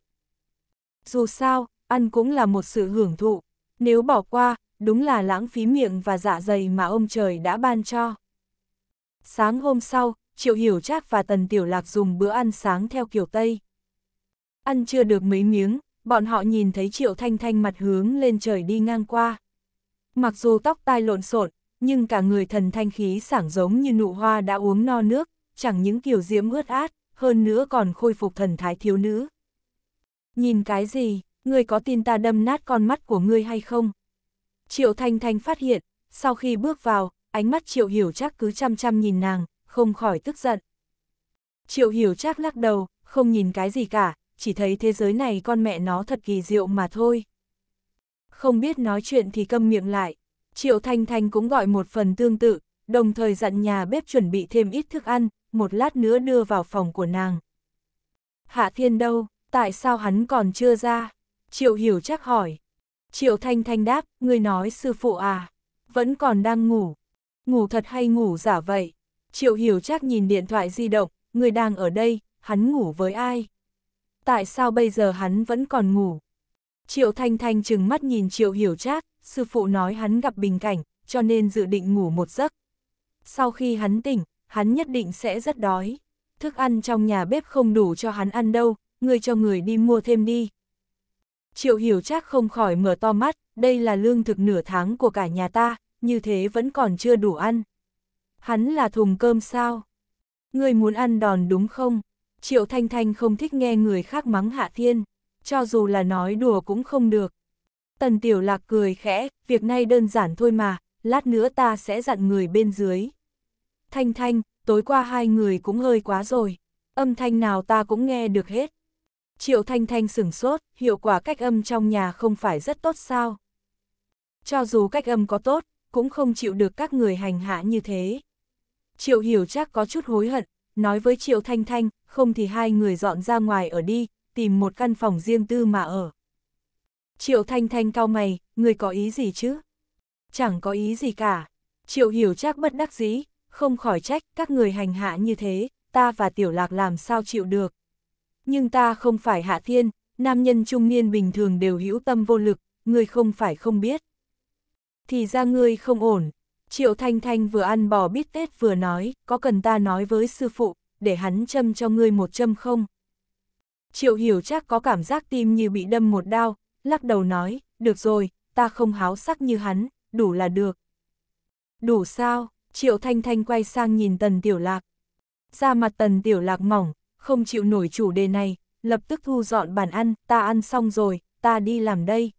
Dù sao, ăn cũng là một sự hưởng thụ, nếu bỏ qua, đúng là lãng phí miệng và dạ dày mà ông trời đã ban cho. Sáng hôm sau, Triệu Hiểu Trác và Tần Tiểu Lạc dùng bữa ăn sáng theo kiểu Tây. Ăn chưa được mấy miếng, bọn họ nhìn thấy Triệu Thanh Thanh mặt hướng lên trời đi ngang qua. Mặc dù tóc tai lộn xộn, nhưng cả người thần thanh khí sảng giống như nụ hoa đã uống no nước, chẳng những kiểu diễm ướt át, hơn nữa còn khôi phục thần thái thiếu nữ. Nhìn cái gì? ngươi có tin ta đâm nát con mắt của ngươi hay không? Triệu Thanh Thanh phát hiện, sau khi bước vào, ánh mắt Triệu Hiểu Trác cứ chăm chăm nhìn nàng, không khỏi tức giận. Triệu Hiểu Trác lắc đầu, không nhìn cái gì cả, chỉ thấy thế giới này con mẹ nó thật kỳ diệu mà thôi. Không biết nói chuyện thì câm miệng lại, Triệu Thanh Thanh cũng gọi một phần tương tự, đồng thời dặn nhà bếp chuẩn bị thêm ít thức ăn, một lát nữa đưa vào phòng của nàng. Hạ Thiên đâu, tại sao hắn còn chưa ra? Triệu hiểu chắc hỏi. Triệu thanh thanh đáp, ngươi nói sư phụ à, vẫn còn đang ngủ. Ngủ thật hay ngủ giả vậy? Triệu hiểu chắc nhìn điện thoại di động, ngươi đang ở đây, hắn ngủ với ai? Tại sao bây giờ hắn vẫn còn ngủ? Triệu thanh thanh chừng mắt nhìn triệu hiểu chắc, sư phụ nói hắn gặp bình cảnh, cho nên dự định ngủ một giấc. Sau khi hắn tỉnh, hắn nhất định sẽ rất đói. Thức ăn trong nhà bếp không đủ cho hắn ăn đâu, ngươi cho người đi mua thêm đi, Triệu hiểu chắc không khỏi mở to mắt, đây là lương thực nửa tháng của cả nhà ta, như thế vẫn còn chưa đủ ăn. Hắn là thùng cơm sao? Ngươi muốn ăn đòn đúng không? Triệu Thanh Thanh không thích nghe người khác mắng Hạ Thiên, cho dù là nói đùa cũng không được. Tần Tiểu Lạc cười khẽ, việc này đơn giản thôi mà, lát nữa ta sẽ dặn người bên dưới. Thanh Thanh, tối qua hai người cũng hơi quá rồi, âm thanh nào ta cũng nghe được hết. Triệu Thanh Thanh sửng sốt, hiệu quả cách âm trong nhà không phải rất tốt sao. Cho dù cách âm có tốt, cũng không chịu được các người hành hạ như thế. Triệu Hiểu chắc có chút hối hận, nói với Triệu Thanh Thanh, không thì hai người dọn ra ngoài ở đi, tìm một căn phòng riêng tư mà ở. Triệu Thanh Thanh cau mày, người có ý gì chứ? Chẳng có ý gì cả. Triệu Hiểu chắc bất đắc dĩ, không khỏi trách các người hành hạ như thế, ta và Tiểu Lạc làm sao chịu được nhưng ta không phải hạ thiên, nam nhân trung niên bình thường đều hữu tâm vô lực, người không phải không biết. Thì ra ngươi không ổn, Triệu Thanh Thanh vừa ăn bò bít tết vừa nói, có cần ta nói với sư phụ, để hắn châm cho ngươi một châm không? Triệu Hiểu chắc có cảm giác tim như bị đâm một đao, lắc đầu nói, được rồi, ta không háo sắc như hắn, đủ là được. Đủ sao? Triệu Thanh Thanh quay sang nhìn Tần Tiểu Lạc. Da mặt Tần Tiểu Lạc mỏng, không chịu nổi chủ đề này, lập tức thu dọn bàn ăn, ta ăn xong rồi, ta đi làm đây.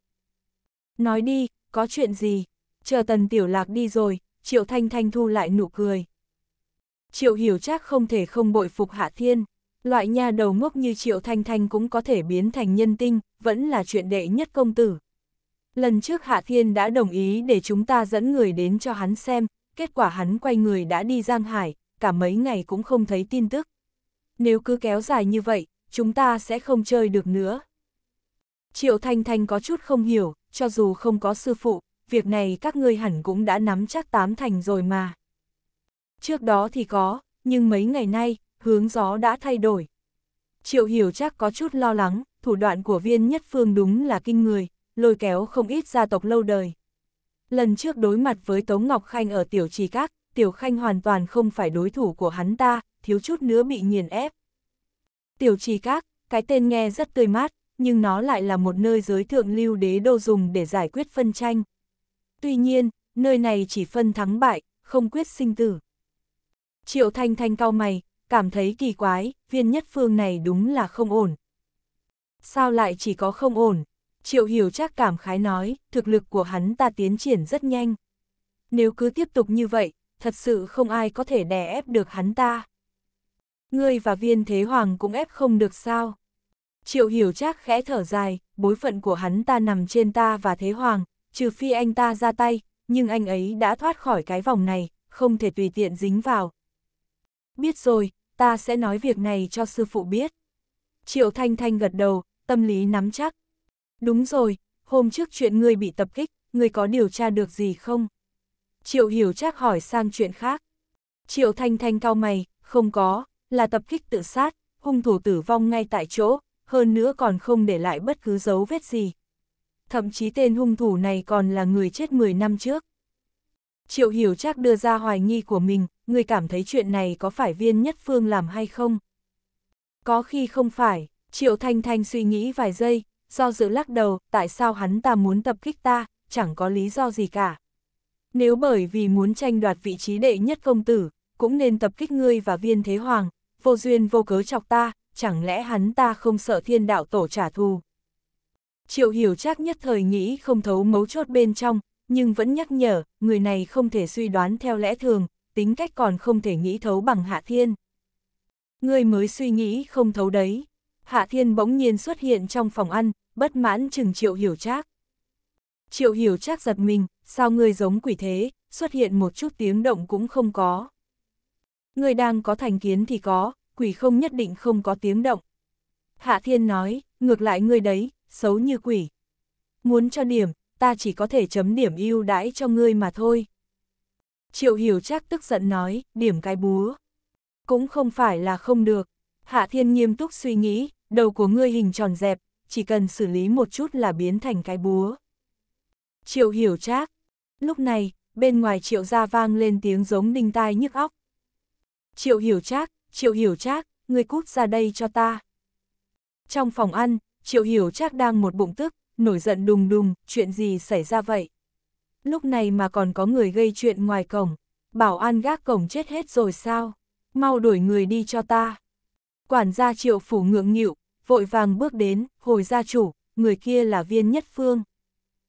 Nói đi, có chuyện gì? Chờ tần tiểu lạc đi rồi, triệu thanh thanh thu lại nụ cười. Triệu hiểu chắc không thể không bội phục hạ thiên, loại nha đầu ngốc như triệu thanh thanh cũng có thể biến thành nhân tinh, vẫn là chuyện đệ nhất công tử. Lần trước hạ thiên đã đồng ý để chúng ta dẫn người đến cho hắn xem, kết quả hắn quay người đã đi Giang Hải, cả mấy ngày cũng không thấy tin tức nếu cứ kéo dài như vậy, chúng ta sẽ không chơi được nữa. Triệu Thanh Thanh có chút không hiểu, cho dù không có sư phụ, việc này các ngươi hẳn cũng đã nắm chắc tám thành rồi mà. Trước đó thì có, nhưng mấy ngày nay, hướng gió đã thay đổi. Triệu hiểu chắc có chút lo lắng, thủ đoạn của viên nhất phương đúng là kinh người, lôi kéo không ít gia tộc lâu đời. Lần trước đối mặt với Tống Ngọc Khanh ở Tiểu Trì Các, Tiểu Khanh hoàn toàn không phải đối thủ của hắn ta, thiếu chút nữa bị nghiền ép. Tiểu trì các, cái tên nghe rất tươi mát, nhưng nó lại là một nơi giới thượng lưu đế đô dùng để giải quyết phân tranh. Tuy nhiên, nơi này chỉ phân thắng bại, không quyết sinh tử. Triệu Thanh Thanh cao mày, cảm thấy kỳ quái, viên nhất phương này đúng là không ổn. Sao lại chỉ có không ổn? Triệu Hiểu chắc cảm khái nói, thực lực của hắn ta tiến triển rất nhanh. Nếu cứ tiếp tục như vậy, thật sự không ai có thể đè ép được hắn ta ngươi và viên thế hoàng cũng ép không được sao. Triệu hiểu chắc khẽ thở dài, bối phận của hắn ta nằm trên ta và thế hoàng, trừ phi anh ta ra tay, nhưng anh ấy đã thoát khỏi cái vòng này, không thể tùy tiện dính vào. Biết rồi, ta sẽ nói việc này cho sư phụ biết. Triệu Thanh Thanh gật đầu, tâm lý nắm chắc. Đúng rồi, hôm trước chuyện ngươi bị tập kích, ngươi có điều tra được gì không? Triệu Hiểu chắc hỏi sang chuyện khác. Triệu Thanh Thanh cao mày, không có, là tập kích tự sát, hung thủ tử vong ngay tại chỗ, hơn nữa còn không để lại bất cứ dấu vết gì. Thậm chí tên hung thủ này còn là người chết 10 năm trước. Triệu Hiểu chắc đưa ra hoài nghi của mình, người cảm thấy chuyện này có phải viên nhất phương làm hay không? Có khi không phải, Triệu Thanh Thanh suy nghĩ vài giây, do dự lắc đầu, tại sao hắn ta muốn tập kích ta, chẳng có lý do gì cả. Nếu bởi vì muốn tranh đoạt vị trí đệ nhất công tử, cũng nên tập kích ngươi và viên thế hoàng, vô duyên vô cớ chọc ta, chẳng lẽ hắn ta không sợ thiên đạo tổ trả thù. Triệu hiểu chắc nhất thời nghĩ không thấu mấu chốt bên trong, nhưng vẫn nhắc nhở, người này không thể suy đoán theo lẽ thường, tính cách còn không thể nghĩ thấu bằng hạ thiên. Người mới suy nghĩ không thấu đấy. Hạ thiên bỗng nhiên xuất hiện trong phòng ăn, bất mãn chừng triệu hiểu chắc. Triệu hiểu chắc giật mình, sao người giống quỷ thế, xuất hiện một chút tiếng động cũng không có. Người đang có thành kiến thì có, quỷ không nhất định không có tiếng động. Hạ Thiên nói, ngược lại ngươi đấy, xấu như quỷ. Muốn cho điểm, ta chỉ có thể chấm điểm ưu đãi cho ngươi mà thôi. Triệu Hiểu Trác tức giận nói, điểm cái búa. Cũng không phải là không được. Hạ Thiên nghiêm túc suy nghĩ, đầu của ngươi hình tròn dẹp, chỉ cần xử lý một chút là biến thành cái búa. Triệu Hiểu Trác. Lúc này, bên ngoài Triệu gia vang lên tiếng giống đinh tai nhức óc. Triệu hiểu trác, triệu hiểu trác, người cút ra đây cho ta. Trong phòng ăn, triệu hiểu trác đang một bụng tức, nổi giận đùng đùng, chuyện gì xảy ra vậy? Lúc này mà còn có người gây chuyện ngoài cổng, bảo an gác cổng chết hết rồi sao? Mau đuổi người đi cho ta. Quản gia triệu phủ ngượng nghịu, vội vàng bước đến, hồi gia chủ, người kia là viên nhất phương.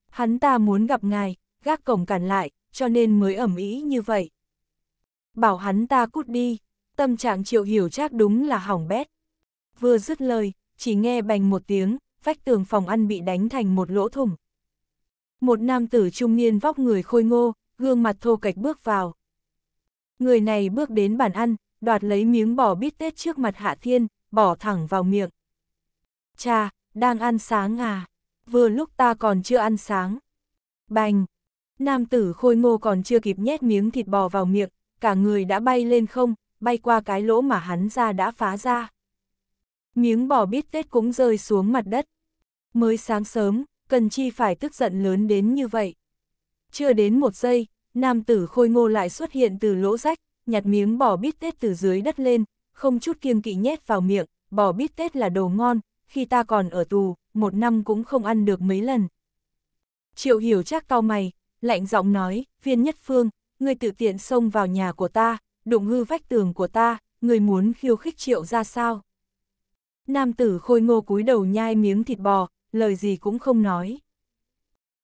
Hắn ta muốn gặp ngài, gác cổng cản lại, cho nên mới ẩm ý như vậy. Bảo hắn ta cút đi, tâm trạng triệu hiểu chắc đúng là hỏng bét. Vừa dứt lời, chỉ nghe bành một tiếng, vách tường phòng ăn bị đánh thành một lỗ thủng. Một nam tử trung niên vóc người khôi ngô, gương mặt thô kệch bước vào. Người này bước đến bàn ăn, đoạt lấy miếng bò bít tết trước mặt Hạ Thiên, bỏ thẳng vào miệng. Cha, đang ăn sáng à? Vừa lúc ta còn chưa ăn sáng. Bành! Nam tử khôi ngô còn chưa kịp nhét miếng thịt bò vào miệng, cả người đã bay lên không, bay qua cái lỗ mà hắn ra đã phá ra. Miếng bò bít tết cũng rơi xuống mặt đất. Mới sáng sớm, cần chi phải tức giận lớn đến như vậy. Chưa đến một giây, nam tử khôi ngô lại xuất hiện từ lỗ rách, nhặt miếng bò bít tết từ dưới đất lên, không chút kiêng kỵ nhét vào miệng, bò bít tết là đồ ngon, khi ta còn ở tù, một năm cũng không ăn được mấy lần. Triệu hiểu chắc cao mày, lạnh giọng nói, viên nhất phương, ngươi tự tiện xông vào nhà của ta, đụng hư vách tường của ta, ngươi muốn khiêu khích triệu ra sao? Nam tử khôi ngô cúi đầu nhai miếng thịt bò, lời gì cũng không nói.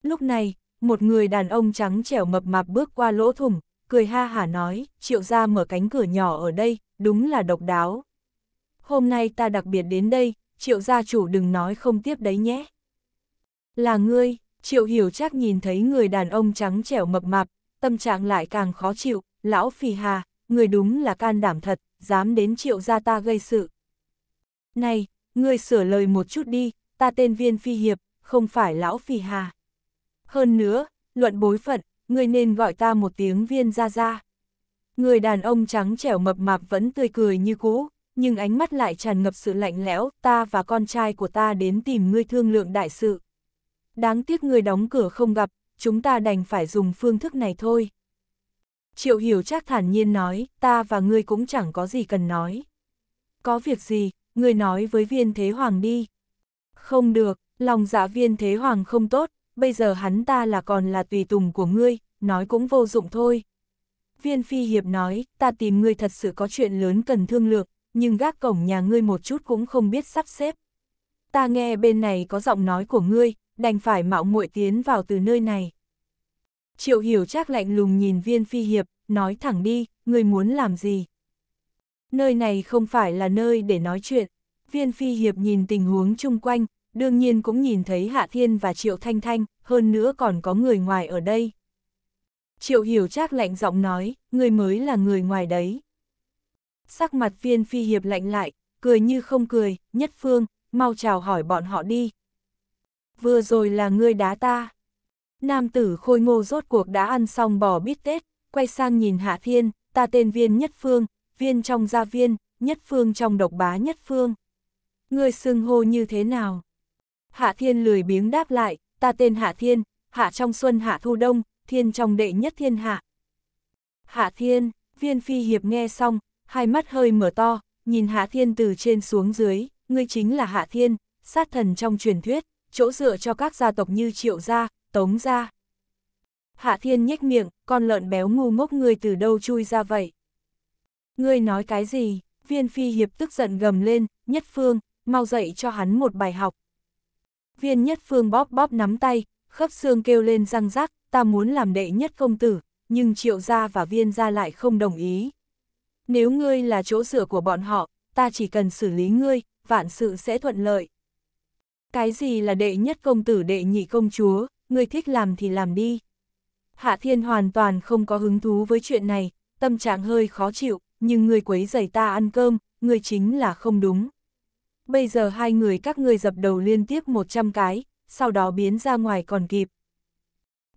Lúc này, một người đàn ông trắng trẻo mập mạp bước qua lỗ thủng, cười ha hả nói, triệu ra mở cánh cửa nhỏ ở đây, đúng là độc đáo. Hôm nay ta đặc biệt đến đây, triệu gia chủ đừng nói không tiếp đấy nhé. Là ngươi, triệu hiểu chắc nhìn thấy người đàn ông trắng trẻo mập mạp, tâm trạng lại càng khó chịu, lão phì hà, người đúng là can đảm thật, dám đến triệu gia ta gây sự. Này, người sửa lời một chút đi, ta tên viên phi hiệp, không phải lão phì hà. Hơn nữa, luận bối phận, người nên gọi ta một tiếng viên ra ra. Người đàn ông trắng trẻo mập mạp vẫn tươi cười như cũ, nhưng ánh mắt lại tràn ngập sự lạnh lẽo, ta và con trai của ta đến tìm ngươi thương lượng đại sự. Đáng tiếc người đóng cửa không gặp, chúng ta đành phải dùng phương thức này thôi. Triệu hiểu chắc thản nhiên nói, ta và ngươi cũng chẳng có gì cần nói. Có việc gì, ngươi nói với viên thế hoàng đi. Không được, lòng dạ viên thế hoàng không tốt, bây giờ hắn ta là còn là tùy tùng của ngươi, nói cũng vô dụng thôi. Viên phi hiệp nói, ta tìm ngươi thật sự có chuyện lớn cần thương lượng nhưng gác cổng nhà ngươi một chút cũng không biết sắp xếp. Ta nghe bên này có giọng nói của ngươi, đành phải mạo muội tiến vào từ nơi này. Triệu hiểu chắc lạnh lùng nhìn viên phi hiệp, nói thẳng đi, người muốn làm gì? Nơi này không phải là nơi để nói chuyện. Viên phi hiệp nhìn tình huống chung quanh, đương nhiên cũng nhìn thấy Hạ Thiên và Triệu Thanh Thanh, hơn nữa còn có người ngoài ở đây. Triệu hiểu chắc lạnh giọng nói, người mới là người ngoài đấy. Sắc mặt viên phi hiệp lạnh lại, cười như không cười, nhất phương, mau chào hỏi bọn họ đi vừa rồi là ngươi đá ta. Nam tử khôi ngô rốt cuộc đã ăn xong bò bít tết, quay sang nhìn Hạ Thiên, ta tên viên nhất phương, viên trong gia viên, nhất phương trong độc bá nhất phương. Ngươi xưng hô như thế nào? Hạ Thiên lười biếng đáp lại, ta tên Hạ Thiên, Hạ trong xuân Hạ thu đông, Thiên trong đệ nhất thiên hạ. Hạ Thiên, viên phi hiệp nghe xong, hai mắt hơi mở to, nhìn Hạ Thiên từ trên xuống dưới, ngươi chính là Hạ Thiên, sát thần trong truyền thuyết, chỗ dựa cho các gia tộc như Triệu Gia, Tống Gia. Hạ Thiên nhếch miệng, con lợn béo ngu ngốc người từ đâu chui ra vậy? Ngươi nói cái gì? Viên Phi Hiệp tức giận gầm lên, Nhất Phương, mau dạy cho hắn một bài học. Viên Nhất Phương bóp bóp nắm tay, khớp xương kêu lên răng rác, ta muốn làm đệ nhất công tử, nhưng Triệu Gia và Viên Gia lại không đồng ý. Nếu ngươi là chỗ dựa của bọn họ, ta chỉ cần xử lý ngươi, vạn sự sẽ thuận lợi. Cái gì là đệ nhất công tử đệ nhị công chúa, người thích làm thì làm đi. Hạ Thiên hoàn toàn không có hứng thú với chuyện này, tâm trạng hơi khó chịu, nhưng người quấy giày ta ăn cơm, người chính là không đúng. Bây giờ hai người các ngươi dập đầu liên tiếp 100 cái, sau đó biến ra ngoài còn kịp.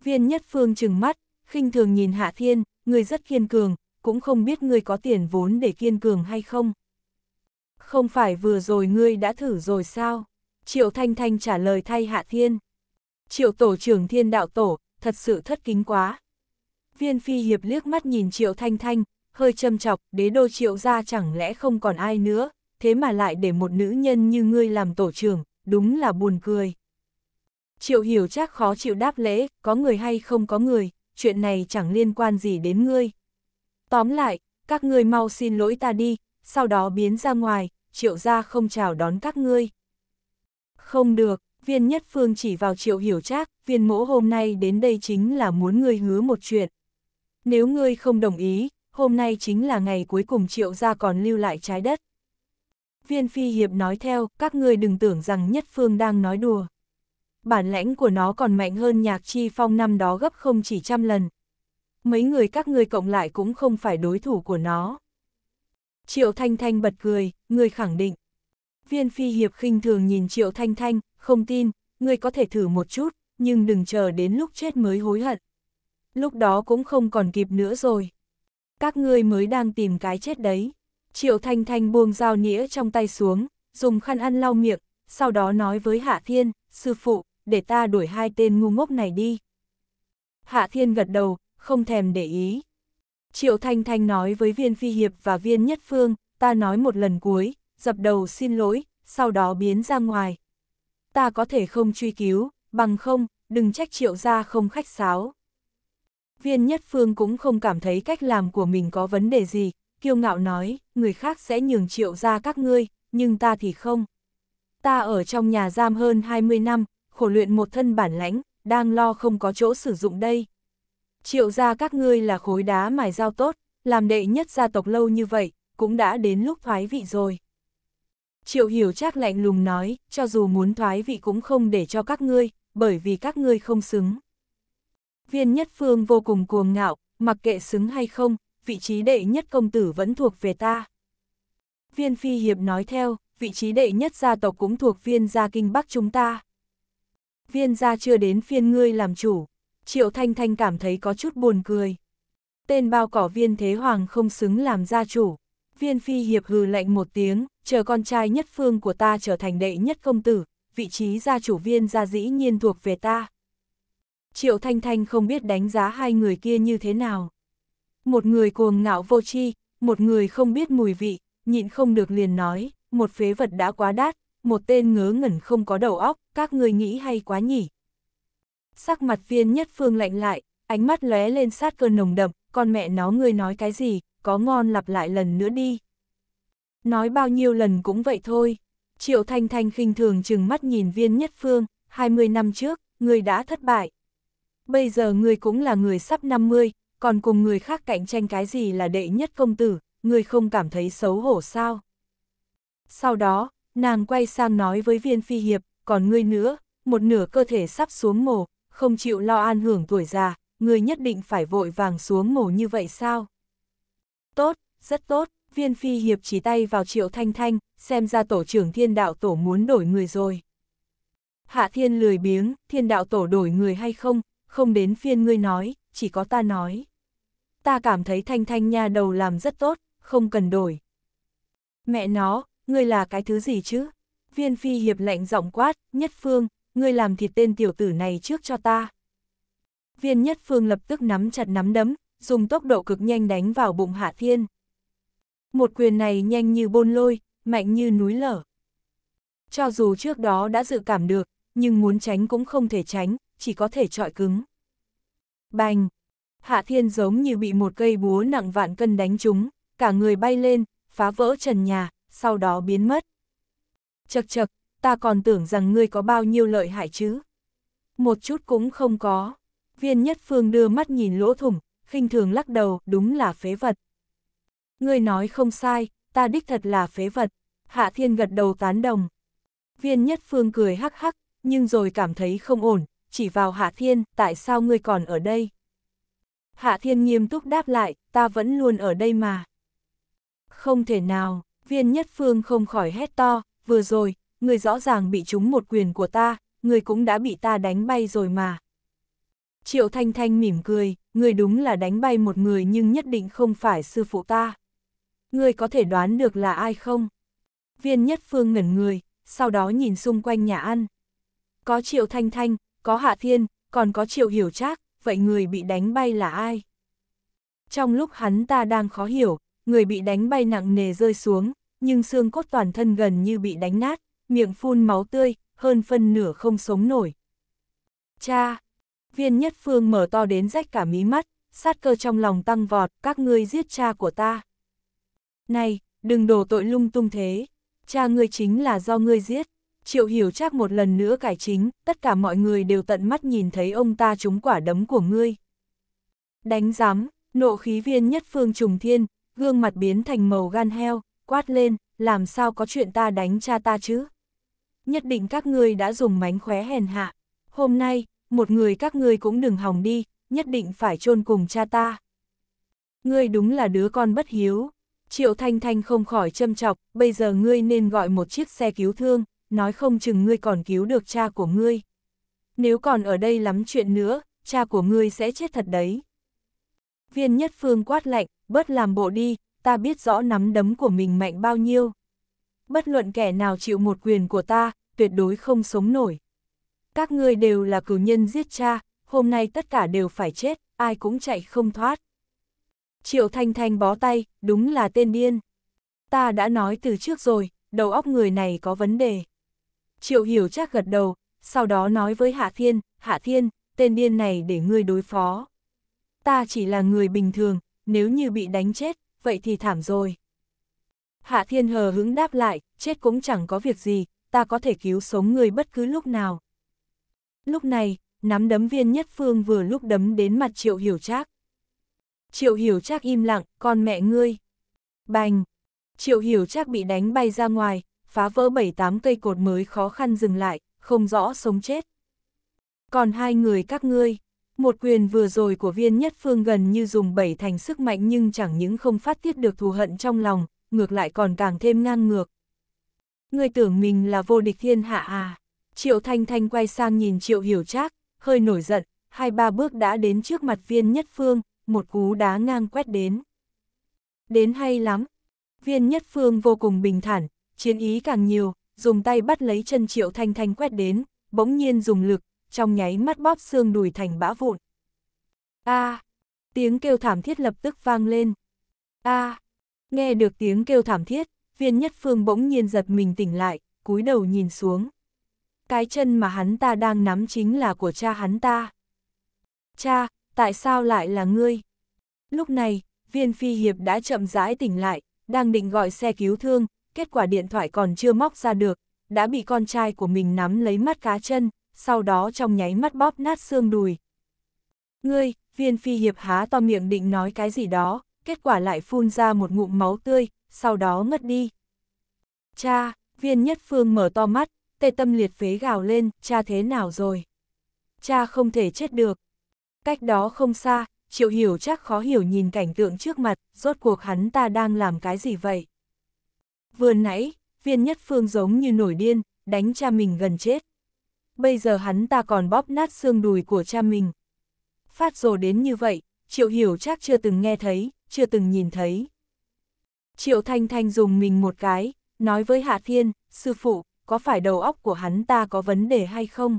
Viên nhất phương trừng mắt, khinh thường nhìn Hạ Thiên, người rất kiên cường, cũng không biết người có tiền vốn để kiên cường hay không. Không phải vừa rồi ngươi đã thử rồi sao? Triệu Thanh Thanh trả lời thay Hạ Thiên. Triệu Tổ trưởng Thiên Đạo Tổ, thật sự thất kính quá. Viên Phi Hiệp liếc mắt nhìn Triệu Thanh Thanh, hơi châm chọc, đế đô Triệu ra chẳng lẽ không còn ai nữa, thế mà lại để một nữ nhân như ngươi làm tổ trưởng, đúng là buồn cười. Triệu hiểu chắc khó chịu đáp lễ, có người hay không có người, chuyện này chẳng liên quan gì đến ngươi. Tóm lại, các ngươi mau xin lỗi ta đi, sau đó biến ra ngoài, triệu ra không chào đón các ngươi. Không được, viên nhất phương chỉ vào triệu hiểu trác, viên mỗ hôm nay đến đây chính là muốn ngươi hứa một chuyện. Nếu ngươi không đồng ý, hôm nay chính là ngày cuối cùng triệu gia còn lưu lại trái đất. Viên phi hiệp nói theo, các ngươi đừng tưởng rằng nhất phương đang nói đùa. Bản lãnh của nó còn mạnh hơn nhạc chi phong năm đó gấp không chỉ trăm lần. Mấy người các ngươi cộng lại cũng không phải đối thủ của nó. Triệu Thanh Thanh bật cười, người khẳng định. Viên phi hiệp khinh thường nhìn Triệu Thanh Thanh, không tin, ngươi có thể thử một chút, nhưng đừng chờ đến lúc chết mới hối hận. Lúc đó cũng không còn kịp nữa rồi. Các ngươi mới đang tìm cái chết đấy. Triệu Thanh Thanh buông dao nĩa trong tay xuống, dùng khăn ăn lau miệng, sau đó nói với Hạ Thiên, sư phụ, để ta đuổi hai tên ngu ngốc này đi. Hạ Thiên gật đầu, không thèm để ý. Triệu Thanh Thanh nói với viên phi hiệp và viên nhất phương, ta nói một lần cuối, dập đầu xin lỗi, sau đó biến ra ngoài. Ta có thể không truy cứu, bằng không, đừng trách triệu gia không khách sáo. Viên Nhất Phương cũng không cảm thấy cách làm của mình có vấn đề gì, kiêu ngạo nói, người khác sẽ nhường triệu gia các ngươi, nhưng ta thì không. Ta ở trong nhà giam hơn 20 năm, khổ luyện một thân bản lãnh, đang lo không có chỗ sử dụng đây. Triệu gia các ngươi là khối đá mài dao tốt, làm đệ nhất gia tộc lâu như vậy, cũng đã đến lúc thoái vị rồi. Triệu hiểu trác lạnh lùng nói, cho dù muốn thoái vị cũng không để cho các ngươi, bởi vì các ngươi không xứng. Viên nhất phương vô cùng cuồng ngạo, mặc kệ xứng hay không, vị trí đệ nhất công tử vẫn thuộc về ta. Viên phi hiệp nói theo, vị trí đệ nhất gia tộc cũng thuộc viên gia kinh bắc chúng ta. Viên gia chưa đến phiên ngươi làm chủ, triệu thanh thanh cảm thấy có chút buồn cười. Tên bao cỏ viên thế hoàng không xứng làm gia chủ. Viên phi hiệp hừ lạnh một tiếng, chờ con trai nhất phương của ta trở thành đệ nhất công tử, vị trí gia chủ viên gia dĩ nhiên thuộc về ta. Triệu Thanh Thanh không biết đánh giá hai người kia như thế nào. Một người cuồng ngạo vô tri, một người không biết mùi vị, nhịn không được liền nói, một phế vật đã quá đát, một tên ngớ ngẩn không có đầu óc, các người nghĩ hay quá nhỉ. Sắc mặt viên nhất phương lạnh lại, ánh mắt lóe lên sát cơn nồng đậm, con mẹ nó ngươi nói cái gì, có ngon lặp lại lần nữa đi. Nói bao nhiêu lần cũng vậy thôi. Triệu Thanh Thanh khinh thường chừng mắt nhìn viên nhất phương, 20 năm trước, người đã thất bại. Bây giờ người cũng là người sắp 50, còn cùng người khác cạnh tranh cái gì là đệ nhất công tử, người không cảm thấy xấu hổ sao. Sau đó, nàng quay sang nói với viên phi hiệp, còn ngươi nữa, một nửa cơ thể sắp xuống mồ, không chịu lo an hưởng tuổi già, người nhất định phải vội vàng xuống mồ như vậy sao? Tốt, rất tốt, viên phi hiệp chỉ tay vào triệu thanh thanh, xem ra tổ trưởng thiên đạo tổ muốn đổi người rồi. Hạ thiên lười biếng, thiên đạo tổ đổi người hay không, không đến phiên ngươi nói, chỉ có ta nói. Ta cảm thấy thanh thanh nha đầu làm rất tốt, không cần đổi. Mẹ nó, ngươi là cái thứ gì chứ? Viên phi hiệp lạnh giọng quát, nhất phương, ngươi làm thịt tên tiểu tử này trước cho ta. Viên nhất phương lập tức nắm chặt nắm đấm, dùng tốc độ cực nhanh đánh vào bụng Hạ Thiên. Một quyền này nhanh như bôn lôi, mạnh như núi lở. Cho dù trước đó đã dự cảm được, nhưng muốn tránh cũng không thể tránh, chỉ có thể trọi cứng. Bành! Hạ Thiên giống như bị một cây búa nặng vạn cân đánh trúng, cả người bay lên, phá vỡ trần nhà, sau đó biến mất. Chật chật, ta còn tưởng rằng ngươi có bao nhiêu lợi hại chứ. Một chút cũng không có. Viên nhất phương đưa mắt nhìn lỗ thủng, khinh thường lắc đầu, đúng là phế vật. Ngươi nói không sai, ta đích thật là phế vật. Hạ Thiên gật đầu tán đồng. Viên Nhất Phương cười hắc hắc, nhưng rồi cảm thấy không ổn, chỉ vào Hạ Thiên, tại sao ngươi còn ở đây? Hạ Thiên nghiêm túc đáp lại, ta vẫn luôn ở đây mà. Không thể nào, viên nhất phương không khỏi hét to, vừa rồi, người rõ ràng bị trúng một quyền của ta, người cũng đã bị ta đánh bay rồi mà. Triệu Thanh Thanh mỉm cười, người đúng là đánh bay một người nhưng nhất định không phải sư phụ ta. Người có thể đoán được là ai không? Viên nhất phương ngẩn người, sau đó nhìn xung quanh nhà ăn. Có triệu thanh thanh, có hạ thiên, còn có triệu hiểu trác, vậy người bị đánh bay là ai? Trong lúc hắn ta đang khó hiểu, người bị đánh bay nặng nề rơi xuống, nhưng xương cốt toàn thân gần như bị đánh nát, miệng phun máu tươi, hơn phân nửa không sống nổi. Cha, Viên nhất phương mở to đến rách cả mí mắt, sát cơ trong lòng tăng vọt, các ngươi giết cha của ta. Này, đừng đổ tội lung tung thế, cha ngươi chính là do ngươi giết. Triệu hiểu chắc một lần nữa cải chính, tất cả mọi người đều tận mắt nhìn thấy ông ta trúng quả đấm của ngươi. Đánh giám, nộ khí viên nhất phương trùng thiên, gương mặt biến thành màu gan heo, quát lên, làm sao có chuyện ta đánh cha ta chứ? Nhất định các ngươi đã dùng mánh khóe hèn hạ, hôm nay, một người các ngươi cũng đừng hòng đi, nhất định phải chôn cùng cha ta. Ngươi đúng là đứa con bất hiếu. Triệu Thanh Thanh không khỏi châm chọc, bây giờ ngươi nên gọi một chiếc xe cứu thương, nói không chừng ngươi còn cứu được cha của ngươi. Nếu còn ở đây lắm chuyện nữa, cha của ngươi sẽ chết thật đấy. Viên nhất phương quát lạnh, bớt làm bộ đi, ta biết rõ nắm đấm của mình mạnh bao nhiêu. Bất luận kẻ nào chịu một quyền của ta, tuyệt đối không sống nổi các ngươi đều là cử nhân giết cha, hôm nay tất cả đều phải chết, ai cũng chạy không thoát. Triệu Thanh Thanh bó tay, đúng là tên điên. Ta đã nói từ trước rồi, đầu óc người này có vấn đề. Triệu Hiểu chắc gật đầu, sau đó nói với Hạ Thiên, Hạ Thiên, tên điên này để ngươi đối phó. Ta chỉ là người bình thường, nếu như bị đánh chết, vậy thì thảm rồi. Hạ Thiên hờ hứng đáp lại, chết cũng chẳng có việc gì, ta có thể cứu sống người bất cứ lúc nào. Lúc này, nắm đấm viên nhất phương vừa lúc đấm đến mặt triệu hiểu trác. Triệu hiểu trác im lặng, con mẹ ngươi. Bành! Triệu hiểu trác bị đánh bay ra ngoài, phá vỡ bảy tám cây cột mới khó khăn dừng lại, không rõ sống chết. Còn hai người các ngươi, một quyền vừa rồi của viên nhất phương gần như dùng bảy thành sức mạnh nhưng chẳng những không phát tiết được thù hận trong lòng, ngược lại còn càng thêm ngang ngược. Ngươi tưởng mình là vô địch thiên hạ à? Triệu Thanh Thanh quay sang nhìn Triệu Hiểu Trác, hơi nổi giận, hai ba bước đã đến trước mặt viên nhất phương, một cú đá ngang quét đến. Đến hay lắm. Viên nhất phương vô cùng bình thản, chiến ý càng nhiều, dùng tay bắt lấy chân Triệu Thanh Thanh quét đến, bỗng nhiên dùng lực, trong nháy mắt bóp xương đùi thành bã vụn. A! À, tiếng kêu thảm thiết lập tức vang lên. A! À, nghe được tiếng kêu thảm thiết, viên nhất phương bỗng nhiên giật mình tỉnh lại, cúi đầu nhìn xuống cái chân mà hắn ta đang nắm chính là của cha hắn ta. Cha, tại sao lại là ngươi? Lúc này, viên phi hiệp đã chậm rãi tỉnh lại, đang định gọi xe cứu thương, kết quả điện thoại còn chưa móc ra được, đã bị con trai của mình nắm lấy mắt cá chân, sau đó trong nháy mắt bóp nát xương đùi. Ngươi, viên phi hiệp há to miệng định nói cái gì đó, kết quả lại phun ra một ngụm máu tươi, sau đó ngất đi. Cha, viên nhất phương mở to mắt, tê tâm liệt phế gào lên, cha thế nào rồi? Cha không thể chết được. Cách đó không xa, triệu hiểu chắc khó hiểu nhìn cảnh tượng trước mặt, rốt cuộc hắn ta đang làm cái gì vậy? Vừa nãy, viên nhất phương giống như nổi điên, đánh cha mình gần chết. Bây giờ hắn ta còn bóp nát xương đùi của cha mình. Phát rồ đến như vậy, triệu hiểu chắc chưa từng nghe thấy, chưa từng nhìn thấy. Triệu Thanh Thanh dùng mình một cái, nói với Hạ Thiên, sư phụ, có phải đầu óc của hắn ta có vấn đề hay không?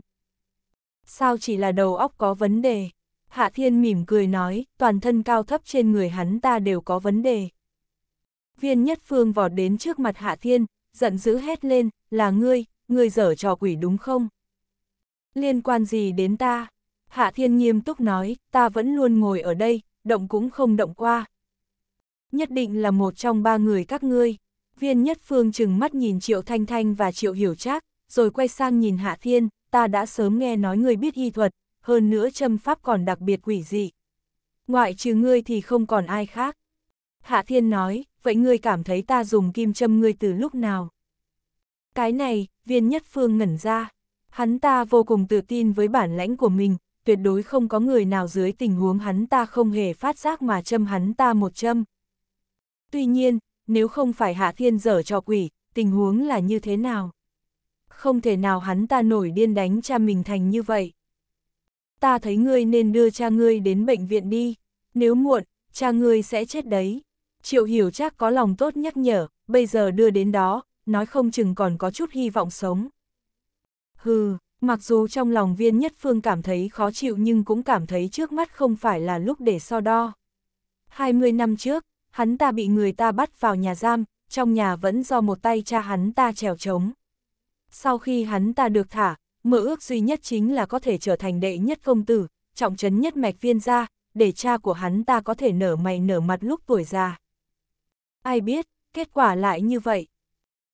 Sao chỉ là đầu óc có vấn đề? Hạ Thiên mỉm cười nói, toàn thân cao thấp trên người hắn ta đều có vấn đề. Viên Nhất Phương vọt đến trước mặt Hạ Thiên, giận dữ hét lên, là ngươi, ngươi dở trò quỷ đúng không? Liên quan gì đến ta? Hạ Thiên nghiêm túc nói, ta vẫn luôn ngồi ở đây, động cũng không động qua. Nhất định là một trong ba người các ngươi. Viên nhất phương chừng mắt nhìn Triệu Thanh Thanh và Triệu Hiểu Trác, rồi quay sang nhìn Hạ Thiên, ta đã sớm nghe nói người biết y thuật, hơn nữa châm pháp còn đặc biệt quỷ dị. Ngoại trừ ngươi thì không còn ai khác. Hạ Thiên nói, vậy ngươi cảm thấy ta dùng kim châm ngươi từ lúc nào? Cái này, viên nhất phương ngẩn ra. Hắn ta vô cùng tự tin với bản lãnh của mình, tuyệt đối không có người nào dưới tình huống hắn ta không hề phát giác mà châm hắn ta một châm. Tuy nhiên, nếu không phải Hạ Thiên dở cho quỷ, tình huống là như thế nào? Không thể nào hắn ta nổi điên đánh cha mình thành như vậy. Ta thấy ngươi nên đưa cha ngươi đến bệnh viện đi, nếu muộn, cha ngươi sẽ chết đấy. Triệu hiểu chắc có lòng tốt nhắc nhở, bây giờ đưa đến đó, nói không chừng còn có chút hy vọng sống. Hừ, mặc dù trong lòng viên nhất phương cảm thấy khó chịu nhưng cũng cảm thấy trước mắt không phải là lúc để so đo. 20 năm trước, hắn ta bị người ta bắt vào nhà giam, trong nhà vẫn do một tay cha hắn ta trèo trống. Sau khi hắn ta được thả, mơ ước duy nhất chính là có thể trở thành đệ nhất công tử, trọng trấn nhất mạch viên gia, để cha của hắn ta có thể nở mày nở mặt lúc tuổi già. Ai biết, kết quả lại như vậy.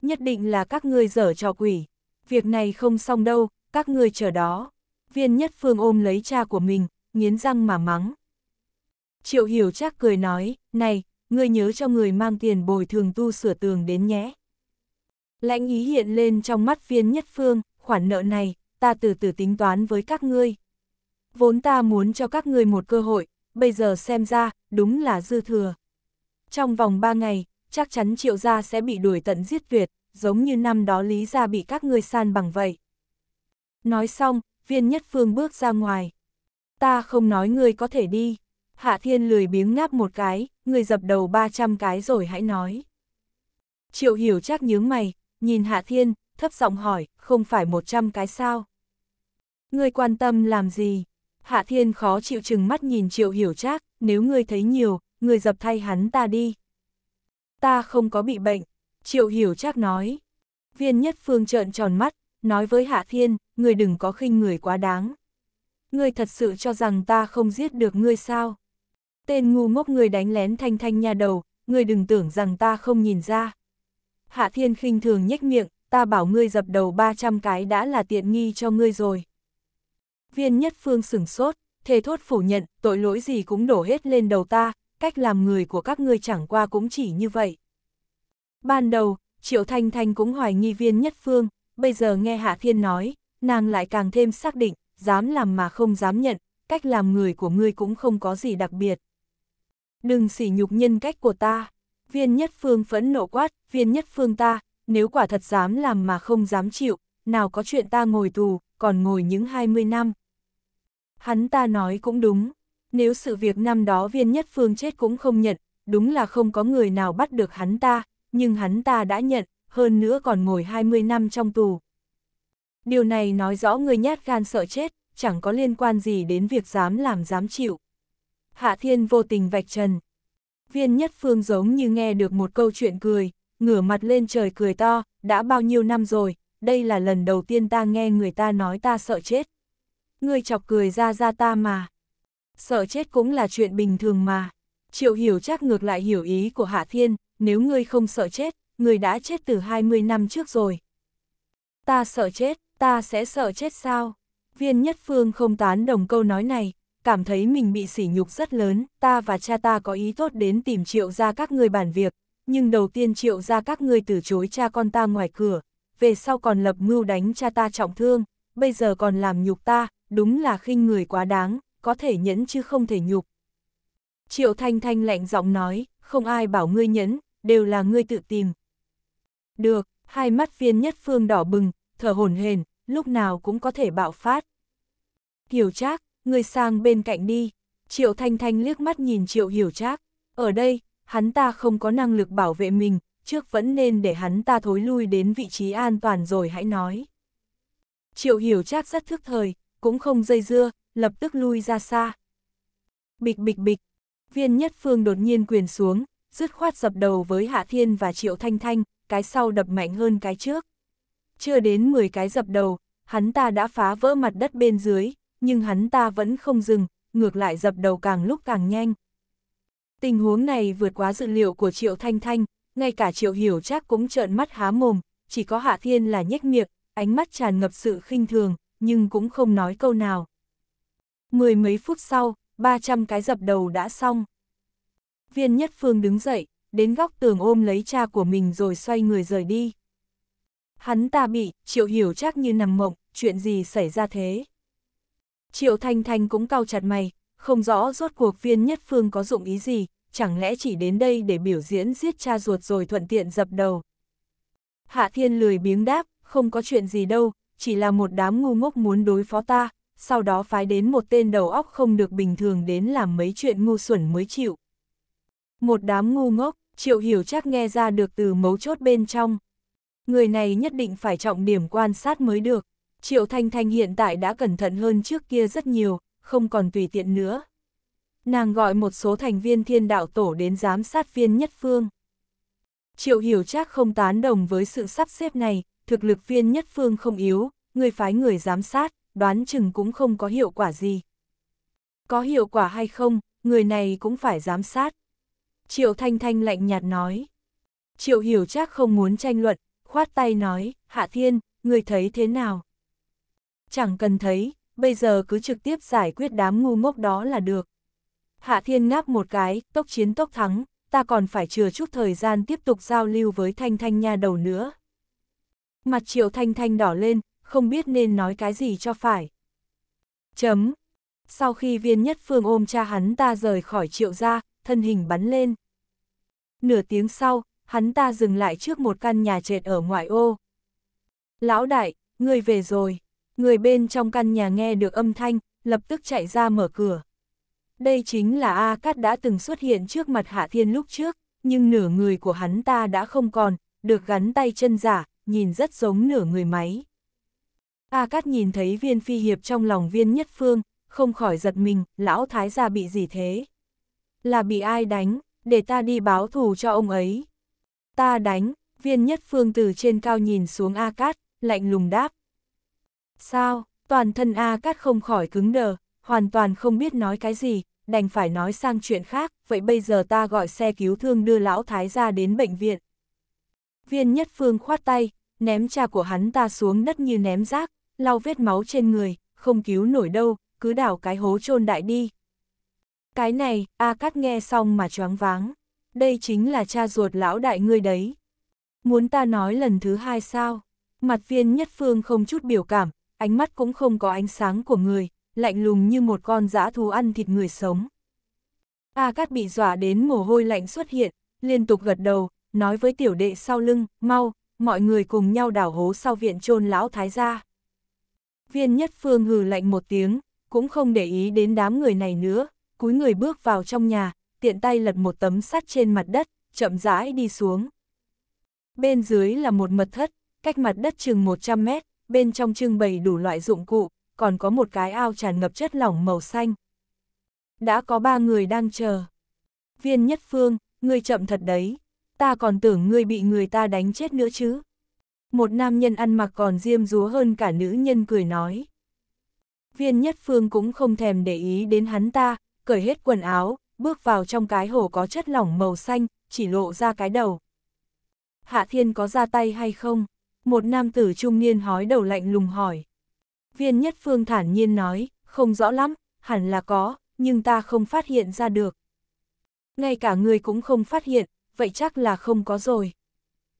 Nhất định là các ngươi dở trò quỷ. Việc này không xong đâu, các ngươi chờ đó. Viên nhất phương ôm lấy cha của mình, nghiến răng mà mắng. Triệu hiểu chắc cười nói, này, ngươi nhớ cho người mang tiền bồi thường tu sửa tường đến nhé. Lãnh ý hiện lên trong mắt viên nhất phương, khoản nợ này, ta từ từ tính toán với các ngươi. Vốn ta muốn cho các ngươi một cơ hội, bây giờ xem ra, đúng là dư thừa. Trong vòng 3 ngày, chắc chắn triệu gia sẽ bị đuổi tận giết tuyệt, giống như năm đó lý gia bị các ngươi san bằng vậy. Nói xong, viên nhất phương bước ra ngoài. Ta không nói ngươi có thể đi. Hạ Thiên lười biếng ngáp một cái, người dập đầu 300 cái rồi hãy nói. Triệu hiểu chắc nhướng mày, nhìn Hạ Thiên, thấp giọng hỏi, không phải 100 cái sao? Ngươi quan tâm làm gì? Hạ Thiên khó chịu chừng mắt nhìn Triệu hiểu chắc, nếu ngươi thấy nhiều, ngươi dập thay hắn ta đi. Ta không có bị bệnh, Triệu hiểu chắc nói. Viên nhất phương trợn tròn mắt, nói với Hạ Thiên, ngươi đừng có khinh người quá đáng. Ngươi thật sự cho rằng ta không giết được ngươi sao? Tên ngu ngốc người đánh lén thanh thanh nhà đầu, người đừng tưởng rằng ta không nhìn ra. Hạ thiên khinh thường nhếch miệng, ta bảo ngươi dập đầu 300 cái đã là tiện nghi cho ngươi rồi. Viên nhất phương sửng sốt, thề thốt phủ nhận, tội lỗi gì cũng đổ hết lên đầu ta, cách làm người của các ngươi chẳng qua cũng chỉ như vậy. Ban đầu, Triệu Thanh Thanh cũng hoài nghi viên nhất phương, bây giờ nghe Hạ Thiên nói, nàng lại càng thêm xác định, dám làm mà không dám nhận, cách làm người của ngươi cũng không có gì đặc biệt. Đừng sỉ nhục nhân cách của ta. Viên nhất phương phẫn nộ quát, viên nhất phương ta, nếu quả thật dám làm mà không dám chịu, nào có chuyện ta ngồi tù, còn ngồi những 20 năm. Hắn ta nói cũng đúng, nếu sự việc năm đó viên nhất phương chết cũng không nhận, đúng là không có người nào bắt được hắn ta, nhưng hắn ta đã nhận, hơn nữa còn ngồi 20 năm trong tù. Điều này nói rõ người nhát gan sợ chết, chẳng có liên quan gì đến việc dám làm dám chịu. Hạ Thiên vô tình vạch trần. Viên Nhất Phương giống như nghe được một câu chuyện cười, ngửa mặt lên trời cười to, đã bao nhiêu năm rồi, đây là lần đầu tiên ta nghe người ta nói ta sợ chết. Ngươi chọc cười ra ra ta mà. Sợ chết cũng là chuyện bình thường mà. Triệu hiểu chắc ngược lại hiểu ý của Hạ Thiên, nếu ngươi không sợ chết, ngươi đã chết từ 20 năm trước rồi. Ta sợ chết, ta sẽ sợ chết sao? Viên Nhất Phương không tán đồng câu nói này, cảm thấy mình bị sỉ nhục rất lớn, ta và cha ta có ý tốt đến tìm triệu ra các người bàn việc, nhưng đầu tiên triệu ra các người từ chối cha con ta ngoài cửa, về sau còn lập mưu đánh cha ta trọng thương, bây giờ còn làm nhục ta, đúng là khinh người quá đáng, có thể nhẫn chứ không thể nhục. Triệu Thanh Thanh lạnh giọng nói, không ai bảo ngươi nhẫn, đều là ngươi tự tìm. Được, hai mắt viên nhất phương đỏ bừng, thở hồn hền, lúc nào cũng có thể bạo phát. Kiều Trác, người sang bên cạnh đi. Triệu Thanh Thanh liếc mắt nhìn Triệu Hiểu Trác, ở đây, hắn ta không có năng lực bảo vệ mình, trước vẫn nên để hắn ta thối lui đến vị trí an toàn rồi hãy nói. Triệu Hiểu Trác rất thức thời, cũng không dây dưa, lập tức lui ra xa. Bịch bịch bịch, viên nhất phương đột nhiên quyền xuống, dứt khoát dập đầu với Hạ Thiên và Triệu Thanh Thanh, cái sau đập mạnh hơn cái trước. Chưa đến 10 cái dập đầu, hắn ta đã phá vỡ mặt đất bên dưới, nhưng hắn ta vẫn không dừng, ngược lại dập đầu càng lúc càng nhanh. Tình huống này vượt quá dự liệu của Triệu Thanh Thanh, ngay cả Triệu Hiểu Trác cũng trợn mắt há mồm, chỉ có Hạ Thiên là nhếch miệng, ánh mắt tràn ngập sự khinh thường, nhưng cũng không nói câu nào. Mười mấy phút sau, 300 cái dập đầu đã xong. Viên Nhất Phương đứng dậy, đến góc tường ôm lấy cha của mình rồi xoay người rời đi. Hắn ta bị, Triệu Hiểu Trác như nằm mộng, chuyện gì xảy ra thế? Triệu Thanh Thanh cũng cau chặt mày, không rõ rốt cuộc viên nhất phương có dụng ý gì, chẳng lẽ chỉ đến đây để biểu diễn giết cha ruột rồi thuận tiện dập đầu. Hạ Thiên lười biếng đáp, không có chuyện gì đâu, chỉ là một đám ngu ngốc muốn đối phó ta, sau đó phái đến một tên đầu óc không được bình thường đến làm mấy chuyện ngu xuẩn mới chịu. Một đám ngu ngốc, Triệu Hiểu chắc nghe ra được từ mấu chốt bên trong. Người này nhất định phải trọng điểm quan sát mới được. Triệu Thanh Thanh hiện tại đã cẩn thận hơn trước kia rất nhiều, không còn tùy tiện nữa. Nàng gọi một số thành viên thiên đạo tổ đến giám sát viên nhất phương. Triệu Hiểu Trác không tán đồng với sự sắp xếp này, thực lực viên nhất phương không yếu, người phái người giám sát, đoán chừng cũng không có hiệu quả gì. Có hiệu quả hay không, người này cũng phải giám sát. Triệu Thanh Thanh lạnh nhạt nói. Triệu Hiểu Trác không muốn tranh luận, khoát tay nói, Hạ Thiên, người thấy thế nào? chẳng cần thấy, bây giờ cứ trực tiếp giải quyết đám ngu ngốc đó là được. Hạ Thiên ngáp một cái, tốc chiến tốc thắng, ta còn phải chừa chút thời gian tiếp tục giao lưu với Thanh Thanh nha đầu nữa. Mặt Triệu Thanh Thanh đỏ lên, không biết nên nói cái gì cho phải. Chấm. Sau khi viên nhất phương ôm cha hắn ta rời khỏi triệu ra, thân hình bắn lên. Nửa tiếng sau, hắn ta dừng lại trước một căn nhà trệt ở ngoại ô. Lão đại, ngươi về rồi người bên trong căn nhà nghe được âm thanh, lập tức chạy ra mở cửa. Đây chính là A Cát đã từng xuất hiện trước mặt Hạ Thiên lúc trước, nhưng nửa người của hắn ta đã không còn, được gắn tay chân giả, nhìn rất giống nửa người máy. A Cát nhìn thấy viên phi hiệp trong lòng viên nhất phương, không khỏi giật mình, lão thái gia bị gì thế? Là bị ai đánh, để ta đi báo thù cho ông ấy. Ta đánh, viên nhất phương từ trên cao nhìn xuống A Cát, lạnh lùng đáp. Sao, toàn thân A Cát không khỏi cứng đờ, hoàn toàn không biết nói cái gì, đành phải nói sang chuyện khác, vậy bây giờ ta gọi xe cứu thương đưa lão thái ra đến bệnh viện. Viên nhất phương khoát tay, ném cha của hắn ta xuống đất như ném rác, lau vết máu trên người, không cứu nổi đâu, cứ đảo cái hố chôn đại đi. Cái này, A Cát nghe xong mà choáng váng, đây chính là cha ruột lão đại ngươi đấy. Muốn ta nói lần thứ hai sao? Mặt viên nhất phương không chút biểu cảm, ánh mắt cũng không có ánh sáng của người, lạnh lùng như một con dã thú ăn thịt người sống. A Cát bị dọa đến mồ hôi lạnh xuất hiện, liên tục gật đầu, nói với tiểu đệ sau lưng, mau, mọi người cùng nhau đảo hố sau viện chôn lão thái gia. Viên nhất phương hừ lạnh một tiếng, cũng không để ý đến đám người này nữa, cúi người bước vào trong nhà, tiện tay lật một tấm sắt trên mặt đất, chậm rãi đi xuống. Bên dưới là một mật thất, cách mặt đất chừng 100 mét, bên trong trưng bày đủ loại dụng cụ, còn có một cái ao tràn ngập chất lỏng màu xanh. Đã có ba người đang chờ. Viên Nhất Phương, ngươi chậm thật đấy, ta còn tưởng ngươi bị người ta đánh chết nữa chứ. Một nam nhân ăn mặc còn diêm dúa hơn cả nữ nhân cười nói. Viên Nhất Phương cũng không thèm để ý đến hắn ta, cởi hết quần áo, bước vào trong cái hồ có chất lỏng màu xanh, chỉ lộ ra cái đầu. Hạ Thiên có ra tay hay không? Một nam tử trung niên hói đầu lạnh lùng hỏi. Viên nhất phương thản nhiên nói, không rõ lắm, hẳn là có, nhưng ta không phát hiện ra được. Ngay cả người cũng không phát hiện, vậy chắc là không có rồi.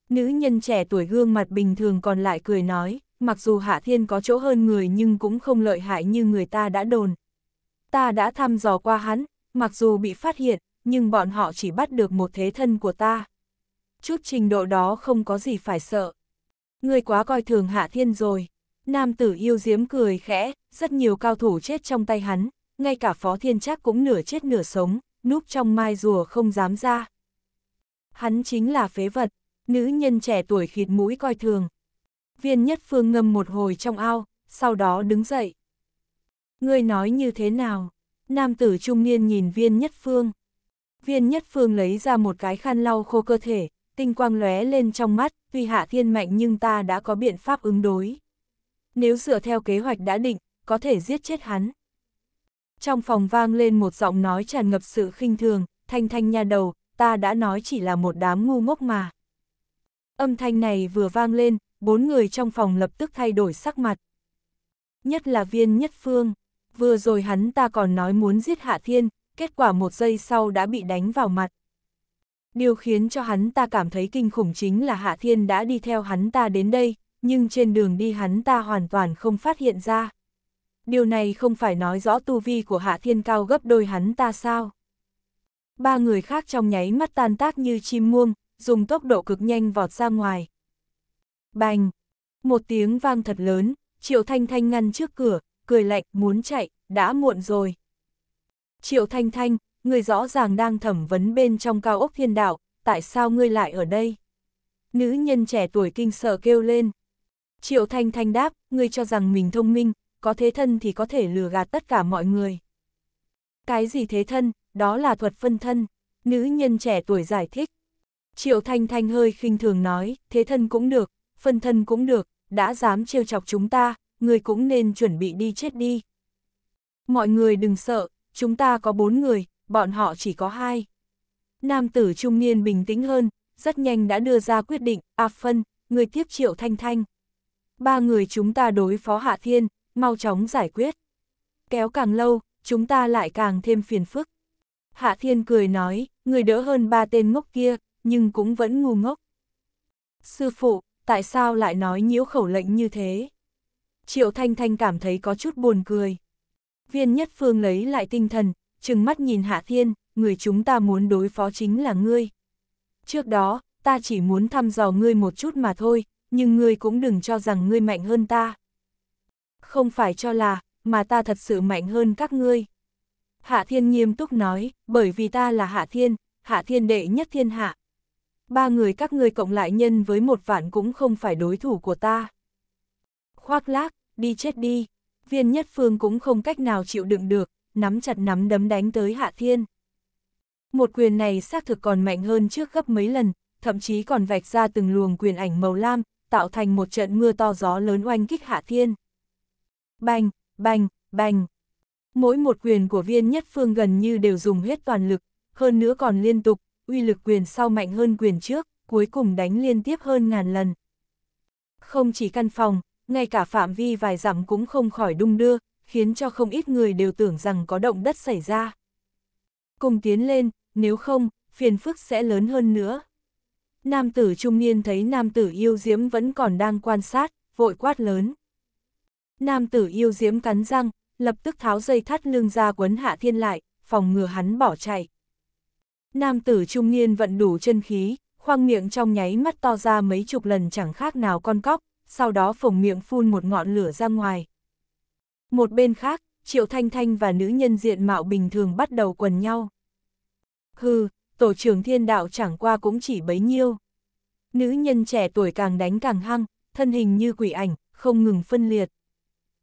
Nữ nhân trẻ tuổi gương mặt bình thường còn lại cười nói, mặc dù Hạ Thiên có chỗ hơn người nhưng cũng không lợi hại như người ta đã đồn. Ta đã thăm dò qua hắn, mặc dù bị phát hiện, nhưng bọn họ chỉ bắt được một thế thân của ta. Chút trình độ đó không có gì phải sợ. Người quá coi thường Hạ Thiên rồi. Nam tử yêu diếm cười khẽ, rất nhiều cao thủ chết trong tay hắn, ngay cả Phó Thiên Trác cũng nửa chết nửa sống, núp trong mai rùa không dám ra. Hắn chính là phế vật, nữ nhân trẻ tuổi khịt mũi coi thường. Viên nhất phương ngâm một hồi trong ao, sau đó đứng dậy. Ngươi nói như thế nào? Nam tử trung niên nhìn viên nhất phương. Viên nhất phương lấy ra một cái khăn lau khô cơ thể, tinh quang lóe lên trong mắt, tuy hạ thiên mạnh nhưng ta đã có biện pháp ứng đối. Nếu dựa theo kế hoạch đã định, có thể giết chết hắn. Trong phòng vang lên một giọng nói tràn ngập sự khinh thường, thanh thanh nha đầu, ta đã nói chỉ là một đám ngu ngốc mà. Âm thanh này vừa vang lên, bốn người trong phòng lập tức thay đổi sắc mặt. Nhất là viên nhất phương, vừa rồi hắn ta còn nói muốn giết hạ thiên, kết quả một giây sau đã bị đánh vào mặt. Điều khiến cho hắn ta cảm thấy kinh khủng chính là Hạ Thiên đã đi theo hắn ta đến đây, nhưng trên đường đi hắn ta hoàn toàn không phát hiện ra. Điều này không phải nói rõ tu vi của Hạ Thiên cao gấp đôi hắn ta sao. Ba người khác trong nháy mắt tan tác như chim muông, dùng tốc độ cực nhanh vọt ra ngoài. Bành! Một tiếng vang thật lớn, Triệu Thanh Thanh ngăn trước cửa, cười lạnh, muốn chạy, đã muộn rồi. Triệu Thanh Thanh, người rõ ràng đang thẩm vấn bên trong cao ốc thiên đạo, tại sao ngươi lại ở đây? Nữ nhân trẻ tuổi kinh sợ kêu lên. Triệu Thanh Thanh đáp, ngươi cho rằng mình thông minh, có thế thân thì có thể lừa gạt tất cả mọi người. Cái gì thế thân, đó là thuật phân thân, nữ nhân trẻ tuổi giải thích. Triệu Thanh Thanh hơi khinh thường nói, thế thân cũng được, phân thân cũng được, đã dám trêu chọc chúng ta, người cũng nên chuẩn bị đi chết đi. Mọi người đừng sợ, chúng ta có bốn người, bọn họ chỉ có hai. Nam tử trung niên bình tĩnh hơn, rất nhanh đã đưa ra quyết định, A Phân, người tiếp triệu thanh thanh. Ba người chúng ta đối phó Hạ Thiên, mau chóng giải quyết. Kéo càng lâu, chúng ta lại càng thêm phiền phức. Hạ Thiên cười nói, người đỡ hơn ba tên ngốc kia, nhưng cũng vẫn ngu ngốc. Sư phụ, tại sao lại nói nhiễu khẩu lệnh như thế? Triệu Thanh Thanh cảm thấy có chút buồn cười. Viên Nhất Phương lấy lại tinh thần, chừng mắt nhìn Hạ Thiên, người chúng ta muốn đối phó chính là ngươi. Trước đó, ta chỉ muốn thăm dò ngươi một chút mà thôi, nhưng ngươi cũng đừng cho rằng ngươi mạnh hơn ta. Không phải cho là, mà ta thật sự mạnh hơn các ngươi. Hạ Thiên nghiêm túc nói, bởi vì ta là Hạ Thiên, Hạ Thiên đệ nhất thiên hạ. Ba người các ngươi cộng lại nhân với một vạn cũng không phải đối thủ của ta. Khoác lác, đi chết đi, viên nhất phương cũng không cách nào chịu đựng được, nắm chặt nắm đấm đánh tới Hạ Thiên. Một quyền này xác thực còn mạnh hơn trước gấp mấy lần, thậm chí còn vạch ra từng luồng quyền ảnh màu lam, tạo thành một trận mưa to gió lớn oanh kích Hạ Thiên. Bành, bành, bành. Mỗi một quyền của viên nhất phương gần như đều dùng hết toàn lực, hơn nữa còn liên tục, uy lực quyền sau mạnh hơn quyền trước, cuối cùng đánh liên tiếp hơn ngàn lần. Không chỉ căn phòng, ngay cả phạm vi vài dặm cũng không khỏi đung đưa, khiến cho không ít người đều tưởng rằng có động đất xảy ra. Cùng tiến lên, nếu không, phiền phức sẽ lớn hơn nữa. Nam tử trung niên thấy nam tử yêu diễm vẫn còn đang quan sát, vội quát lớn. Nam tử yêu diễm cắn răng, lập tức tháo dây thắt lưng ra quấn hạ thiên lại, phòng ngừa hắn bỏ chạy. Nam tử trung niên vận đủ chân khí, khoang miệng trong nháy mắt to ra mấy chục lần chẳng khác nào con cóc, sau đó phồng miệng phun một ngọn lửa ra ngoài. Một bên khác, Triệu Thanh Thanh và nữ nhân diện mạo bình thường bắt đầu quần nhau. Hừ, tổ trưởng thiên đạo chẳng qua cũng chỉ bấy nhiêu. Nữ nhân trẻ tuổi càng đánh càng hăng, thân hình như quỷ ảnh, không ngừng phân liệt.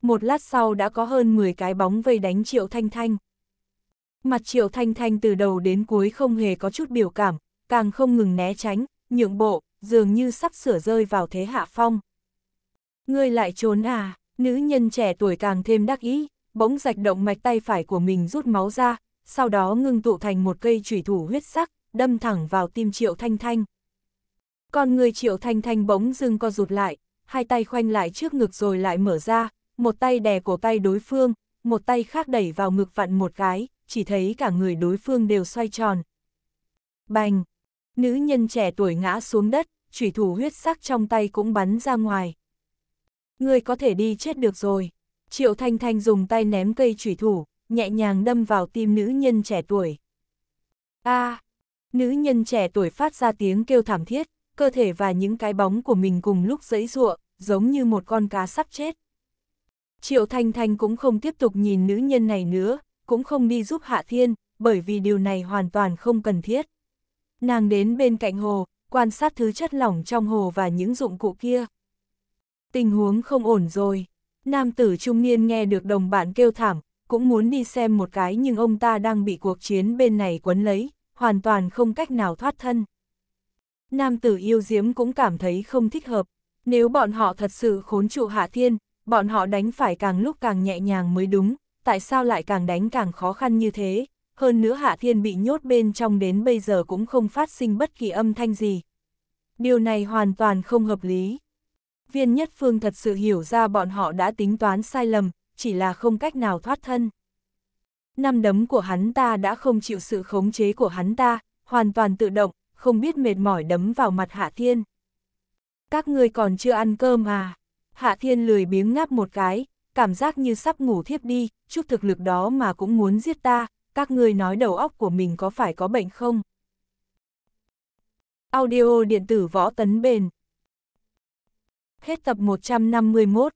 Một lát sau đã có hơn 10 cái bóng vây đánh Triệu Thanh Thanh. Mặt Triệu Thanh Thanh từ đầu đến cuối không hề có chút biểu cảm, càng không ngừng né tránh, nhượng bộ, dường như sắp sửa rơi vào thế hạ phong. Ngươi lại trốn à? Nữ nhân trẻ tuổi càng thêm đắc ý, bỗng rạch động mạch tay phải của mình rút máu ra, sau đó ngưng tụ thành một cây chủy thủ huyết sắc, đâm thẳng vào tim Triệu Thanh Thanh. Con người Triệu Thanh Thanh bỗng dưng co rụt lại, hai tay khoanh lại trước ngực rồi lại mở ra, một tay đè cổ tay đối phương, một tay khác đẩy vào ngực vặn một cái, chỉ thấy cả người đối phương đều xoay tròn. Bành! Nữ nhân trẻ tuổi ngã xuống đất, chủy thủ huyết sắc trong tay cũng bắn ra ngoài. Ngươi có thể đi chết được rồi. Triệu Thanh Thanh dùng tay ném cây chủy thủ, nhẹ nhàng đâm vào tim nữ nhân trẻ tuổi. a à, nữ nhân trẻ tuổi phát ra tiếng kêu thảm thiết, cơ thể và những cái bóng của mình cùng lúc dẫy ruộng, giống như một con cá sắp chết. Triệu Thanh Thanh cũng không tiếp tục nhìn nữ nhân này nữa, cũng không đi giúp Hạ Thiên, bởi vì điều này hoàn toàn không cần thiết. Nàng đến bên cạnh hồ, quan sát thứ chất lỏng trong hồ và những dụng cụ kia. Tình huống không ổn rồi. Nam tử trung niên nghe được đồng bạn kêu thảm, cũng muốn đi xem một cái nhưng ông ta đang bị cuộc chiến bên này quấn lấy, hoàn toàn không cách nào thoát thân. Nam tử yêu diếm cũng cảm thấy không thích hợp. Nếu bọn họ thật sự khốn trụ hạ thiên, bọn họ đánh phải càng lúc càng nhẹ nhàng mới đúng, tại sao lại càng đánh càng khó khăn như thế, hơn nữa Hạ Thiên bị nhốt bên trong đến bây giờ cũng không phát sinh bất kỳ âm thanh gì. Điều này hoàn toàn không hợp lý viên nhất phương thật sự hiểu ra bọn họ đã tính toán sai lầm, chỉ là không cách nào thoát thân. Năm đấm của hắn ta đã không chịu sự khống chế của hắn ta, hoàn toàn tự động, không biết mệt mỏi đấm vào mặt Hạ Thiên. Các ngươi còn chưa ăn cơm à? Hạ Thiên lười biếng ngáp một cái, cảm giác như sắp ngủ thiếp đi, chút thực lực đó mà cũng muốn giết ta, các ngươi nói đầu óc của mình có phải có bệnh không? Audio điện tử võ tấn bền Hết tập 151